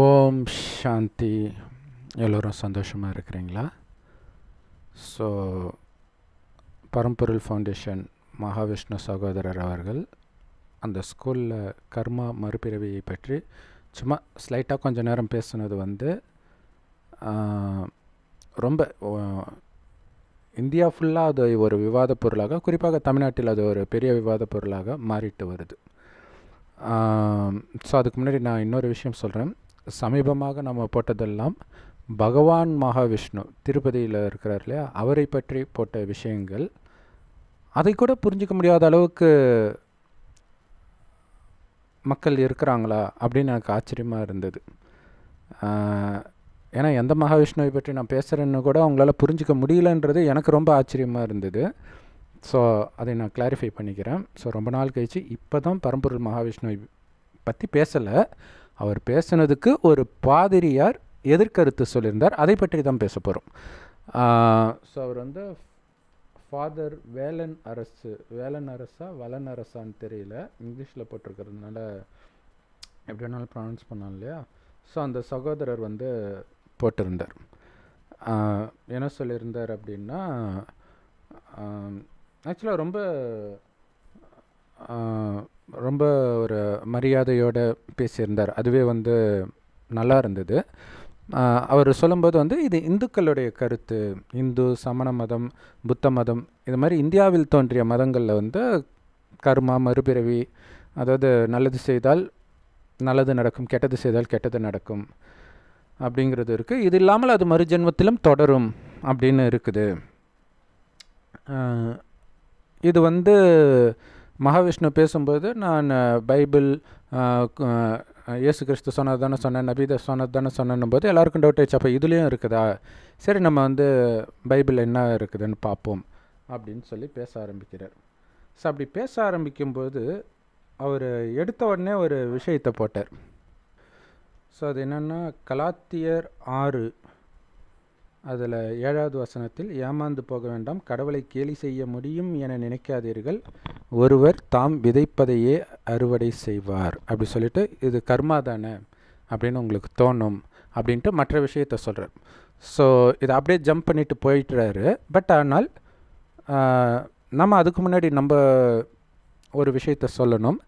ஓம் சாந்தி எல்லோரும் சந்தோஷமாக இருக்கிறீங்களா ஸோ பரம்பொருள் ஃபவுண்டேஷன் மகாவிஷ்ணு சகோதரர் அவர்கள் அந்த ஸ்கூலில் கர்மா மறுபிறவியை பற்றி சும்மா ஸ்லைட்டாக கொஞ்ச நேரம் பேசுனது வந்து ரொம்ப இந்தியா ஃபுல்லாக அது ஒரு விவாத பொருளாக குறிப்பாக தமிழ்நாட்டில் அது ஒரு பெரிய விவாத பொருளாக மாறிட்டு வருது ஸோ அதுக்கு முன்னாடி நான் இன்னொரு விஷயம் சொல்கிறேன் சமீபமாக நம்ம போட்டதெல்லாம் பகவான் மகாவிஷ்ணு திருப்பதியில் இருக்கிறார் இல்லையா அவரை பற்றி போட்ட விஷயங்கள் அதை கூட புரிஞ்சிக்க முடியாத அளவுக்கு மக்கள் இருக்கிறாங்களா அப்படின்னு எனக்கு ஆச்சரியமாக இருந்தது ஏன்னா எந்த மகாவிஷ்ணுவை பற்றி நான் பேசுகிறேன்னு கூட அவங்களால புரிஞ்சிக்க முடியலன்றது எனக்கு ரொம்ப ஆச்சரியமாக இருந்தது ஸோ அதை நான் கிளாரிஃபை பண்ணிக்கிறேன் ஸோ ரொம்ப நாள் கழித்து இப்போ தான் பரம்பொருள் மகாவிஷ்ணுவை பற்றி பேசலை அவர் பேசினதுக்கு ஒரு பாதிரியார் எதிர்கருத்து சொல்லியிருந்தார் அதை பற்றி தான் பேச போகிறோம் ஸோ அவர் வந்து ஃபாதர் வேலன் அரசு வேலன் அரசா வலன் அரசான்னு தெரியல இங்கிலீஷில் போட்டிருக்கிறதுனால எப்படி வேணாலும் ப்ரொனவுன்ஸ் பண்ணான் இல்லையா ஸோ அந்த சகோதரர் வந்து போட்டிருந்தார் என்ன சொல்லியிருந்தார் அப்படின்னா ஆக்சுவலாக ரொம்ப ரொம்ப ஒரு மரியாதையோடு பேசியிருந்தார் அதுவே வந்து நல்லா இருந்தது அவர் சொல்லும்போது வந்து இது இந்துக்களுடைய கருத்து இந்து சமண மதம் புத்த மதம் இது மாதிரி இந்தியாவில் தோன்றிய மதங்களில் வந்து கர்மா மறுபிறவி அதாவது நல்லது செய்தால் நல்லது நடக்கும் கெட்டது செய்தால் கெட்டது நடக்கும் அப்படிங்கிறது இருக்குது இது இல்லாமல் அது மறுஜென்மத்திலும் தொடரும் அப்படின்னு இருக்குது இது வந்து மகாவிஷ்ணு பேசும்போது நான் பைபிள் இயேசு கிறிஸ்து சொன்னது தானே சொன்னேன் நபீத சொன்னது தானே சொன்னேன்னும் போது எல்லாருக்கும் டவுட் ஆச்சு அப்போ இதுலேயும் இருக்குதா சரி நம்ம வந்து பைபிள் என்ன இருக்குதுன்னு பார்ப்போம் அப்படின்னு சொல்லி பேச ஆரம்பிக்கிறார் ஸோ அப்படி பேச ஆரம்பிக்கும்போது அவர் எடுத்த உடனே ஒரு விஷயத்தை போட்டார் ஸோ அது என்னென்னா கலாத்தியர் ஆறு அதில் ஏழாவது வசனத்தில் ஏமாந்து போக வேண்டாம் கடவுளை கேலி செய்ய முடியும் என நினைக்காதீர்கள் ஒருவர் தாம் விதைப்பதையே அறுவடை செய்வார் அப்படி சொல்லிட்டு இது கர்மா தானே அப்படின்னு உங்களுக்கு தோணும் அப்படின்ட்டு மற்ற விஷயத்த சொல்கிறார் ஸோ இதை அப்படியே ஜம்ப் பண்ணிட்டு போயிட்டுறாரு பட் ஆனால் நம்ம அதுக்கு முன்னாடி நம்ம ஒரு விஷயத்த சொல்லணும்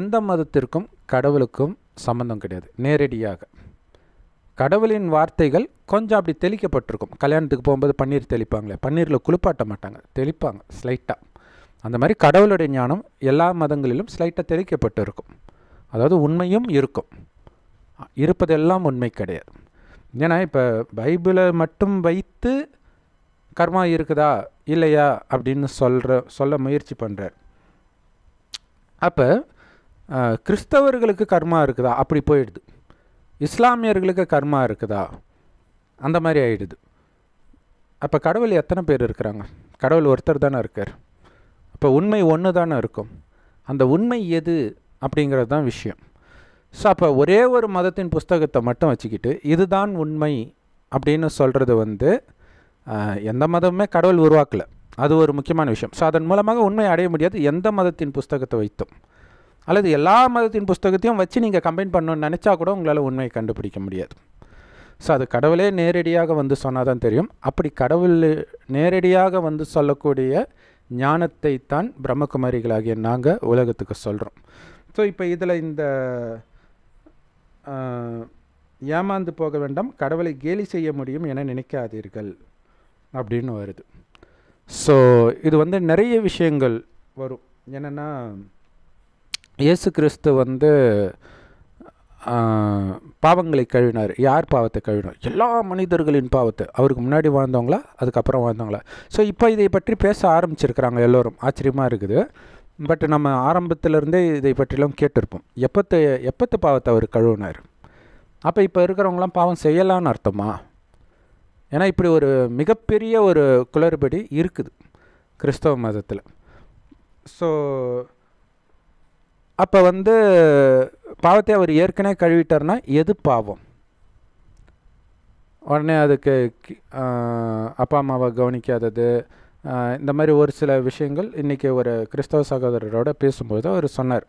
எந்த மதத்திற்கும் கடவுளுக்கும் சம்மந்தம் கிடையாது நேரடியாக கடவுளின் வார்த்தைகள் கொஞ்சம் அப்படி தெளிக்கப்பட்டிருக்கும் கல்யாணத்துக்கு போகும்போது பன்னீர் தெளிப்பாங்களே பன்னீரில் குளிப்பாட்ட மாட்டாங்க தெளிப்பாங்க ஸ்லைட்டாக அந்த மாதிரி கடவுளுடைய ஞானம் எல்லா மதங்களிலும் ஸ்லைட்டாக தெளிக்கப்பட்டு இருக்கும் அதாவது உண்மையும் இருக்கும் இருப்பதெல்லாம் உண்மை கிடையாது ஏன்னா இப்போ பைபிளை மட்டும் வைத்து கர்மா இருக்குதா இல்லையா அப்படின்னு சொல்கிற சொல்ல முயற்சி பண்ணுறார் அப்போ கிறிஸ்தவர்களுக்கு கர்மா இருக்குதா அப்படி போயிடுது இஸ்லாமியர்களுக்கு கர்மா இருக்குதா அந்த மாதிரி ஆகிடுது அப்போ கடவுள் எத்தனை பேர் இருக்கிறாங்க கடவுள் ஒருத்தர் தானே இருக்கார் அப்போ உண்மை ஒன்று தானே இருக்கும் அந்த உண்மை எது அப்படிங்கிறது தான் விஷயம் ஸோ அப்போ ஒரே ஒரு மதத்தின் புஸ்தகத்தை மட்டும் வச்சுக்கிட்டு இதுதான் உண்மை அப்படின்னு சொல்கிறது வந்து எந்த மதமுமே கடவுள் உருவாக்கலை அது ஒரு முக்கியமான விஷயம் ஸோ அதன் மூலமாக உண்மை அடைய முடியாது எந்த மதத்தின் புஸ்தகத்தை வைத்தோம் அல்லது எல்லா மதத்தின் புஸ்தகத்தையும் வச்சு நீங்கள் கம்பைன் பண்ணணும்னு நினச்சா கூட உங்களால் உண்மையை கண்டுபிடிக்க முடியாது ஸோ அது கடவுளே நேரடியாக வந்து சொன்னால் தான் தெரியும் அப்படி கடவுள் நேரடியாக வந்து சொல்லக்கூடிய ஞானத்தை தான் பிரம்மகுமாரிகளாகிய நாங்கள் உலகத்துக்கு சொல்கிறோம் ஸோ இப்போ இதில் இந்த ஏமாந்து போக வேண்டாம் கடவுளை கேலி செய்ய முடியும் என நினைக்காதீர்கள் அப்படின்னு வருது ஸோ இது வந்து நிறைய விஷயங்கள் வரும் என்னென்னா இயேசு கிறிஸ்து வந்து பாவங்களை கழுவினார் யார் பாவத்தை கழுவினார் எல்லா மனிதர்களின் பாவத்தை அவருக்கு முன்னாடி வாழ்ந்தவங்களா அதுக்கப்புறம் வாழ்ந்தவங்களா ஸோ இப்போ இதை பற்றி பேச ஆரம்பிச்சிருக்கிறாங்க எல்லோரும் ஆச்சரியமாக இருக்குது பட் நம்ம ஆரம்பத்திலேருந்தே இதை பற்றிலாம் கேட்டிருப்போம் எப்பத்து எப்பத்து பாவத்தை அவர் கழுவினார் அப்போ இப்போ இருக்கிறவங்களாம் பாவம் செய்யலான்னு அர்த்தமா ஏன்னா இப்படி ஒரு மிகப்பெரிய ஒரு குளறுபடி இருக்குது கிறிஸ்தவ மதத்தில் ஸோ அப்போ வந்து பாவத்தை அவர் ஏற்கனவே கழுவிட்டார்னா எது பாவம் உடனே அதுக்கு அப்பா அம்மாவை கவனிக்காதது இந்த மாதிரி ஒரு சில விஷயங்கள் இன்றைக்கி ஒரு கிறிஸ்தவ சகோதரரோட பேசும்போது அவர் சொன்னார்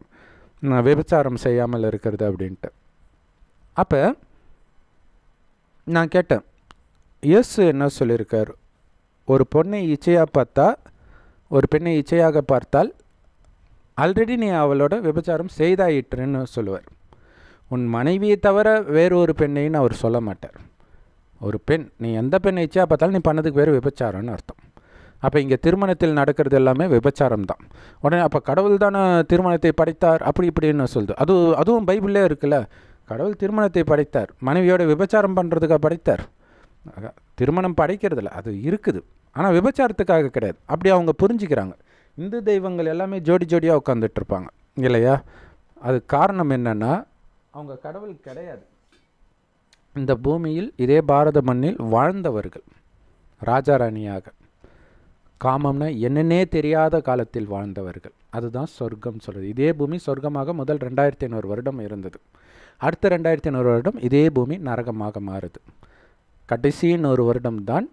விபச்சாரம் செய்யாமல் இருக்கிறது அப்படின்ட்டு அப்போ நான் கேட்டேன் இயேசு என்ன சொல்லியிருக்கார் ஒரு பொண்ணை இச்சையாக பார்த்தா ஒரு பெண்ணை இச்சையாக பார்த்தால் ஆல்ரெடி நீ அவளோட விபச்சாரம் செய்தாயிட்டுன்னு சொல்லுவார் உன் மனைவியை தவிர வேறொரு பெண்ணைன்னு அவர் சொல்ல மாட்டார் ஒரு பெண் நீ எந்த பெண் ஆயிடுச்சா பார்த்தாலும் நீ பண்ணதுக்கு வேறு விபச்சாரம்னு அர்த்தம் அப்போ இங்கே திருமணத்தில் நடக்கிறது எல்லாமே விபச்சாரம் தான் உடனே அப்போ கடவுள் தானே திருமணத்தை படைத்தார் அப்படி இப்படின்னு சொல்லுது அது அதுவும் பைபிளே இருக்குல்ல கடவுள் திருமணத்தை படைத்தார் மனைவியோட விபச்சாரம் பண்ணுறதுக்காக படைத்தார் திருமணம் படைக்கிறதில்ல அது இருக்குது ஆனால் விபச்சாரத்துக்காக கிடையாது அப்படி அவங்க புரிஞ்சுக்கிறாங்க இந்து தெய்வங்கள் எல்லாமே ஜோடி ஜோடியாக உட்காந்துட்ருப்பாங்க இல்லையா அது காரணம் என்னென்னா அவங்க கடவுள் கிடையாது இந்த பூமியில் இதே பாரத மண்ணில் வாழ்ந்தவர்கள் ராஜா ராணியாக காமம்னா என்னென்னே தெரியாத காலத்தில் வாழ்ந்தவர்கள் அதுதான் சொர்க்கம் சொல்கிறது இதே பூமி சொர்க்கமாக முதல் ரெண்டாயிரத்தி ஐநூறு வருடம் இருந்தது அடுத்த ரெண்டாயிரத்தி ஐநூறு வருடம் இதே பூமி நரகமாக மாறுது கடைசியின் ஒரு வருடம் தான்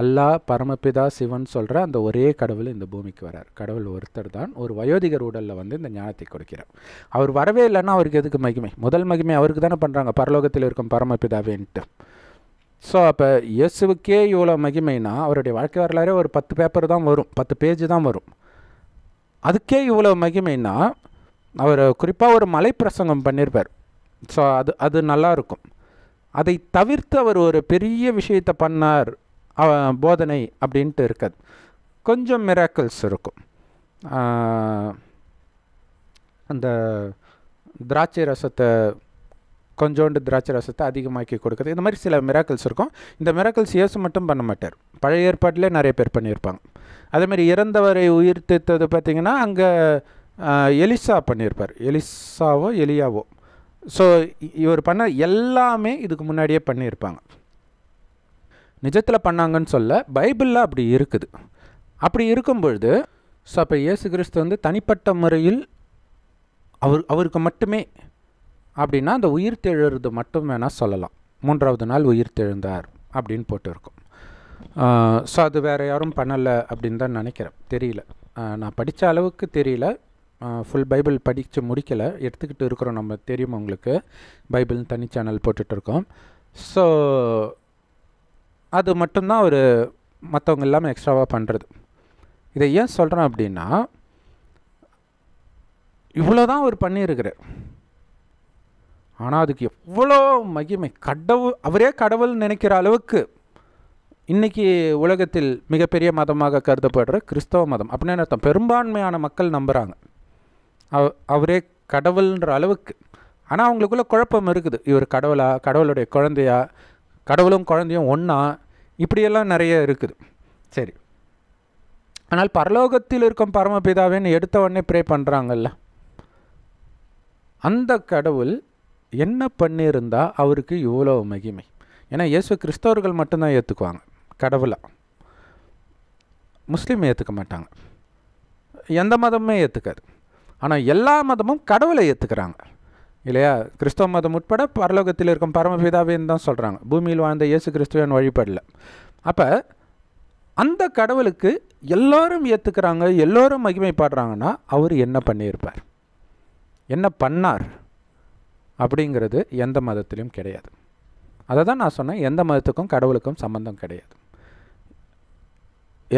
அல்லாஹ் பரமபிதா சிவன் சொல்கிற அந்த ஒரே கடவுள் இந்த பூமிக்கு வரார் கடவுள் ஒருத்தர் தான் ஒரு வயோதிகர் உடலில் வந்து இந்த ஞானத்தை கொடுக்கிறார் அவர் வரவே இல்லைன்னா அவருக்கு எதுக்கு மகிமை முதல் மகிமை அவருக்கு தானே பண்ணுறாங்க பரலோகத்தில் இருக்கும் பரமபிதாவேன்ட்டு ஸோ அப்போ இயேசுவுக்கே இவ்வளோ மகிமைனா அவருடைய வாழ்க்கை வரலாறே ஒரு பத்து பேப்பர் தான் வரும் பத்து பேஜ் தான் வரும் அதுக்கே இவ்வளோ மகிமைனா அவர் குறிப்பாக ஒரு மலை பிரசங்கம் பண்ணியிருப்பார் ஸோ அது அது நல்லாயிருக்கும் அதை தவிர்த்து அவர் ஒரு பெரிய விஷயத்தை பண்ணார் போதனை அப்படின்ட்டு இருக்காது கொஞ்சம் மிராக்கிள்ஸ் இருக்கும் அந்த திராட்சை ரசத்தை கொஞ்சோண்டு திராட்சை ரசத்தை அதிகமாக்கி கொடுக்குறது இந்த மாதிரி சில மிராக்கிள்ஸ் இருக்கும் இந்த மிராக்கிள்ஸ் இயேசு மட்டும் பண்ண மாட்டார் பழைய ஏற்பாட்டிலே நிறைய பேர் பண்ணியிருப்பாங்க அதேமாரி இறந்தவரை உயிர்த்தது பார்த்திங்கன்னா அங்கே எலிசா பண்ணியிருப்பார் எலிசாவோ எலியாவோ ஸோ இவர் பண்ண எல்லாமே இதுக்கு முன்னாடியே பண்ணியிருப்பாங்க நிஜத்தில் பண்ணாங்கன்னு சொல்ல பைபிளில் அப்படி இருக்குது அப்படி இருக்கும் பொழுது ஸோ அப்போ இயேசு கிறிஸ்து வந்து தனிப்பட்ட முறையில் அவர் அவருக்கு மட்டுமே அப்படின்னா அந்த உயிர் தெழுறது மட்டும் வேணால் சொல்லலாம் மூன்றாவது நாள் உயிர் தெழுந்தார் அப்படின்னு போட்டிருக்கோம் ஸோ அது வேறு யாரும் பண்ணலை அப்படின்னு தான் நினைக்கிறேன் தெரியல நான் படித்த அளவுக்கு தெரியல ஃபுல் பைபிள் படித்து முடிக்கலை எடுத்துக்கிட்டு இருக்கிறோம் நம்ம தெரியும் உங்களுக்கு பைபிள்னு தனி சேனல் போட்டுட்ருக்கோம் ஸோ அது மட்டும்தான் ஒரு மற்றவங்க இல்லாமல் எக்ஸ்ட்ராவாக பண்ணுறது இதை ஏன் சொல்கிறேன் அப்படின்னா இவ்வளோ தான் அவர் பண்ணியிருக்கிறார் ஆனால் அதுக்கு எவ்வளோ மகிமை கடவுள் அவரே கடவுள் நினைக்கிற அளவுக்கு இன்றைக்கி உலகத்தில் மிகப்பெரிய மதமாக கருதப்படுற கிறிஸ்தவ மதம் அப்படின்னு அர்த்தம் பெரும்பான்மையான மக்கள் நம்புகிறாங்க அவ அவரே கடவுள்ன்ற அளவுக்கு ஆனால் அவங்களுக்குள்ள குழப்பம் இருக்குது இவர் கடவுளா கடவுளுடைய குழந்தையா கடவுளும் குழந்தையும் ஒன்றா இப்படியெல்லாம் நிறைய இருக்குது சரி ஆனால் பரலோகத்தில் இருக்கும் பரமபிதாவின்னு எடுத்த உடனே ப்ரே பண்ணுறாங்கல்ல அந்த கடவுள் என்ன பண்ணியிருந்தா அவருக்கு இவ்வளோ மகிமை ஏன்னா இயேசு கிறிஸ்தவர்கள் மட்டும்தான் ஏற்றுக்குவாங்க கடவுளாக முஸ்லீம் ஏற்றுக்க மாட்டாங்க எந்த மதமுமே ஏற்றுக்காது ஆனால் எல்லா மதமும் கடவுளை ஏற்றுக்கிறாங்க இல்லையா கிறிஸ்தவ மதம் உட்பட பரலோகத்தில் இருக்கும் பரமபிதாவின்னு தான் சொல்கிறாங்க பூமியில் வாழ்ந்த இயேசு கிறிஸ்துவன் வழிபடல அப்போ அந்த கடவுளுக்கு எல்லோரும் ஏற்றுக்கிறாங்க எல்லோரும் மகிமைப்படுறாங்கன்னா அவர் என்ன பண்ணியிருப்பார் என்ன பண்ணார் அப்படிங்கிறது எந்த மதத்திலையும் கிடையாது அதை தான் நான் சொன்னேன் எந்த மதத்துக்கும் கடவுளுக்கும் சம்மந்தம் கிடையாது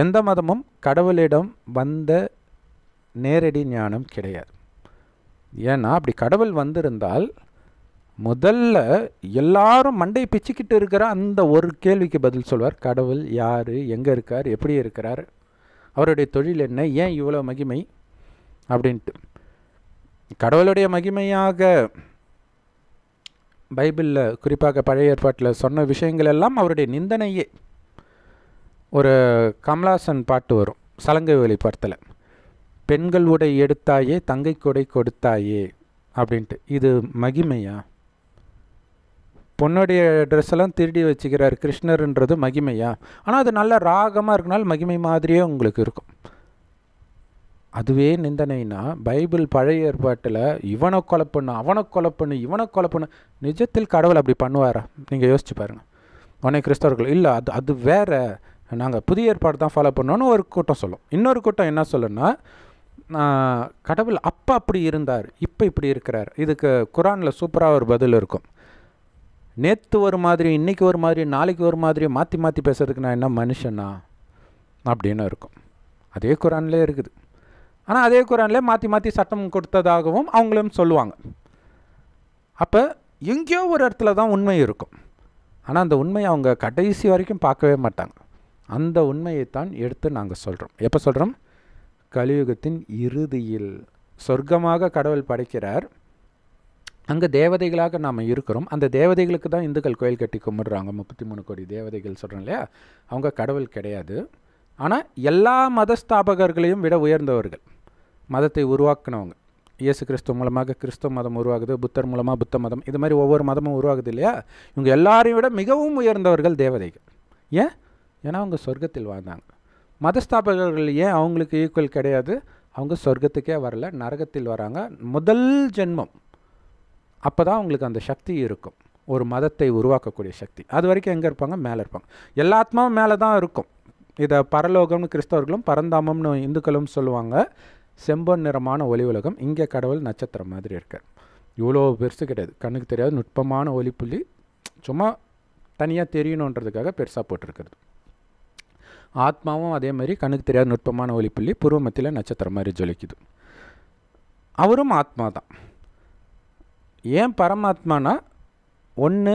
எந்த மதமும் கடவுளிடம் வந்த நேரடி ஞானம் கிடையாது ஏன்னா அப்படி கடவுள் வந்திருந்தால் முதல்ல எல்லாரும் மண்டை பிச்சுக்கிட்டு இருக்கிற அந்த ஒரு கேள்விக்கு பதில் சொல்வார் கடவுள் யார் எங்கே இருக்கார் எப்படி இருக்கிறார் அவருடைய தொழில் என்ன ஏன் இவ்வளோ மகிமை அப்படின்ட்டு கடவுளுடைய மகிமையாக பைபிளில் குறிப்பாக பழைய ஏற்பாட்டில் சொன்ன விஷயங்கள் எல்லாம் அவருடைய நிந்தனையே ஒரு கமலாசன் பாட்டு வரும் சலங்கை வெளி படத்தில் பெண்கள் உடை எடுத்தாயே தங்கை கொடை கொடுத்தாயே அப்படின்ட்டு இது மகிமையா பொண்ணுடைய ட்ரெஸ்ஸெல்லாம் திருடி வச்சுக்கிறார் கிருஷ்ணர்ன்றது மகிமையா ஆனால் அது நல்ல ராகமாக இருக்கனால மகிமை மாதிரியே உங்களுக்கு இருக்கும் அதுவே நிந்தனைனா பைபிள் பழைய ஏற்பாட்டில் இவனை கொலை பண்ணு அவனை கொலை பண்ணு இவனை கொலை பண்ணு நிஜத்தில் கடவுள் அப்படி பண்ணுவாரா நீங்கள் யோசிச்சு பாருங்கள் உடனே கிறிஸ்தவர்கள் இல்லை அது அது வேறு நாங்கள் புதிய ஏற்பாடு தான் ஃபாலோ பண்ணோன்னு ஒரு கூட்டம் சொல்லும் இன்னொரு கூட்டம் என்ன சொல்லுன்னா கடவுள் அப்போ அப்படி இருந்தார் இப்போ இப்படி இருக்கிறார் இதுக்கு குரானில் சூப்பராக ஒரு பதில் இருக்கும் நேற்று ஒரு மாதிரி இன்றைக்கி ஒரு மாதிரி நாளைக்கு ஒரு மாதிரி மாற்றி மாற்றி பேசுகிறதுக்கு நான் என்ன மனுஷனா அப்படின்னு இருக்கும் அதே குரான்லேயே இருக்குது ஆனால் அதே குரான்லேயே மாற்றி மாற்றி சட்டம் கொடுத்ததாகவும் அவங்களும் சொல்லுவாங்க அப்போ எங்கேயோ ஒரு இடத்துல தான் உண்மை இருக்கும் ஆனால் அந்த உண்மையை அவங்க கடைசி வரைக்கும் பார்க்கவே மாட்டாங்க அந்த உண்மையை தான் எடுத்து நாங்கள் சொல்கிறோம் எப்போ சொல்கிறோம் கலியுகத்தின் இறுதியில் சொர்க்கமாக கடவுள் படைக்கிறார் அங்கே தேவதைகளாக நாம் இருக்கிறோம் அந்த தேவதைகளுக்கு தான் இந்துக்கள் கோயில் கட்டி கும்பிடுறாங்க முப்பத்தி மூணு கோடி தேவதைகள் சொல்கிறோம் இல்லையா அவங்க கடவுள் கிடையாது ஆனால் எல்லா மதஸ்தாபகர்களையும் விட உயர்ந்தவர்கள் மதத்தை உருவாக்கினவங்க இயேசு கிறிஸ்துவ மூலமாக கிறிஸ்துவ மதம் உருவாகுது புத்தர் மூலமாக புத்த மதம் இது மாதிரி ஒவ்வொரு மதமும் உருவாகுது இல்லையா இவங்க எல்லாரையும் விட மிகவும் உயர்ந்தவர்கள் தேவதைகள் ஏன் ஏன்னா அவங்க சொர்க்கத்தில் வாழ்ந்தாங்க மதஸ்தாபகர்கள் ஏன் அவங்களுக்கு ஈக்குவல் கிடையாது அவங்க சொர்க்கத்துக்கே வரல நரகத்தில் வராங்க முதல் ஜென்மம் அப்போ தான் அவங்களுக்கு அந்த சக்தி இருக்கும் ஒரு மதத்தை உருவாக்கக்கூடிய சக்தி அது வரைக்கும் எங்கே இருப்பாங்க மேலே இருப்பாங்க எல்லா ஆத்மாவும் மேலே தான் இருக்கும் இதை பரலோகம்னு கிறிஸ்தவர்களும் பரந்தாமம்னு இந்துக்களும் சொல்லுவாங்க செம்பன் நிறமான ஒலி உலகம் இங்கே கடவுள் நட்சத்திரம் மாதிரி இருக்கார் இவ்வளோ பெருசு கிடையாது கண்ணுக்கு தெரியாது நுட்பமான ஒலிப்புள்ளி சும்மா தனியாக தெரியணுன்றதுக்காக பெருசாக போட்டிருக்கிறது ஆத்மாவும் அதே மாதிரி கண்ணுக்கு தெரியாத நுட்பமான ஒளிப்புள்ளி பூர்வ மத்தியில் நட்சத்திரம் மாதிரி ஜொலிக்குது அவரும் ஆத்மா தான் ஏன் பரமாத்மானா ஒன்று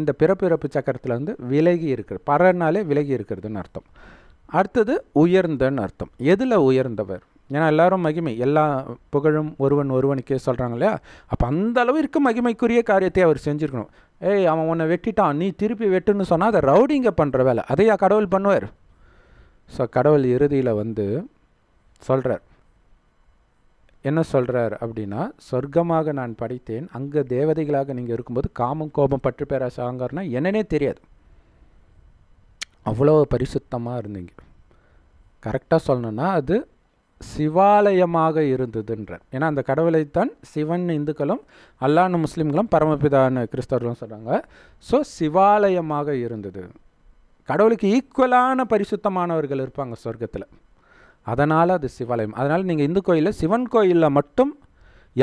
இந்த பிறப்பிறப்பு சக்கரத்தில் வந்து விலகி இருக்கிறது பரனாலே விலகி இருக்கிறதுன்னு அர்த்தம் அடுத்தது உயர்ந்தன்னு அர்த்தம் எதில் உயர்ந்தவர் ஏன்னா எல்லாரும் மகிமை எல்லா புகழும் ஒருவன் ஒருவனுக்கே சொல்கிறாங்க இல்லையா அப்போ அந்த அளவிற்கு மகிமைக்குரிய காரியத்தை அவர் செஞ்சுருக்கணும் ஏய் அவன் உன்னை வெட்டிட்டான் நீ திருப்பி வெட்டுன்னு சொன்னால் அதை ரவுடிங்கை பண்ணுற வேலை அதையா கடவுள் பண்ணுவார் ஸோ கடவுள் இறுதியில் வந்து சொல்கிறார் என்ன சொல்கிறார் அப்படின்னா சொர்க்கமாக நான் படித்தேன் அங்கே தேவதைகளாக நீங்கள் இருக்கும்போது காமம் கோபம் பற்று பேராசை அகங்காரம்னா என்னன்னே தெரியாது அவ்வளோ பரிசுத்தமாக இருந்தீங்க கரெக்டாக சொல்லணுன்னா அது சிவாலயமாக இருந்ததுன்ற ஏன்னா அந்த கடவுளைத்தான் சிவன் இந்துக்களும் அல்லான்னு முஸ்லீம்களும் பரமபிதான்னு கிறிஸ்தவர்களும் சொல்கிறாங்க ஸோ சிவாலயமாக இருந்தது கடவுளுக்கு ஈக்குவலான பரிசுத்தமானவர்கள் இருப்பாங்க சொர்க்கத்தில் அதனால் அது சிவாலயம் அதனால் நீங்கள் இந்து கோயிலில் சிவன் கோயிலில் மட்டும்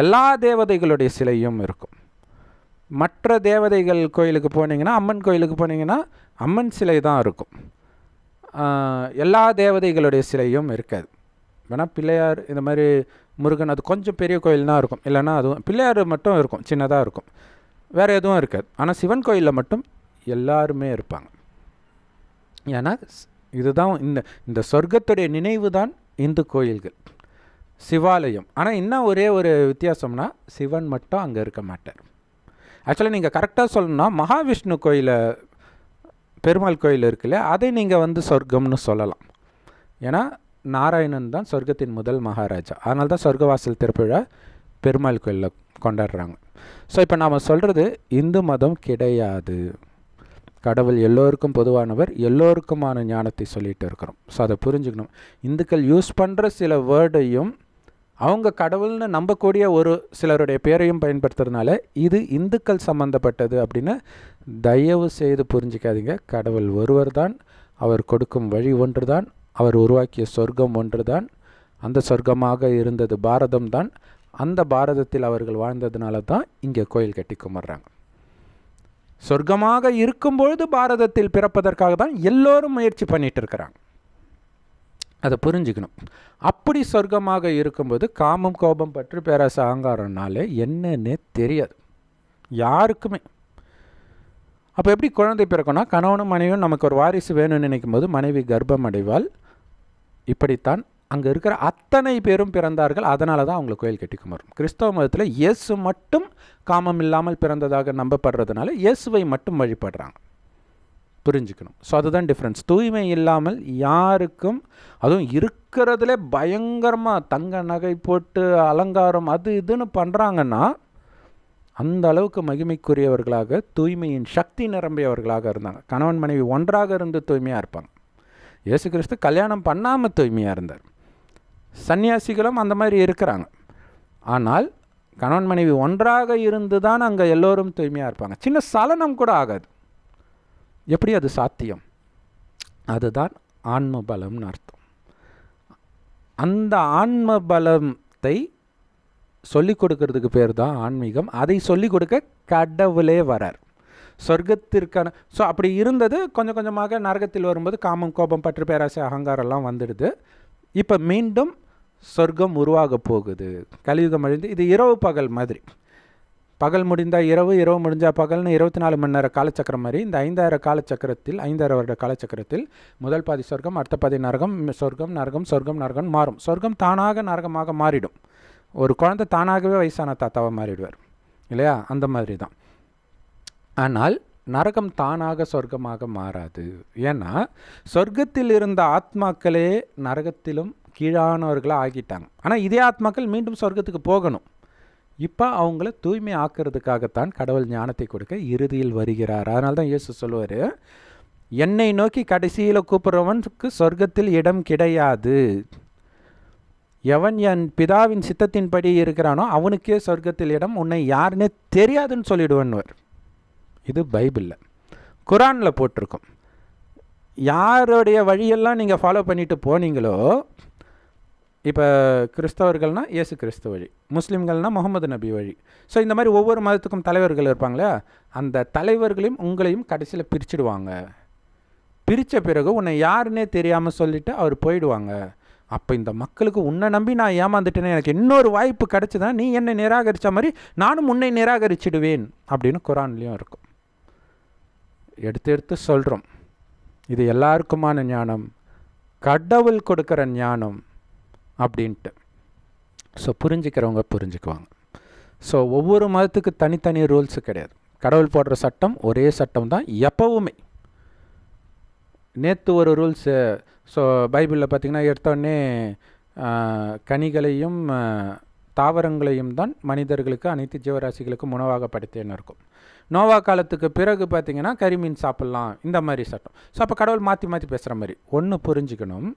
எல்லா தேவதைகளுடைய சிலையும் இருக்கும் மற்ற தேவதைகள் கோயிலுக்கு போனீங்கன்னா அம்மன் கோயிலுக்கு போனீங்கன்னா அம்மன் சிலை தான் இருக்கும் எல்லா தேவதைகளுடைய சிலையும் இருக்காது வேணால் பிள்ளையார் இந்த மாதிரி முருகன் அது கொஞ்சம் பெரிய கோயில் தான் இருக்கும் இல்லைனா அதுவும் பிள்ளையார் மட்டும் இருக்கும் சின்னதாக இருக்கும் வேறு எதுவும் இருக்காது ஆனால் சிவன் கோயிலில் மட்டும் எல்லாருமே இருப்பாங்க ஏன்னா இதுதான் இந்த இந்த சொர்க்கத்துடைய நினைவு தான் இந்து கோயில்கள் சிவாலயம் ஆனால் என்ன ஒரே ஒரு வித்தியாசம்னா சிவன் மட்டும் அங்கே இருக்க மாட்டார் ஆக்சுவலாக நீங்கள் கரெக்டாக சொல்லணும்னா மகாவிஷ்ணு கோயிலை பெருமாள் கோயில் இருக்குல்ல அதை நீங்கள் வந்து சொர்க்கம்னு சொல்லலாம் ஏன்னா நாராயணன் தான் சொர்க்கத்தின் முதல் மகாராஜா அதனால தான் சொர்க்கவாசல் திருப்பிழா பெருமாள் கோயிலில் கொண்டாடுறாங்க ஸோ இப்போ நாம் சொல்கிறது இந்து மதம் கிடையாது கடவுள் எல்லோருக்கும் பொதுவானவர் எல்லோருக்குமான ஞானத்தை சொல்லிகிட்டு இருக்கிறோம் ஸோ அதை புரிஞ்சுக்கணும் இந்துக்கள் யூஸ் பண்ணுற சில வேர்டையும் அவங்க கடவுள்னு நம்பக்கூடிய ஒரு சிலருடைய பேரையும் பயன்படுத்துறதுனால இது இந்துக்கள் சம்மந்தப்பட்டது அப்படின்னு தயவு செய்து புரிஞ்சிக்காதீங்க கடவுள் ஒருவர் தான் அவர் கொடுக்கும் வழி ஒன்று தான் அவர் உருவாக்கிய சொர்க்கம் ஒன்று தான் அந்த சொர்க்கமாக இருந்தது பாரதம் தான் அந்த பாரதத்தில் அவர்கள் வாழ்ந்ததுனால தான் இங்கே கோயில் கட்டி கும்பிட்றாங்க சொர்க்கமாக இருக்கும்பொழுது பாரதத்தில் பிறப்பதற்காக தான் எல்லோரும் முயற்சி பண்ணிகிட்டு இருக்கிறாங்க அதை புரிஞ்சுக்கணும் அப்படி சொர்க்கமாக இருக்கும்போது காமம் கோபம் பற்றி பேராச அகங்காரம்னாலே என்னன்னே தெரியாது யாருக்குமே அப்போ எப்படி குழந்தை பிறக்கணும்னா கணவனும் மனைவியும் நமக்கு ஒரு வாரிசு வேணும்னு நினைக்கும் போது மனைவி கர்ப்பம் அடைவால் இப்படித்தான் அங்கே இருக்கிற அத்தனை பேரும் பிறந்தார்கள் அதனால தான் அவங்களை கோயில் கட்டி குமரும் கிறிஸ்தவ மதத்தில் இயேசு மட்டும் காமம் இல்லாமல் பிறந்ததாக நம்பப்படுறதுனால இயேசுவை மட்டும் வழிபடுறாங்க புரிஞ்சுக்கணும் ஸோ அதுதான் டிஃப்ரென்ஸ் தூய்மை இல்லாமல் யாருக்கும் அதுவும் இருக்கிறதுல பயங்கரமாக தங்க நகை போட்டு அலங்காரம் அது இதுன்னு பண்ணுறாங்கன்னா அந்த அளவுக்கு மகிமைக்குரியவர்களாக தூய்மையின் சக்தி நிரம்பியவர்களாக இருந்தாங்க கணவன் மனைவி ஒன்றாக இருந்து தூய்மையாக இருப்பாங்க இயேசு கிறிஸ்து கல்யாணம் பண்ணாமல் தூய்மையாக இருந்தார் சன்னியாசிகளும் அந்த மாதிரி இருக்கிறாங்க ஆனால் கணவன் மனைவி ஒன்றாக இருந்து தான் அங்கே எல்லோரும் தூய்மையாக இருப்பாங்க சின்ன சலனம் கூட ஆகாது எப்படி அது சாத்தியம் அதுதான் ஆன்ம பலம்னு அர்த்தம் அந்த ஆன்ம பலத்தை சொல்லி கொடுக்கறதுக்கு பேர் தான் ஆன்மீகம் அதை சொல்லி கொடுக்க கடவுளே வரார் சொர்க்கத்திற்கான ஸோ அப்படி இருந்தது கொஞ்சம் கொஞ்சமாக நரகத்தில் வரும்போது காமம் கோபம் பற்று பேராசை அகங்காரம்லாம் வந்துடுது இப்போ மீண்டும் சொர்க்கம் உருவாக போகுது கலியுகம் அழிந்து இது இரவு பகல் மாதிரி பகல் முடிந்தால் இரவு இரவு முடிஞ்சால் பகல்னு இருபத்தி நாலு மணி நேர காலச்சக்கரம் மாதிரி இந்த ஐந்தாயிரம் காலச்சக்கரத்தில் ஐந்தாயிரம் வருட காலச்சக்கரத்தில் முதல் பாதி சொர்க்கம் அடுத்த பாதி நரகம் சொர்க்கம் நரகம் சொர்க்கம் நரகம் மாறும் சொர்க்கம் தானாக நரகமாக மாறிடும் ஒரு குழந்தை தானாகவே வயசான தாத்தாவாக மாறிடுவார் இல்லையா அந்த மாதிரி தான் ஆனால் நரகம் தானாக சொர்க்கமாக மாறாது ஏன்னா சொர்க்கத்தில் இருந்த ஆத்மாக்களே நரகத்திலும் கீழானவர்களாக ஆகிட்டாங்க ஆனால் இதே ஆத்மாக்கள் மீண்டும் சொர்க்கத்துக்கு போகணும் இப்போ அவங்கள தூய்மை ஆக்கிறதுக்காகத்தான் கடவுள் ஞானத்தை கொடுக்க இறுதியில் வருகிறார் அதனால தான் இயேசு சொல்லுவார் என்னை நோக்கி கடைசியில் கூப்பிட்றவனுக்கு சொர்க்கத்தில் இடம் கிடையாது எவன் என் பிதாவின் சித்தத்தின்படி இருக்கிறானோ அவனுக்கே சொர்க்கத்தில் இடம் உன்னை யாருன்னே தெரியாதுன்னு சொல்லிடுவன்வர் இது பைபிளில் குரானில் போட்டிருக்கும் யாருடைய வழியெல்லாம் நீங்கள் ஃபாலோ பண்ணிட்டு போனீங்களோ இப்போ கிறிஸ்தவர்கள்னா இயேசு கிறிஸ்து வழி முஸ்லீம்கள்னால் முகமது நபி வழி ஸோ இந்த மாதிரி ஒவ்வொரு மதத்துக்கும் தலைவர்கள் இருப்பாங்களே அந்த தலைவர்களையும் உங்களையும் கடைசியில் பிரிச்சுடுவாங்க பிரித்த பிறகு உன்னை யாருன்னே தெரியாமல் சொல்லிவிட்டு அவர் போயிடுவாங்க அப்போ இந்த மக்களுக்கு உன்னை நம்பி நான் ஏமாந்துட்டேன்னு எனக்கு இன்னொரு வாய்ப்பு கிடச்சிதான் நீ என்னை நிராகரித்த மாதிரி நானும் உன்னை நிராகரிச்சிடுவேன் அப்படின்னு குரான்லேயும் இருக்கும் எடுத்து எடுத்து சொல்கிறோம் இது எல்லாருக்குமான ஞானம் கடவுள் கொடுக்குற ஞானம் அப்படின்ட்டு ஸோ புரிஞ்சுக்கிறவங்க புரிஞ்சுக்குவாங்க ஸோ ஒவ்வொரு மதத்துக்கு தனித்தனி ரூல்ஸு கிடையாது கடவுள் போடுற சட்டம் ஒரே சட்டம் தான் எப்போவுமே நேற்று ஒரு ரூல்ஸு ஸோ பைபிளில் பார்த்திங்கன்னா எடுத்தோடனே கனிகளையும் தாவரங்களையும் தான் மனிதர்களுக்கு அனைத்து ஜீவராசிகளுக்கும் உணவாக இருக்கும் நோவா காலத்துக்கு பிறகு பார்த்திங்கன்னா கரிமீன் சாப்பிட்லாம் இந்த மாதிரி சட்டம் ஸோ அப்போ கடவுள் மாற்றி மாற்றி பேசுகிற மாதிரி ஒன்று புரிஞ்சுக்கணும்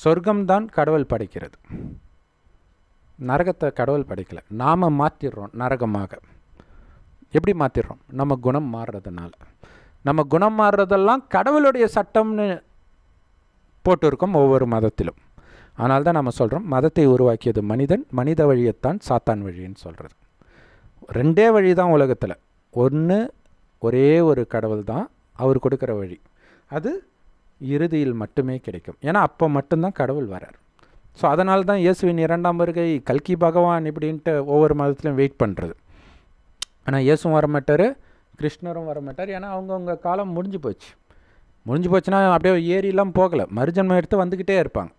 சொர்க்கம்தான் கடவுள் படைக்கிறது நரகத்தை கடவுள் படைக்கலை நாம் மாற்றிடுறோம் நரகமாக எப்படி மாற்றிடுறோம் நம்ம குணம் மாறுறதுனால நம்ம குணம் மாறுறதெல்லாம் கடவுளுடைய சட்டம்னு போட்டிருக்கோம் ஒவ்வொரு மதத்திலும் ஆனால் தான் நம்ம சொல்கிறோம் மதத்தை உருவாக்கியது மனிதன் மனித வழியைத்தான் சாத்தான் வழின்னு சொல்கிறது ரெண்டே வழி தான் உலகத்தில் ஒன்று ஒரே ஒரு கடவுள் தான் அவர் கொடுக்குற வழி அது இறுதியில் மட்டுமே கிடைக்கும் ஏன்னா அப்போ மட்டும்தான் கடவுள் வரார் ஸோ அதனால தான் இயேசுவின் இரண்டாம் வருகை கல்கி பகவான் இப்படின்ட்டு ஒவ்வொரு மதத்துலையும் வெயிட் பண்ணுறது ஆனால் இயேசும் வரமாட்டார் கிருஷ்ணரும் வரமாட்டார் ஏன்னா அவங்கவுங்க காலம் முடிஞ்சு போச்சு முடிஞ்சு போச்சுன்னா அப்படியே ஏரியெல்லாம் போகலை மறுஜன்மம் எடுத்து வந்துக்கிட்டே இருப்பாங்க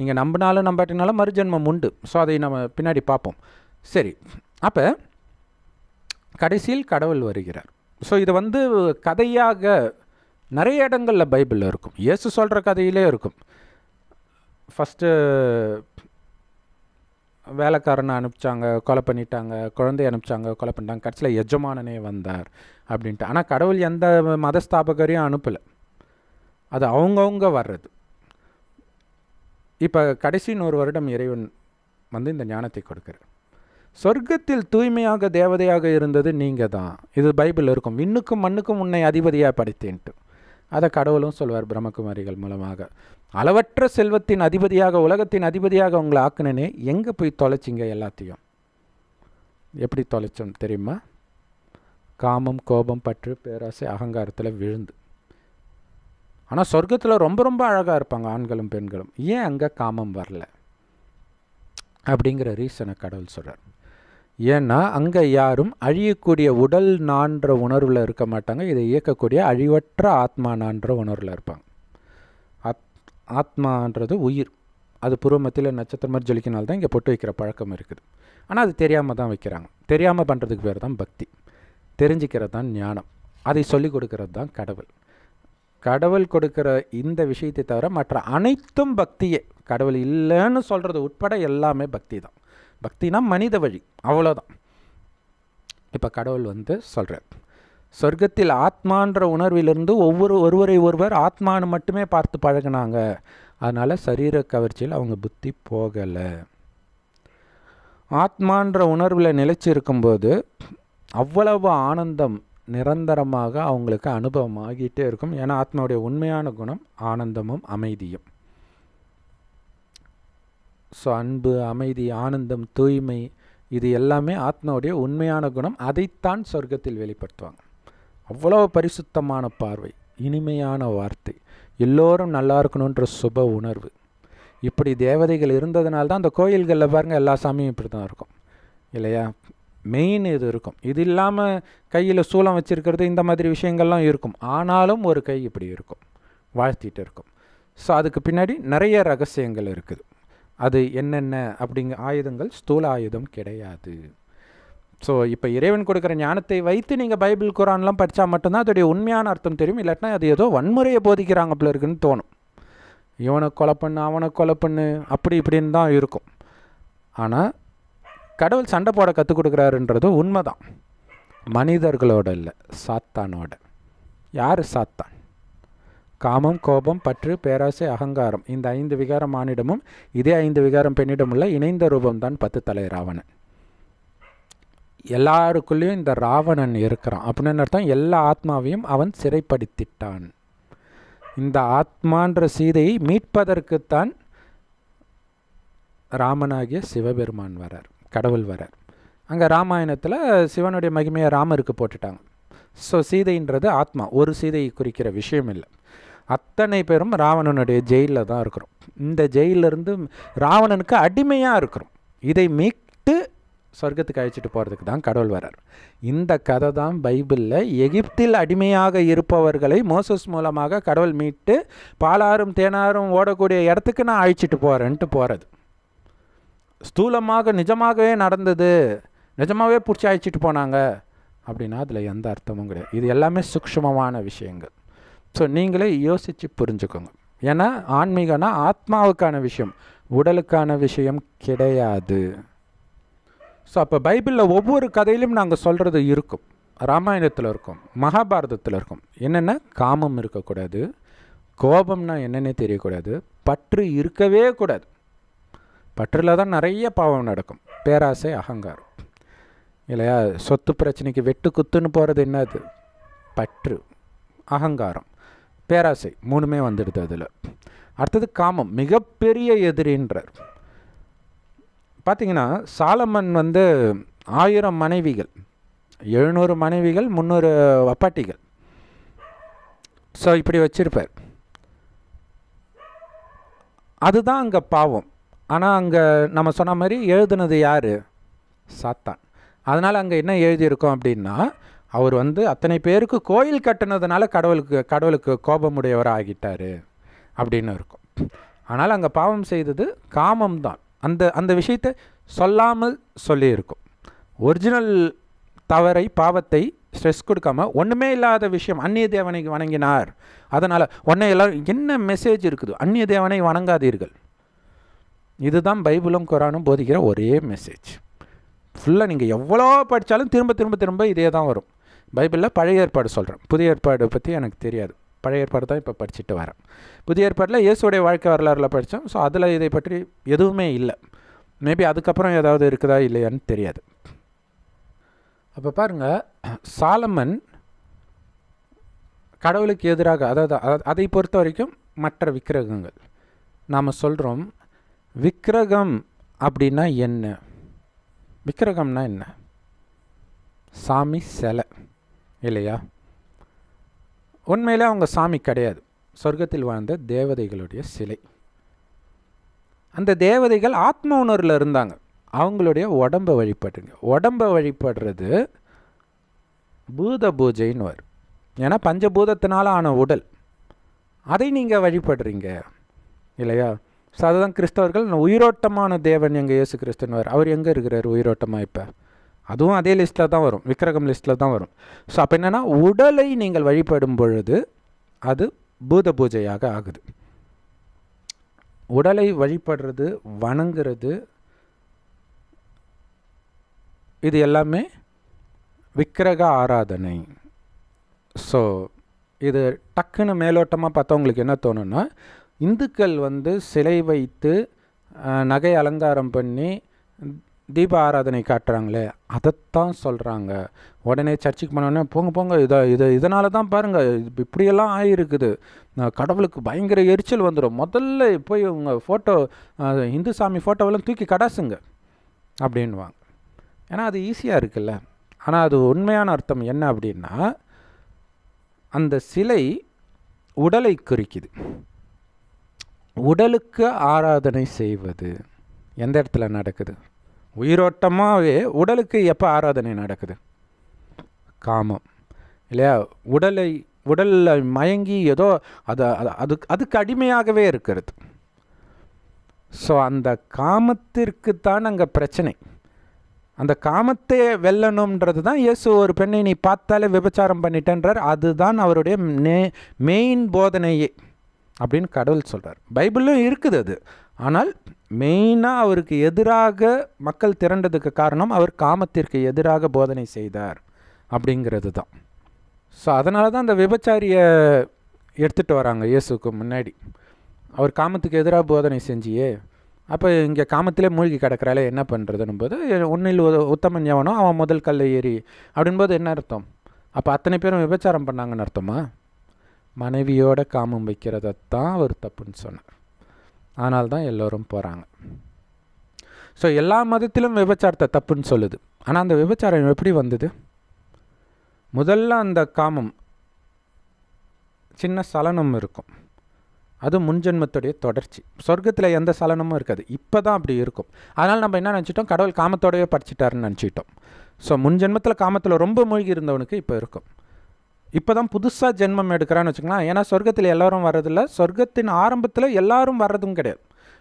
நீங்கள் நம்பினாலும் நம்பாட்டினாலும் மறுஜென்மம் உண்டு ஸோ அதை நம்ம பின்னாடி பார்ப்போம் சரி அப்போ கடைசியில் கடவுள் வருகிறார் ஸோ இது வந்து கதையாக நிறைய இடங்களில் பைபிளில் இருக்கும் இயேசு சொல்கிற கதையிலே இருக்கும் ஃபஸ்ட்டு வேலைக்காரனை அனுப்பிச்சாங்க கொலை பண்ணிட்டாங்க குழந்தைய அனுப்பிச்சாங்க கொலை பண்ணிட்டாங்க கடைசியில் எஜமானனே வந்தார் அப்படின்ட்டு ஆனால் கடவுள் எந்த மதஸ்தாபகரையும் அனுப்பலை அது அவங்கவுங்க வர்றது இப்போ கடைசி நூறு வருடம் இறைவன் வந்து இந்த ஞானத்தை கொடுக்குறார் சொர்க்கத்தில் தூய்மையாக தேவதையாக இருந்தது நீங்கள் தான் இது பைபிள் இருக்கும் விண்ணுக்கும் மண்ணுக்கும் உன்னை அதிபதியாக படித்தேன்ட்டு அதை கடவுளும் சொல்வார் பிரம்மகுமாரிகள் மூலமாக அளவற்ற செல்வத்தின் அதிபதியாக உலகத்தின் அதிபதியாக உங்களை ஆக்குனனே எங்கே போய் தொலைச்சிங்க எல்லாத்தையும் எப்படி தொலைச்சோம் தெரியுமா காமம் கோபம் பற்று பேராசை அகங்காரத்தில் விழுந்து ஆனால் சொர்க்கத்தில் ரொம்ப ரொம்ப அழகாக இருப்பாங்க ஆண்களும் பெண்களும் ஏன் அங்கே காமம் வரல அப்படிங்கிற ரீசனை கடவுள் சொல்கிறார் ஏன்னா அங்கே யாரும் அழியக்கூடிய உடல் நான்ற உணர்வில் இருக்க மாட்டாங்க இதை இயக்கக்கூடிய அழிவற்ற ஆத்மா நான்ற உணர்வில் இருப்பாங்க ஆத் ஆத்மான்றது உயிர் அது பூர்வமத்தில் நட்சத்திரம் மாதிரி ஜொலிக்கினால் தான் இங்கே பொட்டு வைக்கிற பழக்கம் இருக்குது ஆனால் அது தெரியாமல் தான் வைக்கிறாங்க தெரியாமல் பண்ணுறதுக்கு பேர் தான் பக்தி தெரிஞ்சுக்கிறது தான் ஞானம் அதை சொல்லிக் கொடுக்கறது தான் கடவுள் கடவுள் கொடுக்குற இந்த விஷயத்தை தவிர மற்ற அனைத்தும் பக்தியே கடவுள் இல்லைன்னு சொல்கிறது உட்பட எல்லாமே பக்தி தான் பக்தினா மனித வழி அவ்வளோதான் இப்போ கடவுள் வந்து சொல்கிறார் சொர்க்கத்தில் ஆத்மான்ற உணர்விலிருந்து ஒவ்வொரு ஒருவரை ஒருவர் ஆத்மானு மட்டுமே பார்த்து பழகினாங்க அதனால் சரீர கவர்ச்சியில் அவங்க புத்தி போகலை ஆத்மான்ற உணர்வில் நிலைச்சி இருக்கும்போது அவ்வளவு ஆனந்தம் நிரந்தரமாக அவங்களுக்கு அனுபவம் இருக்கும் ஏன்னா ஆத்மாவுடைய உண்மையான குணம் ஆனந்தமும் அமைதியும் ஸோ அன்பு அமைதி ஆனந்தம் தூய்மை இது எல்லாமே ஆத்மாவுடைய உண்மையான குணம் அதைத்தான் சொர்க்கத்தில் வெளிப்படுத்துவாங்க அவ்வளோ பரிசுத்தமான பார்வை இனிமையான வார்த்தை எல்லோரும் நல்லா இருக்கணுன்ற சுப உணர்வு இப்படி தேவதைகள் இருந்ததுனால்தான் தான் அந்த கோயில்களில் பாருங்கள் எல்லா சாமியும் இப்படி தான் இருக்கும் இல்லையா மெயின் இது இருக்கும் இது இல்லாமல் கையில் சூளம் வச்சுருக்கிறது இந்த மாதிரி விஷயங்கள்லாம் இருக்கும் ஆனாலும் ஒரு கை இப்படி இருக்கும் வாழ்த்திட்டு இருக்கும் ஸோ அதுக்கு பின்னாடி நிறைய ரகசியங்கள் இருக்குது அது என்னென்ன அப்படிங்க ஆயுதங்கள் ஸ்தூல ஆயுதம் கிடையாது ஸோ இப்போ இறைவன் கொடுக்குற ஞானத்தை வைத்து நீங்கள் பைபிள் குரான்லாம் படித்தா மட்டும்தான் அதோடைய உண்மையான அர்த்தம் தெரியும் இல்லாட்டினா அது ஏதோ வன்முறையை போதிக்கிறாங்க போல இருக்குன்னு தோணும் இவனை கொலை பண்ணு அவனை கொலை பண்ணு அப்படி இப்படின்னு தான் இருக்கும் ஆனால் கடவுள் சண்டை போட கற்றுக் கொடுக்குறாருன்றது உண்மைதான் மனிதர்களோட இல்லை சாத்தானோட யார் சாத்தான் காமம் கோபம் பற்று பேராசை அகங்காரம் இந்த ஐந்து விகாரம் ஆனிடமும் இதே ஐந்து விகாரம் பெண்ணிடமுள்ள இணைந்த ரூபம்தான் பத்து தலை ராவணன் எல்லாருக்குள்ளேயும் இந்த ராவணன் இருக்கிறான் அப்படின்னு அர்த்தம் எல்லா ஆத்மாவையும் அவன் சிறைப்படுத்திட்டான் இந்த ஆத்மான்ற சீதையை மீட்பதற்குத்தான் ராமனாகிய சிவபெருமான் வரார் கடவுள் வரார் அங்கே ராமாயணத்தில் சிவனுடைய மகிமையை ராமருக்கு போட்டுட்டாங்க ஸோ சீதைன்றது ஆத்மா ஒரு சீதையை குறிக்கிற விஷயம் இல்லை அத்தனை பேரும் ராவணனுடைய ஜெயிலில் தான் இருக்கிறோம் இந்த ஜெயிலிருந்து ராவணனுக்கு அடிமையாக இருக்கிறோம் இதை மீட்டு சொர்க்கத்துக்கு அழைச்சிட்டு போகிறதுக்கு தான் கடவுள் வரார் இந்த கதை தான் பைபிளில் எகிப்தில் அடிமையாக இருப்பவர்களை மோசஸ் மூலமாக கடவுள் மீட்டு பாலாரும் தேனாரும் ஓடக்கூடிய இடத்துக்கு நான் அழைச்சிட்டு போகிறேன்ட்டு போகிறது ஸ்தூலமாக நிஜமாகவே நடந்தது நிஜமாகவே பிடிச்சி அழைச்சிட்டு போனாங்க அப்படின்னா அதில் எந்த அர்த்தமும் கிடையாது இது எல்லாமே சூக்ஷமமான விஷயங்கள் ஸோ நீங்களே யோசித்து புரிஞ்சுக்கோங்க ஏன்னா ஆன்மீகம்னா ஆத்மாவுக்கான விஷயம் உடலுக்கான விஷயம் கிடையாது ஸோ அப்போ பைபிளில் ஒவ்வொரு கதையிலும் நாங்கள் சொல்கிறது இருக்கும் ராமாயணத்தில் இருக்கும் மகாபாரதத்தில் இருக்கும் என்னென்னா காமம் இருக்கக்கூடாது கோபம்னா என்னென்னே தெரியக்கூடாது பற்று இருக்கவே கூடாது பற்றில் தான் நிறைய பாவம் நடக்கும் பேராசை அகங்காரம் இல்லையா சொத்து பிரச்சனைக்கு வெட்டு குத்துன்னு போகிறது என்னது பற்று அகங்காரம் பேராசை மூணுமே வந்துடுது அதில் அடுத்தது காமம் மிகப்பெரிய எதிரின்றார் பார்த்திங்கன்னா சாலமன் வந்து ஆயிரம் மனைவிகள் எழுநூறு மனைவிகள் முந்நூறு அப்பாட்டிகள் ஸோ இப்படி வச்சுருப்பார் அதுதான் அங்கே பாவம் ஆனால் அங்கே நம்ம சொன்ன மாதிரி எழுதுனது யார் சாத்தான் அதனால் அங்கே என்ன எழுதியிருக்கோம் அப்படின்னா அவர் வந்து அத்தனை பேருக்கு கோயில் கட்டினதுனால கடவுளுக்கு கடவுளுக்கு கோபமுடையவராக ஆகிட்டார் அப்படின்னு இருக்கும் ஆனால் அங்கே பாவம் செய்தது காமம் தான் அந்த அந்த விஷயத்தை சொல்லாமல் சொல்லியிருக்கும் ஒரிஜினல் தவறை பாவத்தை ஸ்ட்ரெஸ் கொடுக்காம ஒன்றுமே இல்லாத விஷயம் அந்நிய தேவனை வணங்கினார் அதனால் உன்னை எல்லோரும் என்ன மெசேஜ் இருக்குது அந்நிய தேவனை வணங்காதீர்கள் இதுதான் பைபிளும் குரானும் போதிக்கிற ஒரே மெசேஜ் ஃபுல்லாக நீங்கள் எவ்வளோ படித்தாலும் திரும்ப திரும்ப திரும்ப இதே தான் வரும் பைபிளில் பழைய ஏற்பாடு சொல்கிறேன் புதிய ஏற்பாடு பற்றி எனக்கு தெரியாது பழைய ஏற்பாடு தான் இப்போ படிச்சுட்டு வரேன் புதிய ஏற்பாட்டில் இயேசுடைய வாழ்க்கை வரலாறில் படித்தோம் ஸோ அதில் இதை பற்றி எதுவுமே இல்லை மேபி அதுக்கப்புறம் ஏதாவது இருக்குதா இல்லையான்னு தெரியாது அப்போ பாருங்கள் சாலமன் கடவுளுக்கு எதிராக அதாவது அதை பொறுத்த வரைக்கும் மற்ற விக்கிரகங்கள் நாம் சொல்கிறோம் விக்கிரகம் அப்படின்னா என்ன விக்கிரகம்னா என்ன சாமி சிலை இல்லையா உண்மையில் அவங்க சாமி கிடையாது சொர்க்கத்தில் வாழ்ந்த தேவதைகளுடைய சிலை அந்த தேவதைகள் ஆத்ம உணர்வில் இருந்தாங்க அவங்களுடைய உடம்பை வழிபடுங்க உடம்பை வழிபடுறது பூத பூஜைன்னு வரும் ஏன்னா பஞ்சபூதத்தினால ஆன உடல் அதை நீங்கள் வழிபடுறீங்க இல்லையா ஸோ அதுதான் கிறிஸ்தவர்கள் உயிரோட்டமான தேவன் எங்கள் இயேசு கிறிஸ்தன் அவர் எங்கே இருக்கிறார் உயிரோட்டமாக இப்போ அதுவும் அதே லிஸ்ட்டில் தான் வரும் விக்ரகம் லிஸ்ட்டில் தான் வரும் ஸோ அப்போ என்னென்னா உடலை நீங்கள் வழிபடும் பொழுது அது பூத பூஜையாக ஆகுது உடலை வழிபடுறது வணங்குறது இது எல்லாமே விக்கிரக ஆராதனை ஸோ இது டக்குன்னு மேலோட்டமாக பார்த்தா உங்களுக்கு என்ன தோணுன்னா இந்துக்கள் வந்து சிலை வைத்து நகை அலங்காரம் பண்ணி தீப ஆராதனை காட்டுறாங்களே அதைத்தான் சொல்கிறாங்க உடனே சர்ச்சுக்கு போனோடனே போங்க போங்க இதை இதை இதனால தான் பாருங்கள் இப்படியெல்லாம் ஆகிருக்குது கடவுளுக்கு பயங்கர எரிச்சல் வந்துடும் முதல்ல போய் உங்கள் ஃபோட்டோ இந்து சாமி ஃபோட்டோவெல்லாம் தூக்கி கடாசுங்க அப்படின்வாங்க ஏன்னா அது ஈஸியாக இருக்குல்ல ஆனால் அது உண்மையான அர்த்தம் என்ன அப்படின்னா அந்த சிலை உடலை குறிக்குது உடலுக்கு ஆராதனை செய்வது எந்த இடத்துல நடக்குது உயிரோட்டமாகவே உடலுக்கு எப்போ ஆராதனை நடக்குது காமம் இல்லையா உடலை உடலில் மயங்கி ஏதோ அதை அது அதுக்கு அடிமையாகவே இருக்கிறது ஸோ அந்த காமத்திற்கு தான் அங்கே பிரச்சனை அந்த காமத்தை வெல்லணுன்றது தான் இயேசு ஒரு பெண்ணை நீ பார்த்தாலே விபச்சாரம் பண்ணிட்டேன்றார் அதுதான் அவருடைய மெயின் போதனையே அப்படின்னு கடவுள் சொல்கிறார் பைபிளும் இருக்குது அது ஆனால் மெயினாக அவருக்கு எதிராக மக்கள் திரண்டதுக்கு காரணம் அவர் காமத்திற்கு எதிராக போதனை செய்தார் அப்படிங்கிறது தான் ஸோ அதனால தான் அந்த விபச்சாரியை எடுத்துகிட்டு வராங்க இயேசுக்கு முன்னாடி அவர் காமத்துக்கு எதிராக போதனை செஞ்சியே அப்போ இங்கே காமத்திலே மூழ்கி கிடக்கிறாலே என்ன பண்ணுறதுன்னு போது ஒன்றில் உத்தமன் எவனோ அவன் முதல் கல்லை ஏறி அப்படின்போது என்ன அர்த்தம் அப்போ அத்தனை பேரும் விபச்சாரம் பண்ணாங்கன்னு அர்த்தமா மனைவியோட காமம் வைக்கிறதத்தான் அவர் தப்புன்னு சொன்னார் ஆனால் தான் எல்லோரும் போகிறாங்க ஸோ எல்லா மதத்திலும் விபச்சாரத்தை தப்புன்னு சொல்லுது ஆனால் அந்த விபச்சாரம் எப்படி வந்தது முதல்ல அந்த காமம் சின்ன சலனம் இருக்கும் அது முன்ஜென்மத்துடைய தொடர்ச்சி சொர்க்கத்தில் எந்த சலனமும் இருக்காது இப்போ தான் அப்படி இருக்கும் அதனால் நம்ம என்ன நினச்சிட்டோம் கடவுள் காமத்தோடவே படிச்சிட்டாருன்னு நினச்சிட்டோம் ஸோ முன்ஜென்மத்தில் காமத்தில் ரொம்ப மூழ்கி இருந்தவனுக்கு இப்போ இருக்கும் இப்போ தான் புதுசாக ஜென்மம் எடுக்கிறான்னு வச்சுக்கலாம் ஏன்னா சொர்க்கத்தில் எல்லோரும் வர்றதில்ல சொர்க்கத்தின் ஆரம்பத்தில் எல்லாரும் வர்றதும் கிடையாது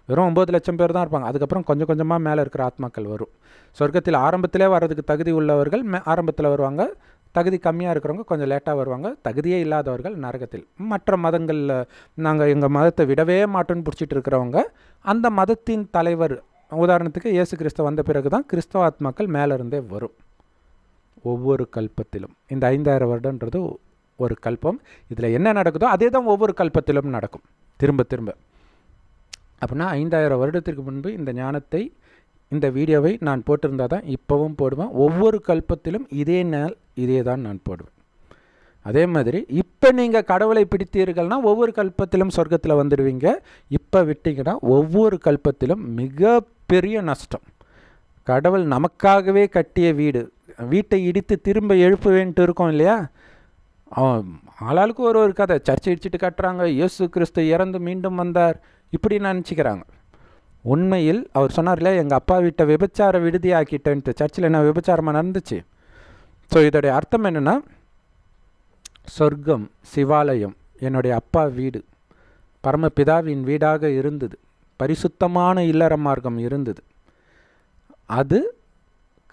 வெறும் ஒம்பது லட்சம் பேர் தான் இருப்பாங்க அதுக்கப்புறம் கொஞ்சம் கொஞ்சமாக மேலே இருக்கிற ஆத்மாக்கள் வரும் சொர்க்கத்தில் ஆரம்பத்திலே வர்றதுக்கு தகுதி உள்ளவர்கள் மே ஆரம்பத்தில் வருவாங்க தகுதி கம்மியாக இருக்கிறவங்க கொஞ்சம் லேட்டாக வருவாங்க தகுதியே இல்லாதவர்கள் நரகத்தில் மற்ற மதங்களில் நாங்கள் எங்கள் மதத்தை விடவே மாட்டோன்னு பிடிச்சிட்டு இருக்கிறவங்க அந்த மதத்தின் தலைவர் உதாரணத்துக்கு இயேசு கிறிஸ்தவ வந்த பிறகு தான் கிறிஸ்தவ ஆத்மாக்கள் மேலேருந்தே வரும் ஒவ்வொரு கல்பத்திலும் இந்த ஐந்தாயிரம் வருடன்றது ஒரு கல்பம் இதில் என்ன நடக்குதோ அதே தான் ஒவ்வொரு கல்பத்திலும் நடக்கும் திரும்ப திரும்ப அப்படின்னா ஐந்தாயிரம் வருடத்திற்கு முன்பு இந்த ஞானத்தை இந்த வீடியோவை நான் போட்டிருந்தால் தான் இப்போவும் போடுவேன் ஒவ்வொரு கல்பத்திலும் இதே நாள் இதே தான் நான் போடுவேன் அதே மாதிரி இப்போ நீங்கள் கடவுளை பிடித்தீர்கள்னா ஒவ்வொரு கல்பத்திலும் சொர்க்கத்தில் வந்துடுவீங்க இப்போ விட்டிங்கன்னா ஒவ்வொரு கல்பத்திலும் மிகப்பெரிய நஷ்டம் கடவுள் நமக்காகவே கட்டிய வீடு வீட்டை இடித்து திரும்ப எழுப்புவேன்ட்டு இருக்கோம் இல்லையா அவன் ஆளாளுக்கு ஒரு ஒரு கதை சர்ச்சை இடிச்சிட்டு கட்டுறாங்க இயேசு கிறிஸ்து இறந்து மீண்டும் வந்தார் இப்படி நினச்சிக்கிறாங்க உண்மையில் அவர் சொன்னார் இல்லையா எங்கள் அப்பா வீட்டை விபச்சார விடுதி ஆக்கிட்டேன்ட்டு சர்ச்சில் என்ன விபச்சாரமாக நடந்துச்சு ஸோ இதோடைய அர்த்தம் என்னென்னா சொர்க்கம் சிவாலயம் என்னுடைய அப்பா வீடு பரமபிதாவின் வீடாக இருந்தது பரிசுத்தமான இல்லற மார்க்கம் இருந்தது அது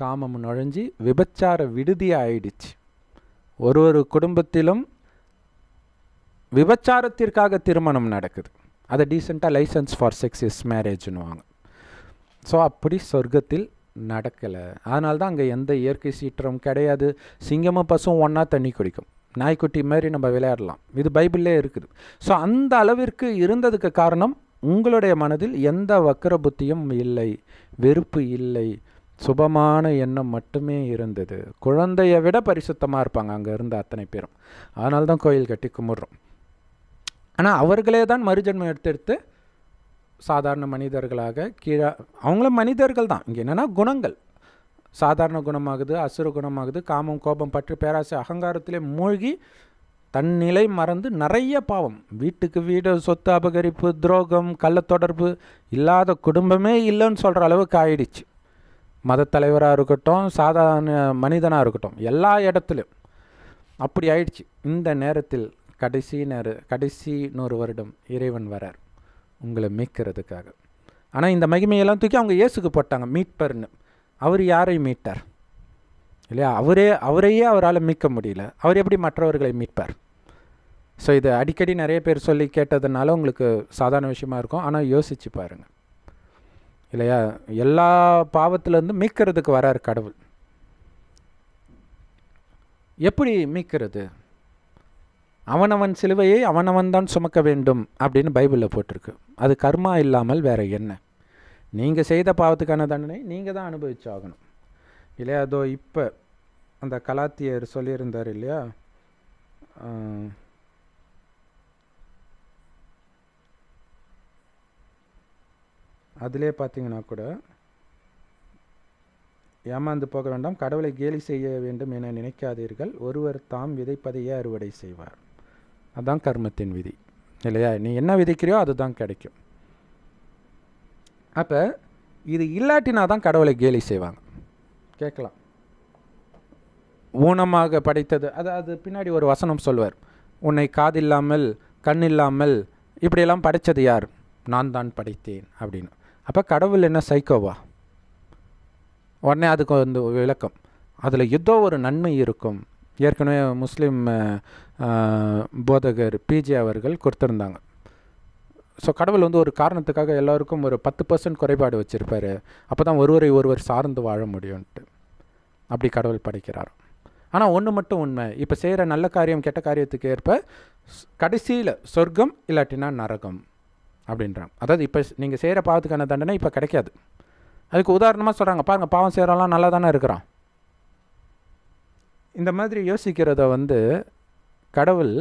காமம் நுழைஞ்சி விபச்சார விடுதி ஆயிடுச்சு ஒரு ஒரு குடும்பத்திலும் விபச்சாரத்திற்காக திருமணம் நடக்குது அதை டீசெண்டாக லைசன்ஸ் ஃபார் செக்ஸ் இஸ் மேரேஜ்னுவாங்க ஸோ அப்படி சொர்க்கத்தில் நடக்கலை அதனால தான் அங்கே எந்த இயற்கை சீற்றம் கிடையாது சிங்கமும் பசும் ஒன்றா தண்ணி குடிக்கும் நாய்க்குட்டி மாதிரி நம்ம விளையாடலாம் இது பைபிளே இருக்குது ஸோ அந்த அளவிற்கு இருந்ததுக்கு காரணம் உங்களுடைய மனதில் எந்த வக்கர புத்தியும் இல்லை வெறுப்பு இல்லை சுபமான எண்ணம் மட்டுமே இருந்தது குழந்தையை விட பரிசுத்தமாக இருப்பாங்க அங்கே இருந்த அத்தனை பேரும் அதனால தான் கோயில் கட்டி கும்பிட்றோம் ஆனால் அவர்களே தான் மறுஜன்மம் எடுத்தெடுத்து சாதாரண மனிதர்களாக கீழே அவங்களும் மனிதர்கள் தான் இங்கே என்னென்னா குணங்கள் சாதாரண குணமாகுது அசுர குணமாகுது காமம் கோபம் பற்று பேராசை அகங்காரத்திலே மூழ்கி தன் நிலை மறந்து நிறைய பாவம் வீட்டுக்கு வீடு சொத்து அபகரிப்பு துரோகம் கள்ள தொடர்பு இல்லாத குடும்பமே இல்லைன்னு சொல்கிற அளவுக்கு ஆயிடுச்சு மதத்தலைவராக இருக்கட்டும் சாதாரண மனிதனாக இருக்கட்டும் எல்லா இடத்துலையும் அப்படி ஆயிடுச்சு இந்த நேரத்தில் கடைசி நேர கடைசி நூறு வருடம் இறைவன் வரார் உங்களை மீட்கிறதுக்காக ஆனால் இந்த மகிமையெல்லாம் தூக்கி அவங்க இயேசுக்கு போட்டாங்க மீட்பர்னு அவர் யாரை மீட்டார் இல்லையா அவரே அவரையே அவரால் மீட்க முடியல அவர் எப்படி மற்றவர்களை மீட்பார் ஸோ இது அடிக்கடி நிறைய பேர் சொல்லி கேட்டதுனால உங்களுக்கு சாதாரண விஷயமா இருக்கும் ஆனால் யோசித்து பாருங்கள் இல்லையா எல்லா பாவத்திலேருந்து மீட்கிறதுக்கு வராரு கடவுள் எப்படி மீட்கிறது அவனவன் சிலுவையை அவனவன் தான் சுமக்க வேண்டும் அப்படின்னு பைபிளில் போட்டிருக்கு அது கர்மா இல்லாமல் வேறு என்ன நீங்கள் செய்த பாவத்துக்கான தண்டனை நீங்கள் தான் அனுபவிச்சாகணும் இல்லையா அதோ இப்போ அந்த கலாத்தியர் சொல்லியிருந்தார் இல்லையா அதிலே பார்த்தீங்கன்னா கூட ஏமாந்து போக வேண்டாம் கடவுளை கேலி செய்ய வேண்டும் என நினைக்காதீர்கள் ஒருவர் தாம் விதைப்பதையே அறுவடை செய்வார் அதுதான் கர்மத்தின் விதி இல்லையா நீ என்ன விதைக்கிறியோ அதுதான் கிடைக்கும் அப்போ இது இல்லாட்டினா தான் கடவுளை கேலி செய்வாங்க கேட்கலாம் ஊனமாக படைத்தது அது அது பின்னாடி ஒரு வசனம் சொல்வார் உன்னை காதில்லாமல் கண் இல்லாமல் இப்படியெல்லாம் படைத்தது யார் நான் தான் படைத்தேன் அப்படின்னு அப்போ கடவுள் என்ன சைக்கோவா உடனே அதுக்கு வந்து விளக்கம் அதில் ஏதோ ஒரு நன்மை இருக்கும் ஏற்கனவே முஸ்லீம் போதகர் பிஜே அவர்கள் கொடுத்துருந்தாங்க ஸோ கடவுள் வந்து ஒரு காரணத்துக்காக எல்லாருக்கும் ஒரு பத்து பர்சன்ட் குறைபாடு வச்சுருப்பார் அப்போ தான் ஒருவரை ஒருவர் சார்ந்து வாழ முடியும்ன்ட்டு அப்படி கடவுள் படைக்கிறார் ஆனால் ஒன்று மட்டும் உண்மை இப்போ செய்கிற நல்ல காரியம் கெட்ட காரியத்துக்கு ஏற்ப கடைசியில் சொர்க்கம் இல்லாட்டினா நரகம் அப்படின்றான் அதாவது இப்போ நீங்கள் செய்கிற பாவத்துக்கான தண்டனை இப்போ கிடைக்காது அதுக்கு உதாரணமாக சொல்கிறாங்க பாருங்கள் பாவம் செய்கிறவெல்லாம் நல்லா தானே இருக்கிறான் இந்த மாதிரி யோசிக்கிறத வந்து கடவுள்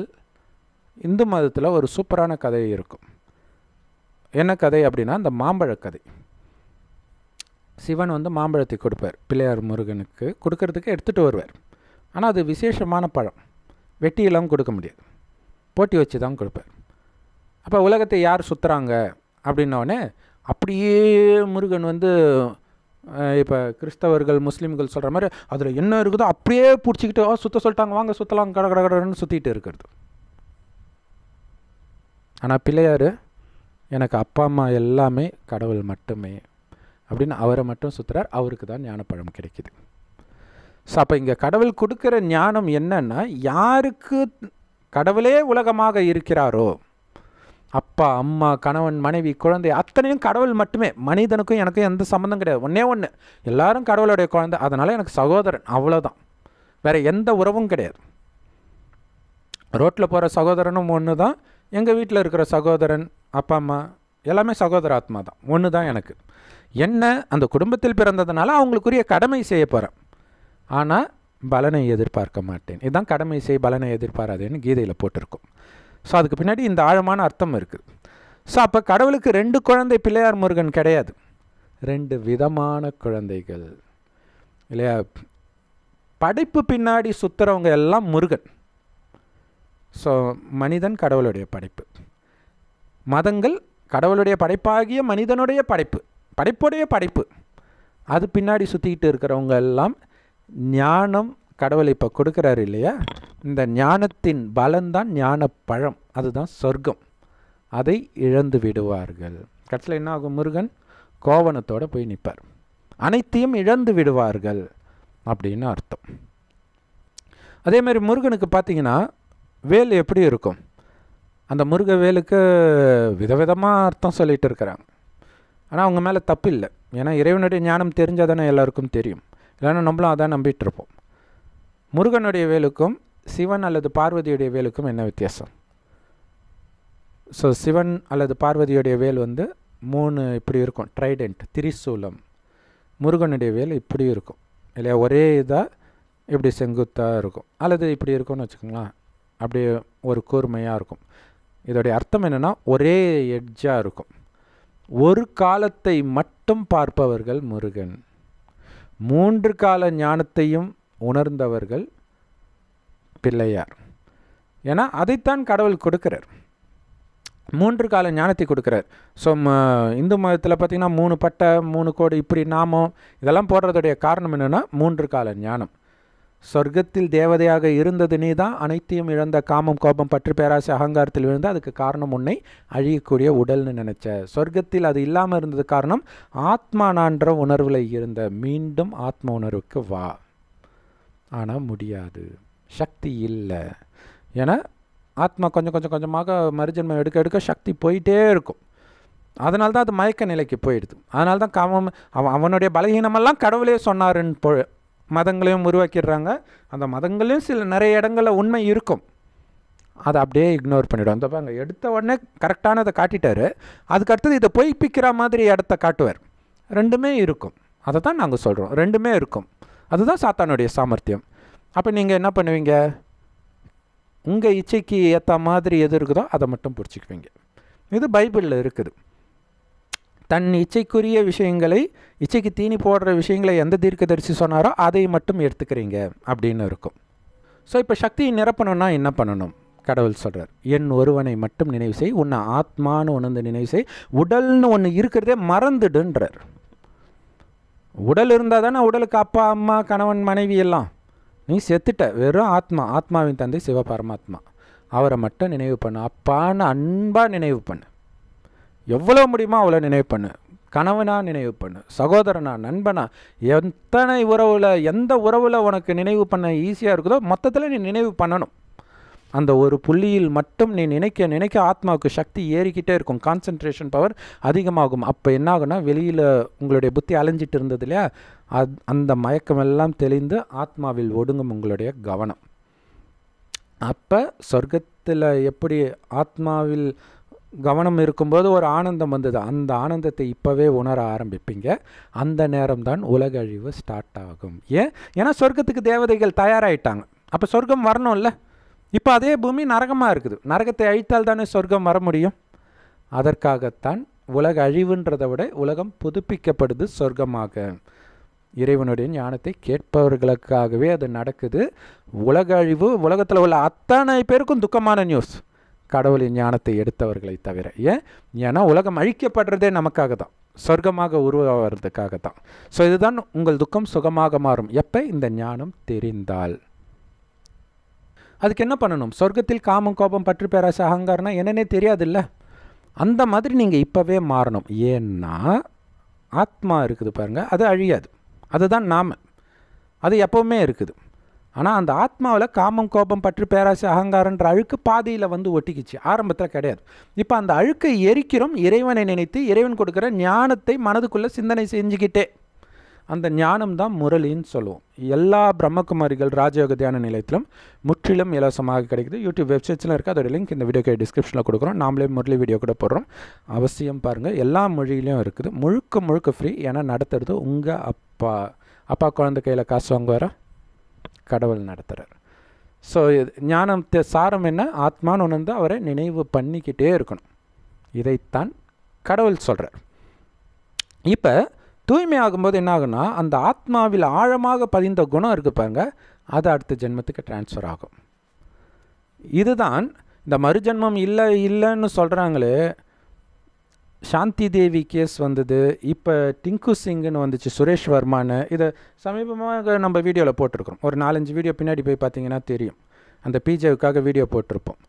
இந்து மதத்தில் ஒரு சூப்பரான கதை இருக்கும் என்ன கதை அப்படின்னா இந்த மாம்பழ கதை சிவன் வந்து மாம்பழத்தை கொடுப்பார் பிள்ளையார் முருகனுக்கு கொடுக்கறதுக்கு எடுத்துகிட்டு வருவார் ஆனால் அது விசேஷமான பழம் வெட்டியெல்லாம் கொடுக்க முடியாது போட்டி வச்சு தான் கொடுப்பார் அப்போ உலகத்தை யார் சுற்றுறாங்க அப்படின்னோடனே அப்படியே முருகன் வந்து இப்போ கிறிஸ்தவர்கள் முஸ்லீம்கள் சொல்கிற மாதிரி அதில் என்ன இருக்குதோ அப்படியே பிடிச்சிக்கிட்டு சுற்ற சொல்லிட்டாங்க வாங்க சுற்றலாம் கட கட கடன்னு சுற்றிட்டு இருக்கிறது ஆனால் பிள்ளையார் எனக்கு அப்பா அம்மா எல்லாமே கடவுள் மட்டுமே அப்படின்னு அவரை மட்டும் சுற்றுறார் அவருக்கு தான் ஞானப்பழம் கிடைக்கிது ஸோ அப்போ இங்கே கடவுள் கொடுக்குற ஞானம் என்னன்னா யாருக்கு கடவுளே உலகமாக இருக்கிறாரோ அப்பா அம்மா கணவன் மனைவி குழந்தை அத்தனையும் கடவுள் மட்டுமே மனிதனுக்கும் எனக்கும் எந்த சம்மந்தம் கிடையாது ஒன்றே ஒன்று எல்லாரும் கடவுளுடைய குழந்தை அதனால் எனக்கு சகோதரன் அவ்வளோதான் வேறு எந்த உறவும் கிடையாது ரோட்டில் போகிற சகோதரனும் ஒன்று தான் எங்கள் வீட்டில் இருக்கிற சகோதரன் அப்பா அம்மா எல்லாமே சகோதர ஆத்மா தான் ஒன்று தான் எனக்கு என்ன அந்த குடும்பத்தில் பிறந்ததுனால அவங்களுக்குரிய கடமை செய்ய போகிறேன் ஆனால் பலனை எதிர்பார்க்க மாட்டேன் இதுதான் கடமை செய் பலனை எதிர்பாராதேன்னு கீதையில் போட்டிருக்கோம் ஸோ அதுக்கு பின்னாடி இந்த ஆழமான அர்த்தம் இருக்குது ஸோ அப்போ கடவுளுக்கு ரெண்டு குழந்தை பிள்ளையார் முருகன் கிடையாது ரெண்டு விதமான குழந்தைகள் இல்லையா படைப்பு பின்னாடி சுற்றுறவங்க எல்லாம் முருகன் ஸோ மனிதன் கடவுளுடைய படைப்பு மதங்கள் கடவுளுடைய படைப்பாகிய மனிதனுடைய படைப்பு படைப்புடைய படைப்பு அது பின்னாடி சுற்றிக்கிட்டு இருக்கிறவங்க எல்லாம் ஞானம் கடவுள் இப்போ கொடுக்குறாரு இல்லையா இந்த ஞானத்தின் பலன்தான் ஞான பழம் அதுதான் சொர்க்கம் அதை இழந்து விடுவார்கள் கட்சியில் என்ன ஆகும் முருகன் கோவணத்தோடு போய் நிற்பார் அனைத்தையும் இழந்து விடுவார்கள் அப்படின்னு அர்த்தம் அதே மாதிரி முருகனுக்கு பார்த்தீங்கன்னா வேல் எப்படி இருக்கும் அந்த முருக வேலுக்கு விதவிதமாக அர்த்தம் சொல்லிகிட்டு இருக்கிறாங்க ஆனால் அவங்க மேலே தப்பு இல்லை ஏன்னா இறைவனுடைய ஞானம் தெரிஞ்சால் தானே எல்லாருக்கும் தெரியும் இல்லைன்னா நம்மளும் அதான் நம்பிகிட்டு இருப்போம் முருகனுடைய வேலுக்கும் சிவன் அல்லது பார்வதியுடைய வேலுக்கும் என்ன வித்தியாசம் ஸோ சிவன் அல்லது பார்வதியுடைய வேல் வந்து மூணு இப்படி இருக்கும் ட்ரைடென்ட் திரிசூலம் முருகனுடைய வேல் இப்படி இருக்கும் இல்லையா ஒரே இதாக இப்படி செங்குத்தாக இருக்கும் அல்லது இப்படி இருக்கும்னு வச்சுக்கோங்களேன் அப்படியே ஒரு கூர்மையாக இருக்கும் இதோடைய அர்த்தம் என்னென்னா ஒரே எட்ஜாக இருக்கும் ஒரு காலத்தை மட்டும் பார்ப்பவர்கள் முருகன் மூன்று கால ஞானத்தையும் உணர்ந்தவர்கள் பிள்ளையார் ஏன்னா அதைத்தான் கடவுள் கொடுக்கிறார் மூன்று கால ஞானத்தை கொடுக்குறார் ஸோ இந்து மதத்தில் பார்த்திங்கன்னா மூணு பட்டை மூணு கோடு இப்படி நாமம் இதெல்லாம் போடுறதுடைய காரணம் என்னென்னா மூன்று கால ஞானம் சொர்க்கத்தில் தேவதையாக இருந்தது நீ தான் அனைத்தையும் இழந்த காமம் கோபம் பற்று பேராசி அகங்காரத்தில் விழுந்து அதுக்கு காரணம் உன்னை அழியக்கூடிய உடல்னு நினச்ச சொர்க்கத்தில் அது இல்லாமல் இருந்தது காரணம் ஆத்மானான்ற உணர்வில் இருந்த மீண்டும் ஆத்ம உணர்வுக்கு வா ஆனால் முடியாது சக்தி இல்லை ஏன்னா ஆத்மா கொஞ்சம் கொஞ்சம் கொஞ்சமாக மறுஜன்மம் எடுக்க எடுக்க சக்தி போயிட்டே இருக்கும் அதனால தான் அது மயக்க நிலைக்கு போயிடுது அதனால தான் கவம் அவன் அவனுடைய பலகீனமெல்லாம் கடவுளே சொன்னாருன்னு பொ மதங்களையும் உருவாக்கிடுறாங்க அந்த மதங்களையும் சில நிறைய இடங்களில் உண்மை இருக்கும் அதை அப்படியே இக்னோர் பண்ணிவிடும் அந்த பாங்க எடுத்த உடனே கரெக்டானதை காட்டிட்டாரு அதுக்கு அடுத்தது இதை பொய்ப்பிக்கிற மாதிரி இடத்த காட்டுவார் ரெண்டுமே இருக்கும் அதை தான் நாங்கள் சொல்கிறோம் ரெண்டுமே இருக்கும் அதுதான் சாத்தானுடைய சாமர்த்தியம் அப்போ நீங்கள் என்ன பண்ணுவீங்க உங்கள் இச்சைக்கு ஏற்ற மாதிரி எது இருக்குதோ அதை மட்டும் பிடிச்சிக்குவீங்க இது பைபிளில் இருக்குது தன் இச்சைக்குரிய விஷயங்களை இச்சைக்கு தீனி போடுற விஷயங்களை எந்த தீர்க்கதரிசி சொன்னாரோ அதை மட்டும் எடுத்துக்கிறீங்க அப்படின்னு இருக்கும் ஸோ இப்போ சக்தியை நிரப்பணும்னா என்ன பண்ணணும் கடவுள் சொல்கிறார் என் ஒருவனை மட்டும் நினைவு செய் உன்னை ஆத்மானு உணர்ந்து நினைவு செய் உடல்னு ஒன்று இருக்கிறதே மறந்துடுன்றார் உடல் இருந்தால் தானே உடலுக்கு அப்பா அம்மா கணவன் மனைவி எல்லாம் நீ செத்துட்ட வெறும் ஆத்மா ஆத்மாவின் தந்தை சிவபரமாத்மா அவரை மட்டும் நினைவு பண்ணு அப்பான்னு அன்பாக நினைவு பண்ணு எவ்வளோ முடியுமோ அவ்வளோ நினைவு பண்ணு கணவனாக நினைவு பண்ணு சகோதரனா நண்பனா எத்தனை உறவில் எந்த உறவில் உனக்கு நினைவு பண்ண ஈஸியாக இருக்குதோ மொத்தத்தில் நீ நினைவு பண்ணணும் அந்த ஒரு புள்ளியில் மட்டும் நீ நினைக்க நினைக்க ஆத்மாவுக்கு சக்தி ஏறிக்கிட்டே இருக்கும் கான்சன்ட்ரேஷன் பவர் அதிகமாகும் அப்போ என்ன வெளியில் உங்களுடைய புத்தி அலைஞ்சிட்டு இருந்தது இல்லையா அத் அந்த மயக்கமெல்லாம் தெளிந்து ஆத்மாவில் ஒடுங்கும் உங்களுடைய கவனம் அப்போ சொர்க்கத்தில் எப்படி ஆத்மாவில் கவனம் இருக்கும்போது ஒரு ஆனந்தம் வந்தது அந்த ஆனந்தத்தை இப்போவே உணர ஆரம்பிப்பீங்க அந்த நேரம்தான் உலகழிவு ஸ்டார்ட் ஆகும் ஏன் ஏன்னா சொர்க்கத்துக்கு தேவதைகள் தயாராகிட்டாங்க அப்போ சொர்க்கம் வரணும்ல இப்போ அதே பூமி நரகமாக இருக்குது நரகத்தை அழித்தால் தானே சொர்க்கம் வர முடியும் அதற்காகத்தான் உலக அழிவுன்றதை விட உலகம் புதுப்பிக்கப்படுது சொர்க்கமாக இறைவனுடைய ஞானத்தை கேட்பவர்களுக்காகவே அது நடக்குது உலக அழிவு உலகத்தில் உள்ள அத்தனை பேருக்கும் துக்கமான நியூஸ் கடவுளின் ஞானத்தை எடுத்தவர்களை தவிர ஏன் ஏன்னா உலகம் அழிக்கப்படுறதே நமக்காக தான் சொர்க்கமாக உருவாகிறதுக்காக தான் ஸோ இதுதான் உங்கள் துக்கம் சுகமாக மாறும் எப்போ இந்த ஞானம் தெரிந்தால் அதுக்கு என்ன பண்ணணும் சொர்க்கத்தில் காமம் கோபம் பற்று பேராசை அகங்காரம்னா என்னன்னே தெரியாதுல்ல அந்த மாதிரி நீங்கள் இப்போவே மாறணும் ஏன்னா ஆத்மா இருக்குது பாருங்கள் அது அழியாது அதுதான் நாம் அது எப்போவுமே இருக்குது ஆனால் அந்த ஆத்மாவில் காமம் கோபம் பற்று பேராசை அகங்காரன்ற அழுக்கு பாதியில் வந்து ஒட்டிக்கிச்சு ஆரம்பத்தில் கிடையாது இப்போ அந்த அழுக்கை எரிக்கிறோம் இறைவனை நினைத்து இறைவன் கொடுக்குற ஞானத்தை மனதுக்குள்ளே சிந்தனை செஞ்சுக்கிட்டே அந்த ஞானம் தான் முரளின்னு சொல்லுவோம் எல்லா பிரம்மகுமாரிகள் ராஜயோக தியான நிலையத்திலும் முற்றிலும் இலவசமாக கிடைக்குது யூடியூப் வெப்சைட்ஸில் இருக்குது அதோட லிங்க் இந்த வீடியோக்கு டிஸ்கிரிப்ஷனில் கொடுக்குறோம் நாமளே முரளி வீடியோ கூட போடுறோம் அவசியம் பாருங்கள் எல்லா மொழியிலையும் இருக்குது முழுக்க முழுக்க ஃப்ரீ ஏன்னா நடத்துறது உங்கள் அப்பா அப்பா குழந்தை கையில் காசு வாங்குவாரா கடவுள் நடத்துகிறார் ஸோ இது ஞானத்தை சாரம் என்ன ஆத்மான்னு உணர்ந்து அவரை நினைவு பண்ணிக்கிட்டே இருக்கணும் இதைத்தான் கடவுள் சொல்கிறார் இப்போ தூய்மை ஆகும்போது என்ன ஆகுனா அந்த ஆத்மாவில் ஆழமாக பதிந்த குணம் இருக்குது பாருங்க அது அடுத்த ஜென்மத்துக்கு டிரான்ஸ்ஃபர் ஆகும் இதுதான் இந்த மறுஜென்மம் இல்லை இல்லைன்னு சொல்கிறாங்களே சாந்தி தேவி கேஸ் வந்தது இப்போ டிங்கு சிங்குன்னு வந்துச்சு சுரேஷ் வர்மான்னு இதை சமீபமாக நம்ம வீடியோவில் போட்டிருக்கிறோம் ஒரு நாலஞ்சு வீடியோ பின்னாடி போய் பார்த்தீங்கன்னா தெரியும் அந்த பிஜேவுக்காக வீடியோ போட்டிருப்போம்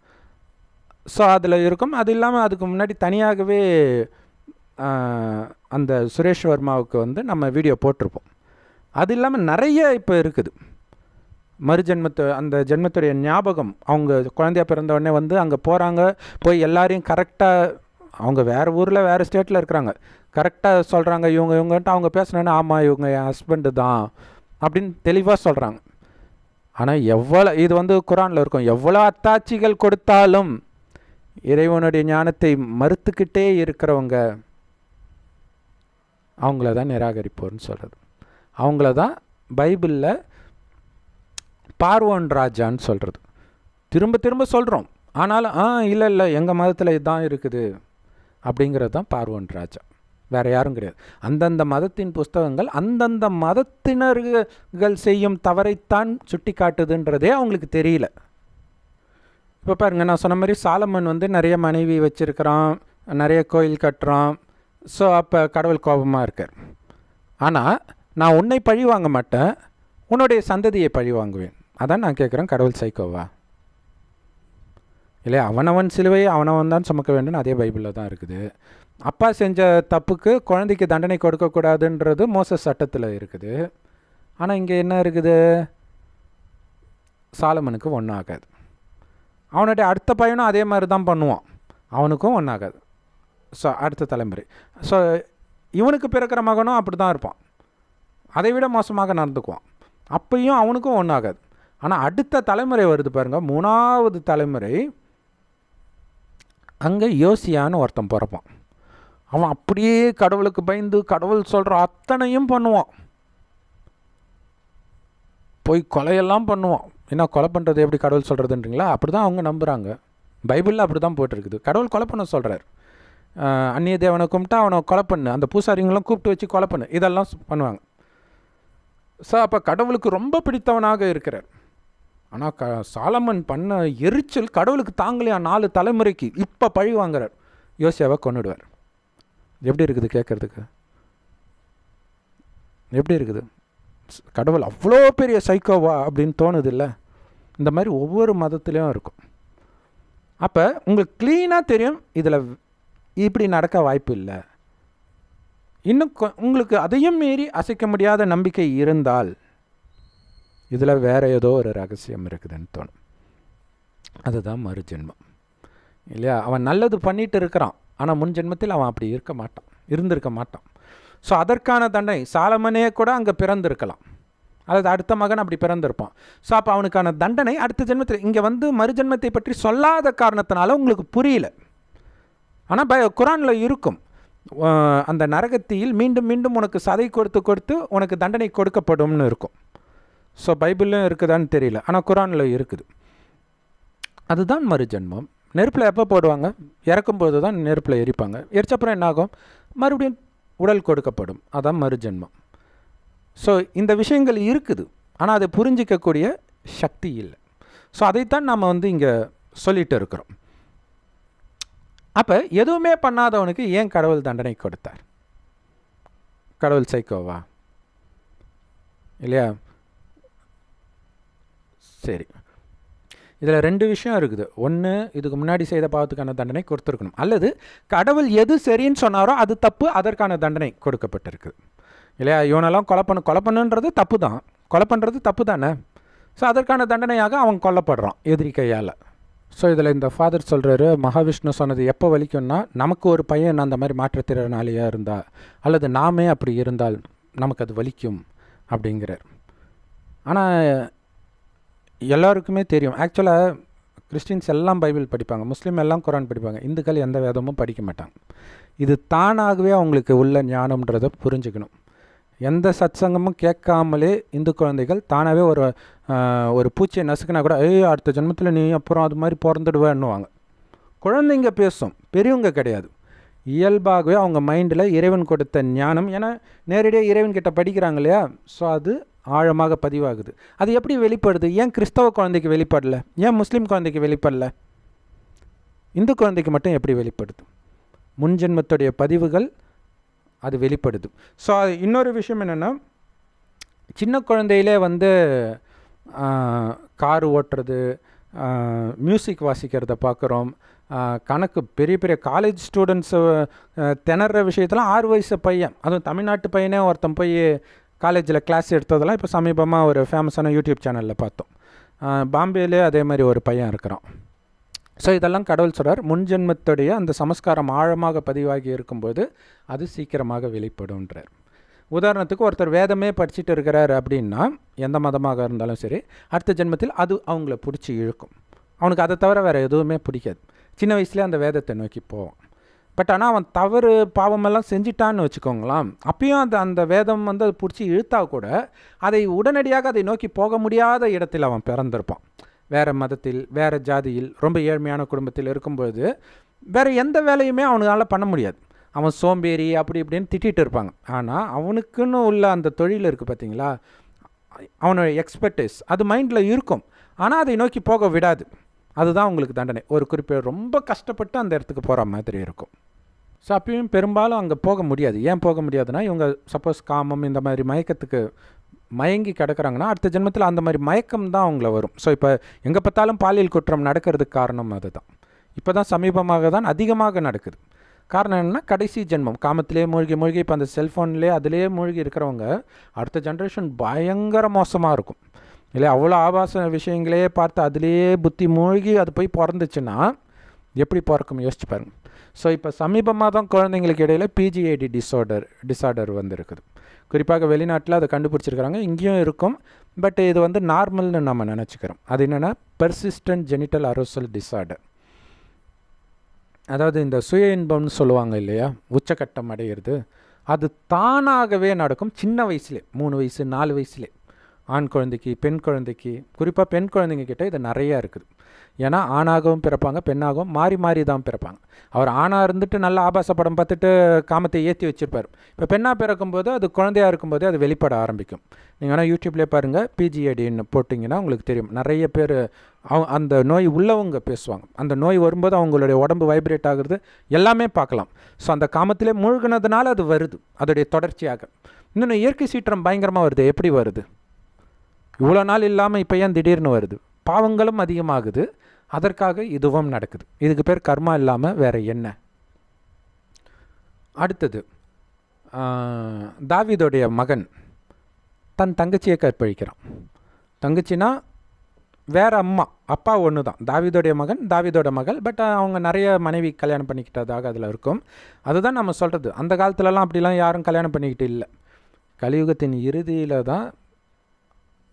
ஸோ அதில் இருக்கும் அது இல்லாமல் அதுக்கு முன்னாடி தனியாகவே அந்த சுரேஷ் வர்மாவுக்கு வந்து நம்ம வீடியோ போட்டிருப்போம் அது இல்லாமல் நிறைய இப்போ இருக்குது மறுஜென்மத்தை அந்த ஜென்மத்துடைய ஞாபகம் அவங்க குழந்தையாக உடனே வந்து அங்கே போகிறாங்க போய் எல்லாரையும் கரெக்டாக அவங்க வேறு ஊரில் வேறு ஸ்டேட்டில் இருக்கிறாங்க கரெக்டாக சொல்கிறாங்க இவங்க இவங்கன்ட்டு அவங்க பேசினோன்னா ஆமாம் இவங்க என் ஹஸ்பண்டு தான் அப்படின்னு தெளிவாக சொல்கிறாங்க ஆனால் எவ்வளோ இது வந்து குரானில் இருக்கும் எவ்வளோ அத்தாட்சிகள் கொடுத்தாலும் இறைவனுடைய ஞானத்தை மறுத்துக்கிட்டே இருக்கிறவங்க அவங்கள தான் நிராகரிப்போர்னு சொல்கிறது அவங்கள தான் பைபிளில் பார்வோன் ராஜான்னு சொல்கிறது திரும்ப திரும்ப சொல்கிறோம் ஆனாலும் ஆ இல்லை இல்லை எங்கள் மதத்தில் இதுதான் இருக்குது அப்படிங்கிறது தான் பார்வோன் ராஜா வேறு யாரும் கிடையாது அந்தந்த மதத்தின் புஸ்தகங்கள் அந்தந்த மதத்தினர்கள் செய்யும் தவறைத்தான் சுட்டி காட்டுதுன்றதே அவங்களுக்கு தெரியல இப்போ பாருங்கள் நான் சொன்ன மாதிரி சாலமன் வந்து நிறைய மனைவி வச்சுருக்கிறான் நிறைய கோயில் கட்டுறான் ஸோ அப்போ கடவுள் கோபமாக இருக்கார் ஆனால் நான் உன்னை பழி வாங்க மாட்டேன் உன்னுடைய சந்ததியை பழி வாங்குவேன் அதான் நான் கேட்குறேன் கடவுள் சைக்கோவா இல்லை அவனவன் சிலுவையை அவனவன் தான் சுமக்க வேண்டும்னு அதே பைபிளில் தான் இருக்குது அப்பா செஞ்ச தப்புக்கு குழந்தைக்கு தண்டனை கொடுக்கக்கூடாதுன்றது மோச சட்டத்தில் இருக்குது ஆனால் இங்கே என்ன இருக்குது சாலமனுக்கு ஒன்றாகாது அவனுடைய அடுத்த பையனும் அதே மாதிரி தான் பண்ணுவான் அவனுக்கும் ஒன்றாகாது ஸோ அடுத்த தலைமுறை ஸோ இவனுக்கு பிறக்கிற மகனும் அப்படி தான் இருப்பான் அதை விட மோசமாக நடந்துக்குவான் அப்பையும் அவனுக்கும் ஒன்றாகாது ஆனால் அடுத்த தலைமுறை வருது பாருங்கள் மூணாவது தலைமுறை அங்கே யோசியான்னு ஒருத்தன் பிறப்பான் அவன் அப்படியே கடவுளுக்கு பயந்து கடவுள் சொல்கிற அத்தனையும் பண்ணுவான் போய் கொலையெல்லாம் பண்ணுவான் ஏன்னா கொலை பண்ணுறது எப்படி கடவுள் சொல்கிறதுன்றீங்களா அப்படி தான் அவங்க நம்புகிறாங்க பைபிளில் அப்படி தான் போயிட்டுருக்குது கடவுள் கொலை பண்ண சொல்கிறார் அந்நிய தேவனை கும்பிட்டா அவனை கொலை பண்ணு அந்த பூசாரிங்களும் கூப்பிட்டு வச்சு கொலை பண்ணு இதெல்லாம் பண்ணுவாங்க ஸோ அப்போ கடவுளுக்கு ரொம்ப பிடித்தவனாக இருக்கிறார் ஆனால் க சாலமன் பண்ண எரிச்சல் கடவுளுக்கு தாங்களே நாலு தலைமுறைக்கு இப்போ பழி வாங்குறார் யோசியாவை கொண்டுடுவார் எப்படி இருக்குது கேட்குறதுக்கு எப்படி இருக்குது கடவுள் அவ்வளோ பெரிய சைக்கோவா அப்படின்னு தோணுது இல்லை இந்த மாதிரி ஒவ்வொரு மதத்துலேயும் இருக்கும் அப்போ உங்களுக்கு க்ளீனாக தெரியும் இதில் இப்படி நடக்க வாய்ப்பு இல்லை இன்னும் உங்களுக்கு அதையும் மீறி அசைக்க முடியாத நம்பிக்கை இருந்தால் இதில் வேறு ஏதோ ஒரு ரகசியம் இருக்குதுன்னு தோணும் அதுதான் மறுஜென்மம் இல்லையா அவன் நல்லது பண்ணிட்டு இருக்கிறான் ஆனால் முன் ஜென்மத்தில் அவன் அப்படி இருக்க மாட்டான் இருந்திருக்க மாட்டான் ஸோ அதற்கான தண்டனை சாலமனே கூட அங்கே பிறந்திருக்கலாம் அதாவது அடுத்த மகன் அப்படி பிறந்திருப்பான் ஸோ அப்போ அவனுக்கான தண்டனை அடுத்த ஜென்மத்தில் இங்கே வந்து மறுஜென்மத்தை பற்றி சொல்லாத காரணத்தினால உங்களுக்கு புரியல ஆனால் ப குரானில் இருக்கும் அந்த நரகத்தியில் மீண்டும் மீண்டும் உனக்கு சதை கொடுத்து கொடுத்து உனக்கு தண்டனை கொடுக்கப்படும்னு இருக்கும் ஸோ பைபிளும் இருக்குதான்னு தெரியல ஆனால் குரானில் இருக்குது அதுதான் மறுஜென்மம் நெருப்பில் எப்போ போடுவாங்க இறக்கும்போது தான் நெருப்பில் எரிப்பாங்க எரிச்சப்பறம் என்னாகும் மறுபடியும் உடல் கொடுக்கப்படும் அதான் மறுஜென்மம் ஸோ இந்த விஷயங்கள் இருக்குது ஆனால் அதை புரிஞ்சிக்கக்கூடிய சக்தி இல்லை ஸோ அதைத்தான் நாம் வந்து இங்கே சொல்லிகிட்டு இருக்கிறோம் அப்போ எதுவுமே பண்ணாதவனுக்கு ஏன் கடவுள் தண்டனை கொடுத்தார் கடவுள் சைக்கோவா இல்லையா சரி இதில் ரெண்டு விஷயம் இருக்குது ஒன்று இதுக்கு முன்னாடி செய்த பாவத்துக்கான தண்டனை கொடுத்துருக்கணும் அல்லது கடவுள் எது சரின்னு சொன்னாரோ அது தப்பு அதற்கான தண்டனை கொடுக்கப்பட்டிருக்கு இல்லையா இவனெல்லாம் கொலை பண்ணு கொலை பண்ணுன்றது தப்பு தான் கொலை பண்ணுறது தப்பு தானே ஸோ அதற்கான தண்டனையாக அவன் கொல்லப்படுறான் எதிரி கையால் ஸோ இதில் இந்த ஃபாதர் சொல்கிறாரு மகாவிஷ்ணு சொன்னது எப்போ வலிக்கும்னா நமக்கு ஒரு பையன் அந்த மாதிரி மாற்றுத்திறனாளியாக இருந்தால் அல்லது நாமே அப்படி இருந்தால் நமக்கு அது வலிக்கும் அப்படிங்கிறார் ஆனால் எல்லாருக்குமே தெரியும் ஆக்சுவலாக கிறிஸ்டின்ஸ் எல்லாம் பைபிள் படிப்பாங்க முஸ்லீம் எல்லாம் குரான் படிப்பாங்க இந்துக்கள் எந்த வேதமும் படிக்க மாட்டாங்க இது தானாகவே அவங்களுக்கு உள்ள ஞானம்ன்றதை புரிஞ்சுக்கணும் எந்த சத்சங்கமும் கேட்காமலே இந்து குழந்தைகள் தானாகவே ஒரு ஒரு பூச்சியை நசுக்கினா கூட ஐயோ அடுத்த ஜென்மத்தில் நீ அப்புறம் அது மாதிரி பிறந்துடுவேன்னுவாங்க குழந்தைங்க பேசும் பெரியவங்க கிடையாது இயல்பாகவே அவங்க மைண்டில் இறைவன் கொடுத்த ஞானம் ஏன்னா நேரடியாக இறைவன் கிட்டே படிக்கிறாங்க இல்லையா ஸோ அது ஆழமாக பதிவாகுது அது எப்படி வெளிப்படுது ஏன் கிறிஸ்தவ குழந்தைக்கு வெளிப்படல ஏன் முஸ்லீம் குழந்தைக்கு வெளிப்படல இந்து குழந்தைக்கு மட்டும் எப்படி வெளிப்படுது முன்ஜென்மத்துடைய பதிவுகள் அது வெளிப்படுது ஸோ அது இன்னொரு விஷயம் என்னென்னா சின்ன குழந்தையிலே வந்து கார் ஓட்டுறது மியூசிக் வாசிக்கிறத பார்க்குறோம் கணக்கு பெரிய பெரிய காலேஜ் ஸ்டூடெண்ட்ஸு திணற விஷயத்தெல்லாம் ஆறு வயசு பையன் அதுவும் தமிழ்நாட்டு பையனே ஒருத்தன் போய் காலேஜில் கிளாஸ் எடுத்ததெல்லாம் இப்போ சமீபமாக ஒரு ஃபேமஸான யூடியூப் சேனலில் பார்த்தோம் பாம்பேலே அதே மாதிரி ஒரு பையன் இருக்கிறான் ஸோ இதெல்லாம் கடவுள் சொல்கிறார் முன்ஜென்மத்துடைய அந்த சமஸ்காரம் ஆழமாக பதிவாகி இருக்கும்போது அது சீக்கிரமாக வெளிப்படும்ன்றார் உதாரணத்துக்கு ஒருத்தர் வேதமே படிச்சுட்டு இருக்கிறார் அப்படின்னா எந்த மதமாக இருந்தாலும் சரி அடுத்த ஜென்மத்தில் அது அவங்கள பிடிச்சி இழுக்கும் அவனுக்கு அதை தவிர வேறு எதுவுமே பிடிக்காது சின்ன வயசுலேயே அந்த வேதத்தை நோக்கி போவான் பட் ஆனால் அவன் தவறு பாவமெல்லாம் செஞ்சிட்டான்னு வச்சுக்கோங்களாம் அப்பயும் அந்த அந்த வேதம் வந்து அது பிடிச்சி இழுத்தா கூட அதை உடனடியாக அதை நோக்கி போக முடியாத இடத்தில் அவன் பிறந்திருப்பான் வேறு மதத்தில் வேறு ஜாதியில் ரொம்ப ஏழ்மையான குடும்பத்தில் இருக்கும்பொழுது வேறு எந்த வேலையுமே அவனால் பண்ண முடியாது அவன் சோம்பேறி அப்படி இப்படின்னு திட்டிகிட்டு இருப்பாங்க ஆனால் அவனுக்குன்னு உள்ள அந்த தொழில் இருக்குது பார்த்தீங்களா அவனோட எக்ஸ்பர்டைஸ் அது மைண்டில் இருக்கும் ஆனால் அதை நோக்கி போக விடாது அதுதான் உங்களுக்கு தண்டனை ஒரு குறிப்பிட ரொம்ப கஷ்டப்பட்டு அந்த இடத்துக்கு போகிற மாதிரி இருக்கும் ஸோ அப்பயும் பெரும்பாலும் அங்கே போக முடியாது ஏன் போக முடியாதுன்னா இவங்க சப்போஸ் காமம் இந்த மாதிரி மயக்கத்துக்கு மயங்கி கிடக்கிறாங்கன்னா அடுத்த ஜென்மத்தில் அந்த மாதிரி மயக்கம் தான் அவங்கள வரும் ஸோ இப்போ எங்கே பார்த்தாலும் பாலியல் குற்றம் நடக்கிறதுக்கு காரணம் அதுதான் இப்போ தான் சமீபமாக தான் அதிகமாக நடக்குது காரணம் என்னென்னா கடைசி ஜென்மம் காமத்திலே மூழ்கி மூழ்கி இப்போ அந்த செல்ஃபோன்லேயே அதிலேயே மூழ்கி இருக்கிறவங்க அடுத்த ஜென்ரேஷன் பயங்கர மோசமாக இருக்கும் இல்லை அவ்வளோ ஆபாச விஷயங்களே பார்த்து அதிலேயே புத்தி மூழ்கி அது போய் பிறந்துச்சுன்னா எப்படி பிறக்கும் யோசிச்சு பாருங்கள் ஸோ இப்போ சமீபமாக தான் குழந்தைங்களுக்கு இடையில் பிஜிஐடி டிஸார்டர் டிஸார்டர் வந்திருக்குது குறிப்பாக வெளிநாட்டில் அதை கண்டுபிடிச்சிருக்கிறாங்க இங்கேயும் இருக்கும் பட் இது வந்து நார்மல்னு நம்ம நினச்சிக்கிறோம் அது என்னென்னா பெர்சிஸ்டன்ட் ஜெனிட்டல் அரோசல் டிஸார்டர் அதாவது இந்த சுய இன்பம்னு சொல்லுவாங்க இல்லையா உச்சக்கட்டம் அடையிறது அது தானாகவே நடக்கும் சின்ன வயசுலே மூணு வயசு நாலு வயசுலே ஆண் குழந்தைக்கு பெண் குழந்தைக்கு குறிப்பாக பெண் குழந்தைங்க கிட்டே இது நிறையா இருக்குது ஏன்னா ஆணாகவும் பிறப்பாங்க பெண்ணாகவும் மாறி மாறி தான் பிறப்பாங்க அவர் ஆணாக இருந்துட்டு நல்ல ஆபாச படம் பார்த்துட்டு காமத்தை ஏற்றி வச்சுருப்பார் இப்போ பெண்ணாக பிறக்கும்போது அது குழந்தையாக இருக்கும்போதே அது வெளிப்பட ஆரம்பிக்கும் நீங்கள் ஆனால் யூடியூப்லேயே பாருங்கள் பிஜிஏடின்னு போட்டிங்கன்னா உங்களுக்கு தெரியும் நிறைய பேர் அவங்க அந்த நோய் உள்ளவங்க பேசுவாங்க அந்த நோய் வரும்போது அவங்களுடைய உடம்பு வைப்ரேட் ஆகுறது எல்லாமே பார்க்கலாம் ஸோ அந்த காமத்திலே மூழ்கினதுனால அது வருது அதோடைய தொடர்ச்சியாக இன்னொன்று இயற்கை சீற்றம் பயங்கரமாக வருது எப்படி வருது இவ்வளோ நாள் இல்லாமல் இப்போ ஏன் திடீர்னு வருது பாவங்களும் அதிகமாகுது அதற்காக இதுவும் நடக்குது இதுக்கு பேர் கர்மா இல்லாமல் வேறு என்ன அடுத்தது தாவிதோடைய மகன் தன் தங்கச்சியை கற்பழிக்கிறான் தங்கச்சினா வேறு அம்மா அப்பா ஒன்று தான் தாவிதோடைய மகன் தாவிதோட மகள் பட் அவங்க நிறைய மனைவி கல்யாணம் பண்ணிக்கிட்டதாக அதில் இருக்கும் அதுதான் நம்ம சொல்கிறது அந்த காலத்துலலாம் அப்படிலாம் யாரும் கல்யாணம் பண்ணிக்கிட்டு இல்லை கலியுகத்தின் இறுதியில் தான்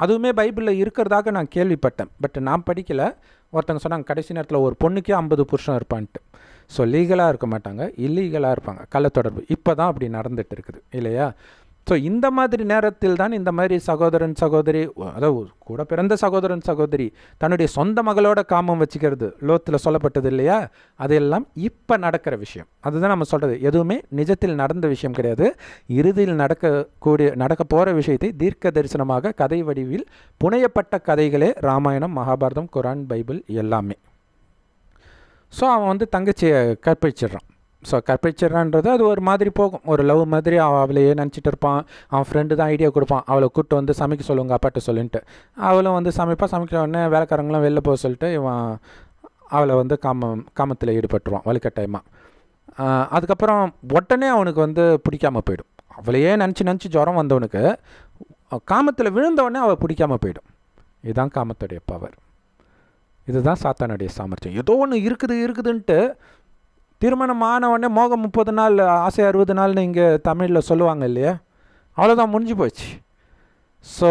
அதுவுமே பைபிளில் இருக்கிறதாக நான் கேள்விப்பட்டேன் பட் நான் படிக்கலை ஒருத்தங்க சொன்னாங்க கடைசி நேரத்தில் ஒரு பொண்ணுக்கே ஐம்பது புருஷன் இருப்பான்ட்டு ஸோ லீகலாக இருக்க மாட்டாங்க இல்லீகலாக இருப்பாங்க கள்ளத்தொடர்பு இப்போ தான் அப்படி நடந்துகிட்டு இருக்குது இல்லையா ஸோ இந்த மாதிரி நேரத்தில் தான் இந்த மாதிரி சகோதரன் சகோதரி அதாவது கூட பிறந்த சகோதரன் சகோதரி தன்னுடைய சொந்த மகளோட காமம் வச்சுக்கிறது லோத்தில் சொல்லப்பட்டது இல்லையா அதெல்லாம் இப்போ நடக்கிற விஷயம் அதுதான் நம்ம சொல்கிறது எதுவுமே நிஜத்தில் நடந்த விஷயம் கிடையாது இறுதியில் நடக்கக்கூடிய நடக்க போகிற விஷயத்தை தீர்க்க தரிசனமாக கதை வடிவில் புனையப்பட்ட கதைகளே ராமாயணம் மகாபாரதம் குரான் பைபிள் எல்லாமே ஸோ அவன் வந்து தங்கச்சியை கற்பிச்சிடுறான் ஸோ கற்பிச்சிடறான்றது அது ஒரு மாதிரி போகும் ஒரு லவ் மாதிரி அவள் அவளையே நினச்சிட்டு இருப்பான் அவன் ஃப்ரெண்டு தான் ஐடியா கொடுப்பான் அவளை கூப்பிட்டு வந்து சமைக்க சொல்லுங்க அப்பாட்ட சொல்லின்ட்டு அவளும் வந்து சமைப்பா சமைக்கிற உடனே வேலைக்காரங்களாம் வெளில போக சொல்லிட்டு இவன் அவளை வந்து காம காமத்தில் ஈடுபட்டுருவான் வலுக்கட்டாயமாக அதுக்கப்புறம் உடனே அவனுக்கு வந்து பிடிக்காமல் போயிடும் அவளையே நினச்சி நினச்சி ஜுரம் வந்தவனுக்கு காமத்தில் விழுந்தவொடனே அவள் பிடிக்காமல் போயிடும் இதுதான் காமத்துடைய பவர் இதுதான் சாத்தானுடைய சாமர்த்தியம் ஏதோ ஒன்று இருக்குது இருக்குதுன்ட்டு திருமணம் ஆனவுடனே மோகம் முப்பது நாள் ஆசை அறுபது நாள்னு இங்கே தமிழில் சொல்லுவாங்க இல்லையா அவ்வளோதான் முடிஞ்சு போச்சு ஸோ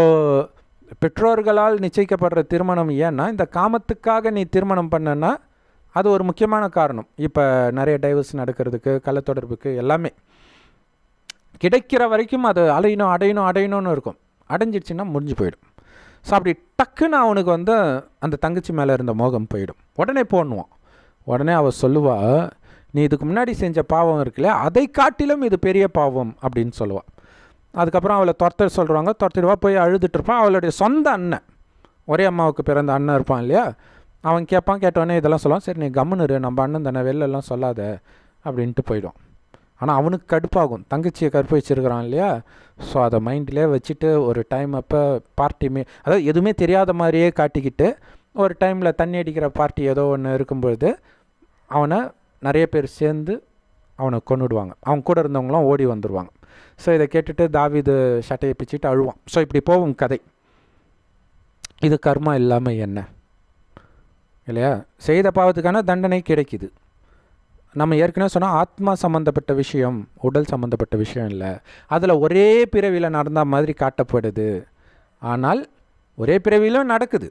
பெற்றோர்களால் நிச்சயிக்கப்படுற திருமணம் ஏன்னா இந்த காமத்துக்காக நீ திருமணம் பண்ணனா அது ஒரு முக்கியமான காரணம் இப்போ நிறைய டைவர்ஸ் நடக்கிறதுக்கு கள்ளத்தொடர்புக்கு எல்லாமே கிடைக்கிற வரைக்கும் அது அலையணும் அடையணும் அடையணும்னு இருக்கும் அடைஞ்சிடுச்சின்னா முடிஞ்சு போயிடும் ஸோ அப்படி டக்குன்னு அவனுக்கு வந்து அந்த தங்கச்சி மேலே இருந்த மோகம் போயிடும் உடனே போடணுவான் உடனே அவள் சொல்லுவாள் நீ இதுக்கு முன்னாடி செஞ்ச பாவம் இருக்குல்ல அதை காட்டிலும் இது பெரிய பாவம் அப்படின்னு சொல்லுவாள் அதுக்கப்புறம் அவளை துரத்த சொல்கிறாங்க துரத்திடுவா போய் அழுதுட்டுருப்பான் அவளுடைய சொந்த அண்ணன் ஒரே அம்மாவுக்கு பிறந்த அண்ணன் இருப்பான் இல்லையா அவன் கேட்பான் கேட்டவொடனே இதெல்லாம் சொல்லுவான் சரி நீ கம்முன்னு நம்ம அண்ணன் தானே வெளிலலாம் சொல்லாத அப்படின்ட்டு போயிடும் ஆனால் அவனுக்கு கடுப்பாகும் தங்கச்சியை கருப்பு வச்சுருக்கிறான் இல்லையா ஸோ அதை மைண்டிலே வச்சுட்டு ஒரு டைம் அப்போ பார்ட்டி மீ அதாவது எதுவுமே தெரியாத மாதிரியே காட்டிக்கிட்டு ஒரு டைமில் தண்ணி அடிக்கிற பார்ட்டி ஏதோ ஒன்று இருக்கும்பொழுது அவனை நிறைய பேர் சேர்ந்து அவனை கொண்டுடுவாங்க அவங்க கூட இருந்தவங்களாம் ஓடி வந்துடுவாங்க ஸோ இதை கேட்டுட்டு தாவிது சட்டையை பிச்சுட்டு அழுவான் ஸோ இப்படி போகும் கதை இது கர்மா இல்லாமல் என்ன இல்லையா செய்த பாவத்துக்கான தண்டனை கிடைக்குது நம்ம ஏற்கனவே சொன்னால் ஆத்மா சம்மந்தப்பட்ட விஷயம் உடல் சம்மந்தப்பட்ட விஷயம் இல்லை அதில் ஒரே பிறவியில் நடந்த மாதிரி காட்டப்படுது ஆனால் ஒரே பிறவியிலும் நடக்குது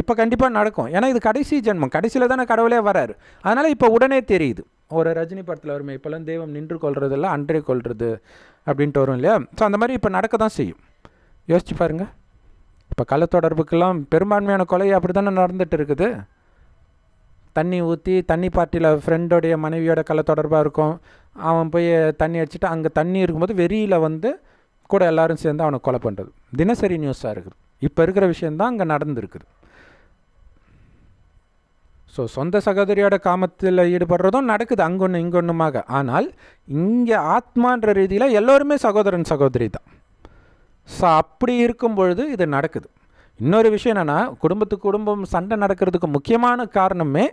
இப்போ கண்டிப்பாக நடக்கும் ஏன்னா இது கடைசி ஜென்மம் கடைசியில் தானே கடவுளே வராரு அதனால் இப்போ உடனே தெரியுது ஒரு ரஜினி படத்தில் வருமே இப்போல்லாம் தெய்வம் நின்று இல்லை அன்றே கொள்வது அப்படின்ட்டு வரும் இல்லையா ஸோ அந்த மாதிரி இப்போ நடக்க தான் செய்யும் யோசிச்சு பாருங்கள் இப்போ கலத்தொடர்புக்கெல்லாம் தொடர்புக்கெல்லாம் பெரும்பான்மையான கொலை அப்படி தானே நடந்துகிட்டு இருக்குது தண்ணி ஊற்றி தண்ணி பார்ட்டியில் ஃப்ரெண்டோடைய மனைவியோட கலத்தொடர்பாக தொடர்பாக இருக்கும் அவன் போய் தண்ணி அடிச்சுட்டு அங்கே தண்ணி இருக்கும்போது வெறியில் வந்து கூட எல்லோரும் சேர்ந்து அவனை கொலை பண்ணுறது தினசரி நியூஸாக இருக்குது இப்போ இருக்கிற விஷயந்தான் அங்கே நடந்துருக்குது ஸோ சொந்த சகோதரியோட காமத்தில் ஈடுபடுறதும் நடக்குது அங்கொன்று இங்கொன்றுமாக ஆனால் இங்கே ஆத்மான்ற ரீதியில் எல்லோருமே சகோதரன் சகோதரி தான் ஸோ அப்படி இருக்கும் பொழுது இது நடக்குது இன்னொரு விஷயம் என்னென்னா குடும்பத்துக்கு குடும்பம் சண்டை நடக்கிறதுக்கு முக்கியமான காரணமே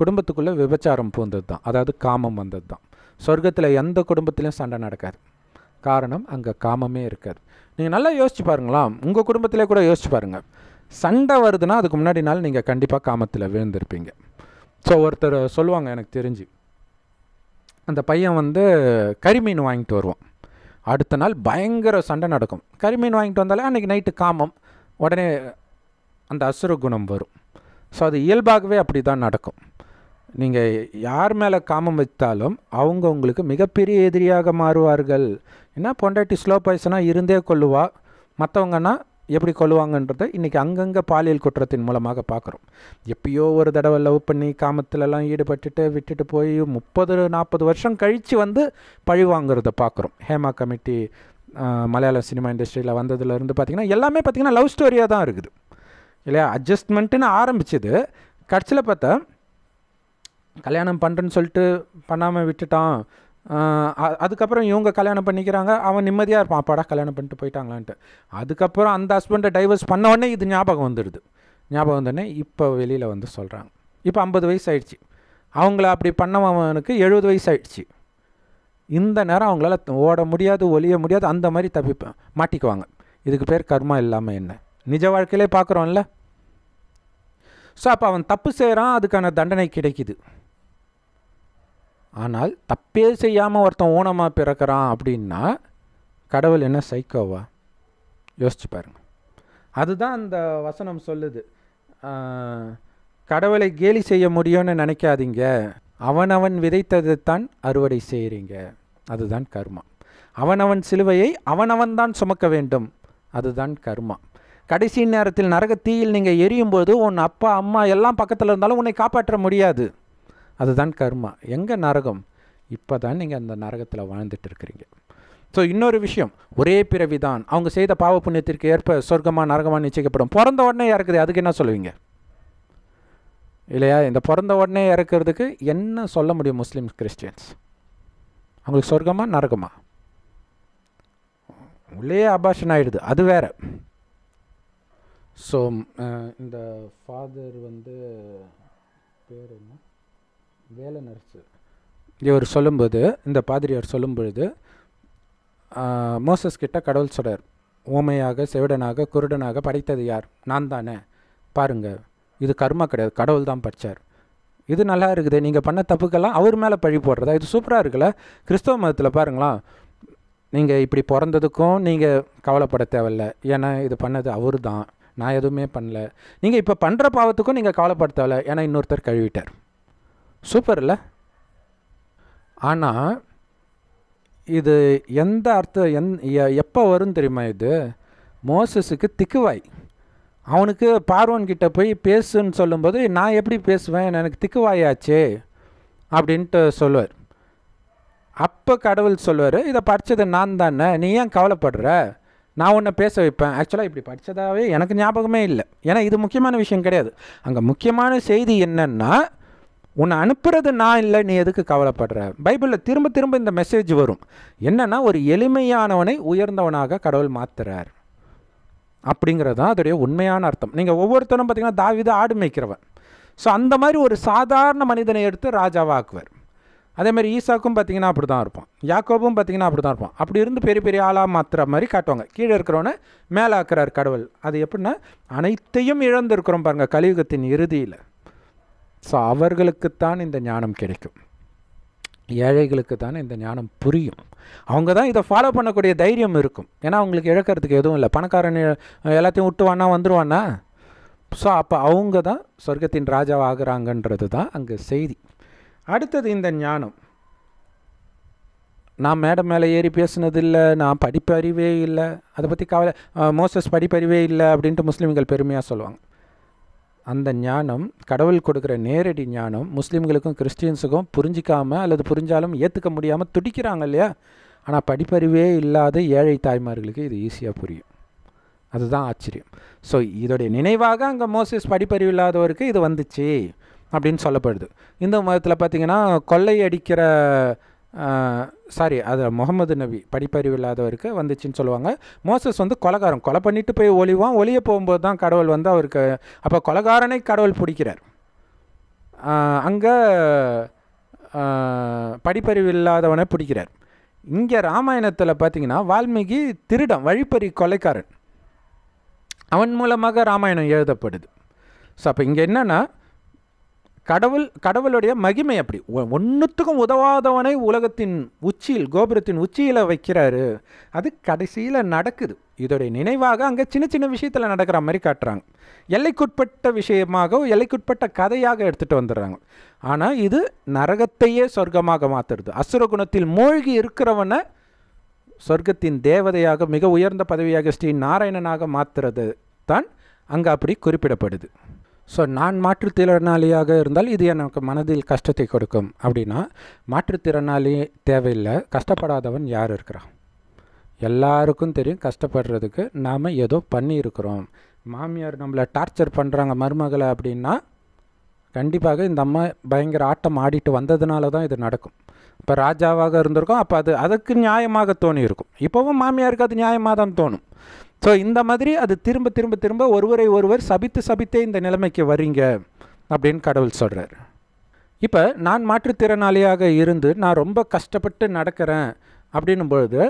குடும்பத்துக்குள்ளே விபச்சாரம் பூந்தது தான் அதாவது காமம் வந்தது தான் சொர்க்கத்தில் எந்த குடும்பத்திலையும் சண்டை நடக்காது காரணம் அங்கே காமமே இருக்காது நீங்கள் நல்லா யோசிச்சு பாருங்களா உங்கள் குடும்பத்திலே கூட யோசிச்சு பாருங்கள் சண்டை வருதுன்னா அதுக்கு முன்னாடி நாள் நீங்கள் கண்டிப்பாக காமத்தில் விழுந்திருப்பீங்க ஸோ ஒருத்தர் சொல்லுவாங்க எனக்கு தெரிஞ்சு அந்த பையன் வந்து கறிமீன் வாங்கிட்டு வருவான் அடுத்த நாள் பயங்கர சண்டை நடக்கும் கறிமீன் வாங்கிட்டு வந்தாலே அன்றைக்கி நைட்டு காமம் உடனே அந்த அசுர குணம் வரும் ஸோ அது இயல்பாகவே அப்படி தான் நடக்கும் நீங்கள் யார் மேலே காமம் வைத்தாலும் அவங்க உங்களுக்கு மிகப்பெரிய எதிரியாக மாறுவார்கள் ஏன்னா பொண்டாட்டி ஸ்லோ பாய்சனாக இருந்தே கொள்ளுவா மற்றவங்கன்னா எப்படி கொள்ளுவாங்கன்றதை இன்றைக்கி அங்கங்கே பாலியல் குற்றத்தின் மூலமாக பார்க்குறோம் எப்பயோ ஒரு தடவை லவ் பண்ணி காமத்திலலாம் ஈடுபட்டுட்டு விட்டுட்டு போய் முப்பது நாற்பது வருஷம் கழித்து வந்து பழி வாங்குறத பார்க்குறோம் ஹேமா கமிட்டி மலையாள சினிமா இண்டஸ்ட்ரியில் வந்ததுலேருந்து பார்த்திங்கன்னா எல்லாமே பார்த்திங்கன்னா லவ் ஸ்டோரியாக தான் இருக்குது இல்லையா அட்ஜஸ்ட்மெண்ட்டுன்னு ஆரம்பிச்சது கடைசியில் பார்த்தா கல்யாணம் பண்ணுறேன்னு சொல்லிட்டு பண்ணாமல் விட்டுட்டான் அதுக்கப்புறம் இவங்க கல்யாணம் பண்ணிக்கிறாங்க அவன் நிம்மதியாக இருப்பான் அப்பாடா கல்யாணம் பண்ணிட்டு போயிட்டாங்களான்ட்டு அதுக்கப்புறம் அந்த ஹஸ்பண்டை டைவர்ஸ் பண்ண உடனே இது ஞாபகம் வந்துடுது ஞாபகம் வந்தோடனே இப்போ வெளியில் வந்து சொல்கிறாங்க இப்போ ஐம்பது வயசு ஆயிடுச்சு அவங்கள அப்படி பண்ணவனுக்கு எழுபது வயசு ஆயிடுச்சு இந்த நேரம் அவங்களால ஓட முடியாது ஒழிய முடியாது அந்த மாதிரி தப்பிப்பேன் மாட்டிக்குவாங்க இதுக்கு பேர் கர்மா இல்லாமல் என்ன நிஜ வாழ்க்கையிலே பார்க்குறோம்ல ஸோ அப்போ அவன் தப்பு செய்கிறான் அதுக்கான தண்டனை கிடைக்குது ஆனால் தப்பே செய்யாமல் ஒருத்தன் ஊனமாக பிறக்கிறான் அப்படின்னா கடவுள் என்ன சைக்கோவா யோசிச்சு பாருங்க அதுதான் அந்த வசனம் சொல்லுது கடவுளை கேலி செய்ய முடியும்னு நினைக்காதீங்க அவனவன் விதைத்தது தான் அறுவடை செய்கிறீங்க அதுதான் கர்மா அவனவன் சிலுவையை அவனவன் தான் சுமக்க வேண்டும் அதுதான் கர்மா கடைசி நேரத்தில் நரக தீயில் நீங்கள் எரியும்போது உன் அப்பா அம்மா எல்லாம் பக்கத்தில் இருந்தாலும் உன்னை காப்பாற்ற முடியாது அதுதான் கர்மா எங்கே நரகம் இப்போ தான் நீங்கள் அந்த நரகத்தில் வாழ்ந்துட்டு இருக்கிறீங்க ஸோ இன்னொரு விஷயம் ஒரே பிறவி தான் அவங்க செய்த பாவ புண்ணியத்திற்கு ஏற்ப சொர்க்கமாக நரகமாக நிச்சயிக்கப்படும் பிறந்த உடனே இறக்குது அதுக்கு என்ன சொல்லுவீங்க இல்லையா இந்த பிறந்த உடனே இறக்குறதுக்கு என்ன சொல்ல முடியும் முஸ்லீம் கிறிஸ்டியன்ஸ் அவங்களுக்கு சொர்க்கமா நரகமா உள்ளே அபாஷன் ஆகிடுது அது வேற ஸோ இந்த ஃபாதர் வந்து பேர் என்ன வேலை நர்ஸு இவர் சொல்லும்போது இந்த பாதிரியார் சொல்லும்பொழுது மோசஸ் கிட்ட கடவுள் சொல்கிறார் ஊமையாக செவிடனாக குருடனாக படைத்தது யார் நான் தானே பாருங்கள் இது கர்மா கிடையாது கடவுள் தான் படித்தார் இது நல்லா இருக்குது நீங்கள் பண்ண தப்புக்கெல்லாம் அவர் மேலே பழி போடுறதா இது சூப்பராக இருக்குல்ல கிறிஸ்தவ மதத்தில் பாருங்களேன் நீங்கள் இப்படி பிறந்ததுக்கும் நீங்கள் கவலைப்பட தேவையில்ல ஏன்னா இது பண்ணது அவர் தான் நான் எதுவுமே பண்ணல நீங்கள் இப்போ பண்ணுற பாவத்துக்கும் நீங்கள் கவலைப்பட தேவையில்ல ஏன்னா இன்னொருத்தர் கழுவிட்டார் சூப்பர் இல்லை ஆனால் இது எந்த அர்த்தம் எந் எப்போ வரும்னு தெரியுமா இது மோசஸுக்கு திக்குவாய் அவனுக்கு பார்வன்கிட்ட போய் பேசுன்னு சொல்லும்போது நான் எப்படி பேசுவேன் எனக்கு திக்குவாயாச்சே அப்படின்ட்டு சொல்லுவார் அப்போ கடவுள் சொல்லுவார் இதை படித்தது நான் தானே நீ ஏன் கவலைப்படுற நான் உன்னை பேச வைப்பேன் ஆக்சுவலாக இப்படி படித்ததாகவே எனக்கு ஞாபகமே இல்லை ஏன்னா இது முக்கியமான விஷயம் கிடையாது அங்கே முக்கியமான செய்தி என்னென்னா உன்னை அனுப்புறது நான் இல்லை நீ எதுக்கு கவலைப்படுற பைபிளில் திரும்ப திரும்ப இந்த மெசேஜ் வரும் என்னென்னா ஒரு எளிமையானவனை உயர்ந்தவனாக கடவுள் மாற்றுறார் அப்படிங்கிறது தான் அதோடைய உண்மையான அர்த்தம் நீங்கள் ஒவ்வொருத்தரும் பார்த்திங்கன்னா தாவித ஆடு மேய்க்கிறவன் ஸோ அந்த மாதிரி ஒரு சாதாரண மனிதனை எடுத்து ராஜாவாக்குவார் அதே மாதிரி ஈசாக்கும் பார்த்திங்கன்னா அப்படி தான் இருப்பான் யாக்கோபும் பார்த்திங்கன்னா அப்படி தான் இருப்பான் அப்படி இருந்து பெரிய பெரிய ஆளாக மாற்றுற மாதிரி காட்டுவாங்க கீழே இருக்கிறவனை மேலே ஆக்குறார் கடவுள் அது எப்படின்னா அனைத்தையும் இழந்திருக்கிறோம் பாருங்கள் கலியுகத்தின் இறுதியில் ஸோ அவர்களுக்குத்தான் இந்த ஞானம் கிடைக்கும் ஏழைகளுக்கு தானே இந்த ஞானம் புரியும் அவங்க தான் இதை ஃபாலோ பண்ணக்கூடிய தைரியம் இருக்கும் ஏன்னா அவங்களுக்கு இழக்கிறதுக்கு எதுவும் இல்லை பணக்காரன் எல்லாத்தையும் விட்டுவானா வந்துடுவானா ஸோ அப்போ அவங்க தான் சொர்க்கத்தின் ராஜாவாகிறாங்கன்றது தான் அங்கே செய்தி அடுத்தது இந்த ஞானம் நான் மேடம் மேலே ஏறி பேசினதில்லை நான் படிப்பறிவே இல்லை அதை பற்றி கவலை மோசஸ் படிப்பறிவே இல்லை அப்படின்ட்டு முஸ்லீம்கள் பெருமையாக சொல்லுவாங்க அந்த ஞானம் கடவுள் கொடுக்குற நேரடி ஞானம் முஸ்லீம்களுக்கும் கிறிஸ்டியன்ஸுக்கும் புரிஞ்சிக்காமல் அல்லது புரிஞ்சாலும் ஏற்றுக்க முடியாமல் துடிக்கிறாங்க இல்லையா ஆனால் படிப்பறிவே இல்லாத ஏழை தாய்மார்களுக்கு இது ஈஸியாக புரியும் அதுதான் ஆச்சரியம் ஸோ இதோடைய நினைவாக அங்கே மோசஸ் படிப்பறிவு இல்லாதவருக்கு இது வந்துச்சு அப்படின்னு சொல்லப்படுது இந்து மதத்தில் பார்த்திங்கன்னா கொள்ளை அடிக்கிற சாரி அது முகமது நபி படிப்பறிவு இல்லாதவருக்கு வந்துச்சுன்னு சொல்லுவாங்க மோசஸ் வந்து கொலகாரம் கொலை பண்ணிட்டு போய் ஒளிவான் ஒளிய போகும்போது தான் கடவுள் வந்து அவருக்கு அப்போ கொலகாரனை கடவுள் பிடிக்கிறார் அங்கே படிப்பறிவு இல்லாதவனை பிடிக்கிறார் இங்கே ராமாயணத்தில் பார்த்தீங்கன்னா வால்மீகி திருடம் வழிப்பறி கொலைக்காரன் அவன் மூலமாக ராமாயணம் எழுதப்படுது ஸோ அப்போ இங்கே என்னென்னா கடவுள் கடவுளுடைய மகிமை அப்படி ஒன்றுத்துக்கும் உதவாதவனை உலகத்தின் உச்சியில் கோபுரத்தின் உச்சியில் வைக்கிறாரு அது கடைசியில் நடக்குது இதோடைய நினைவாக அங்கே சின்ன சின்ன விஷயத்தில் நடக்கிற மாதிரி காட்டுறாங்க எல்லைக்குட்பட்ட விஷயமாக எல்லைக்குட்பட்ட கதையாக எடுத்துகிட்டு வந்துடுறாங்க ஆனால் இது நரகத்தையே சொர்க்கமாக மாற்றுறது அசுரகுணத்தில் மூழ்கி இருக்கிறவனை சொர்க்கத்தின் தேவதையாக மிக உயர்ந்த பதவியாக ஸ்ரீ நாராயணனாக மாற்றுறது தான் அங்கே அப்படி குறிப்பிடப்படுது ஸோ நான் மாற்றுத்திறனாளியாக இருந்தால் இது எனக்கு மனதில் கஷ்டத்தை கொடுக்கும் அப்படின்னா மாற்றுத்திறனாளி தேவையில்லை கஷ்டப்படாதவன் யார் இருக்கிறான் எல்லாருக்கும் தெரியும் கஷ்டப்படுறதுக்கு நாம் ஏதோ பண்ணியிருக்கிறோம் மாமியார் நம்மளை டார்ச்சர் பண்ணுறாங்க மருமகளை அப்படின்னா கண்டிப்பாக இந்த அம்மா பயங்கர ஆட்டம் ஆடிட்டு வந்ததுனால தான் இது நடக்கும் இப்போ ராஜாவாக இருந்திருக்கும் அப்போ அது அதுக்கு நியாயமாக தோணி இருக்கும் இப்போவும் மாமியாருக்கு அது நியாயமாக தான் தோணும் ஸோ இந்த மாதிரி அது திரும்ப திரும்ப திரும்ப ஒருவரை ஒருவர் சபித்து சபித்தே இந்த நிலைமைக்கு வரீங்க அப்படின்னு கடவுள் சொல்கிறார் இப்போ நான் மாற்றுத்திறனாளியாக இருந்து நான் ரொம்ப கஷ்டப்பட்டு நடக்கிறேன் அப்படின்னும் பொழுது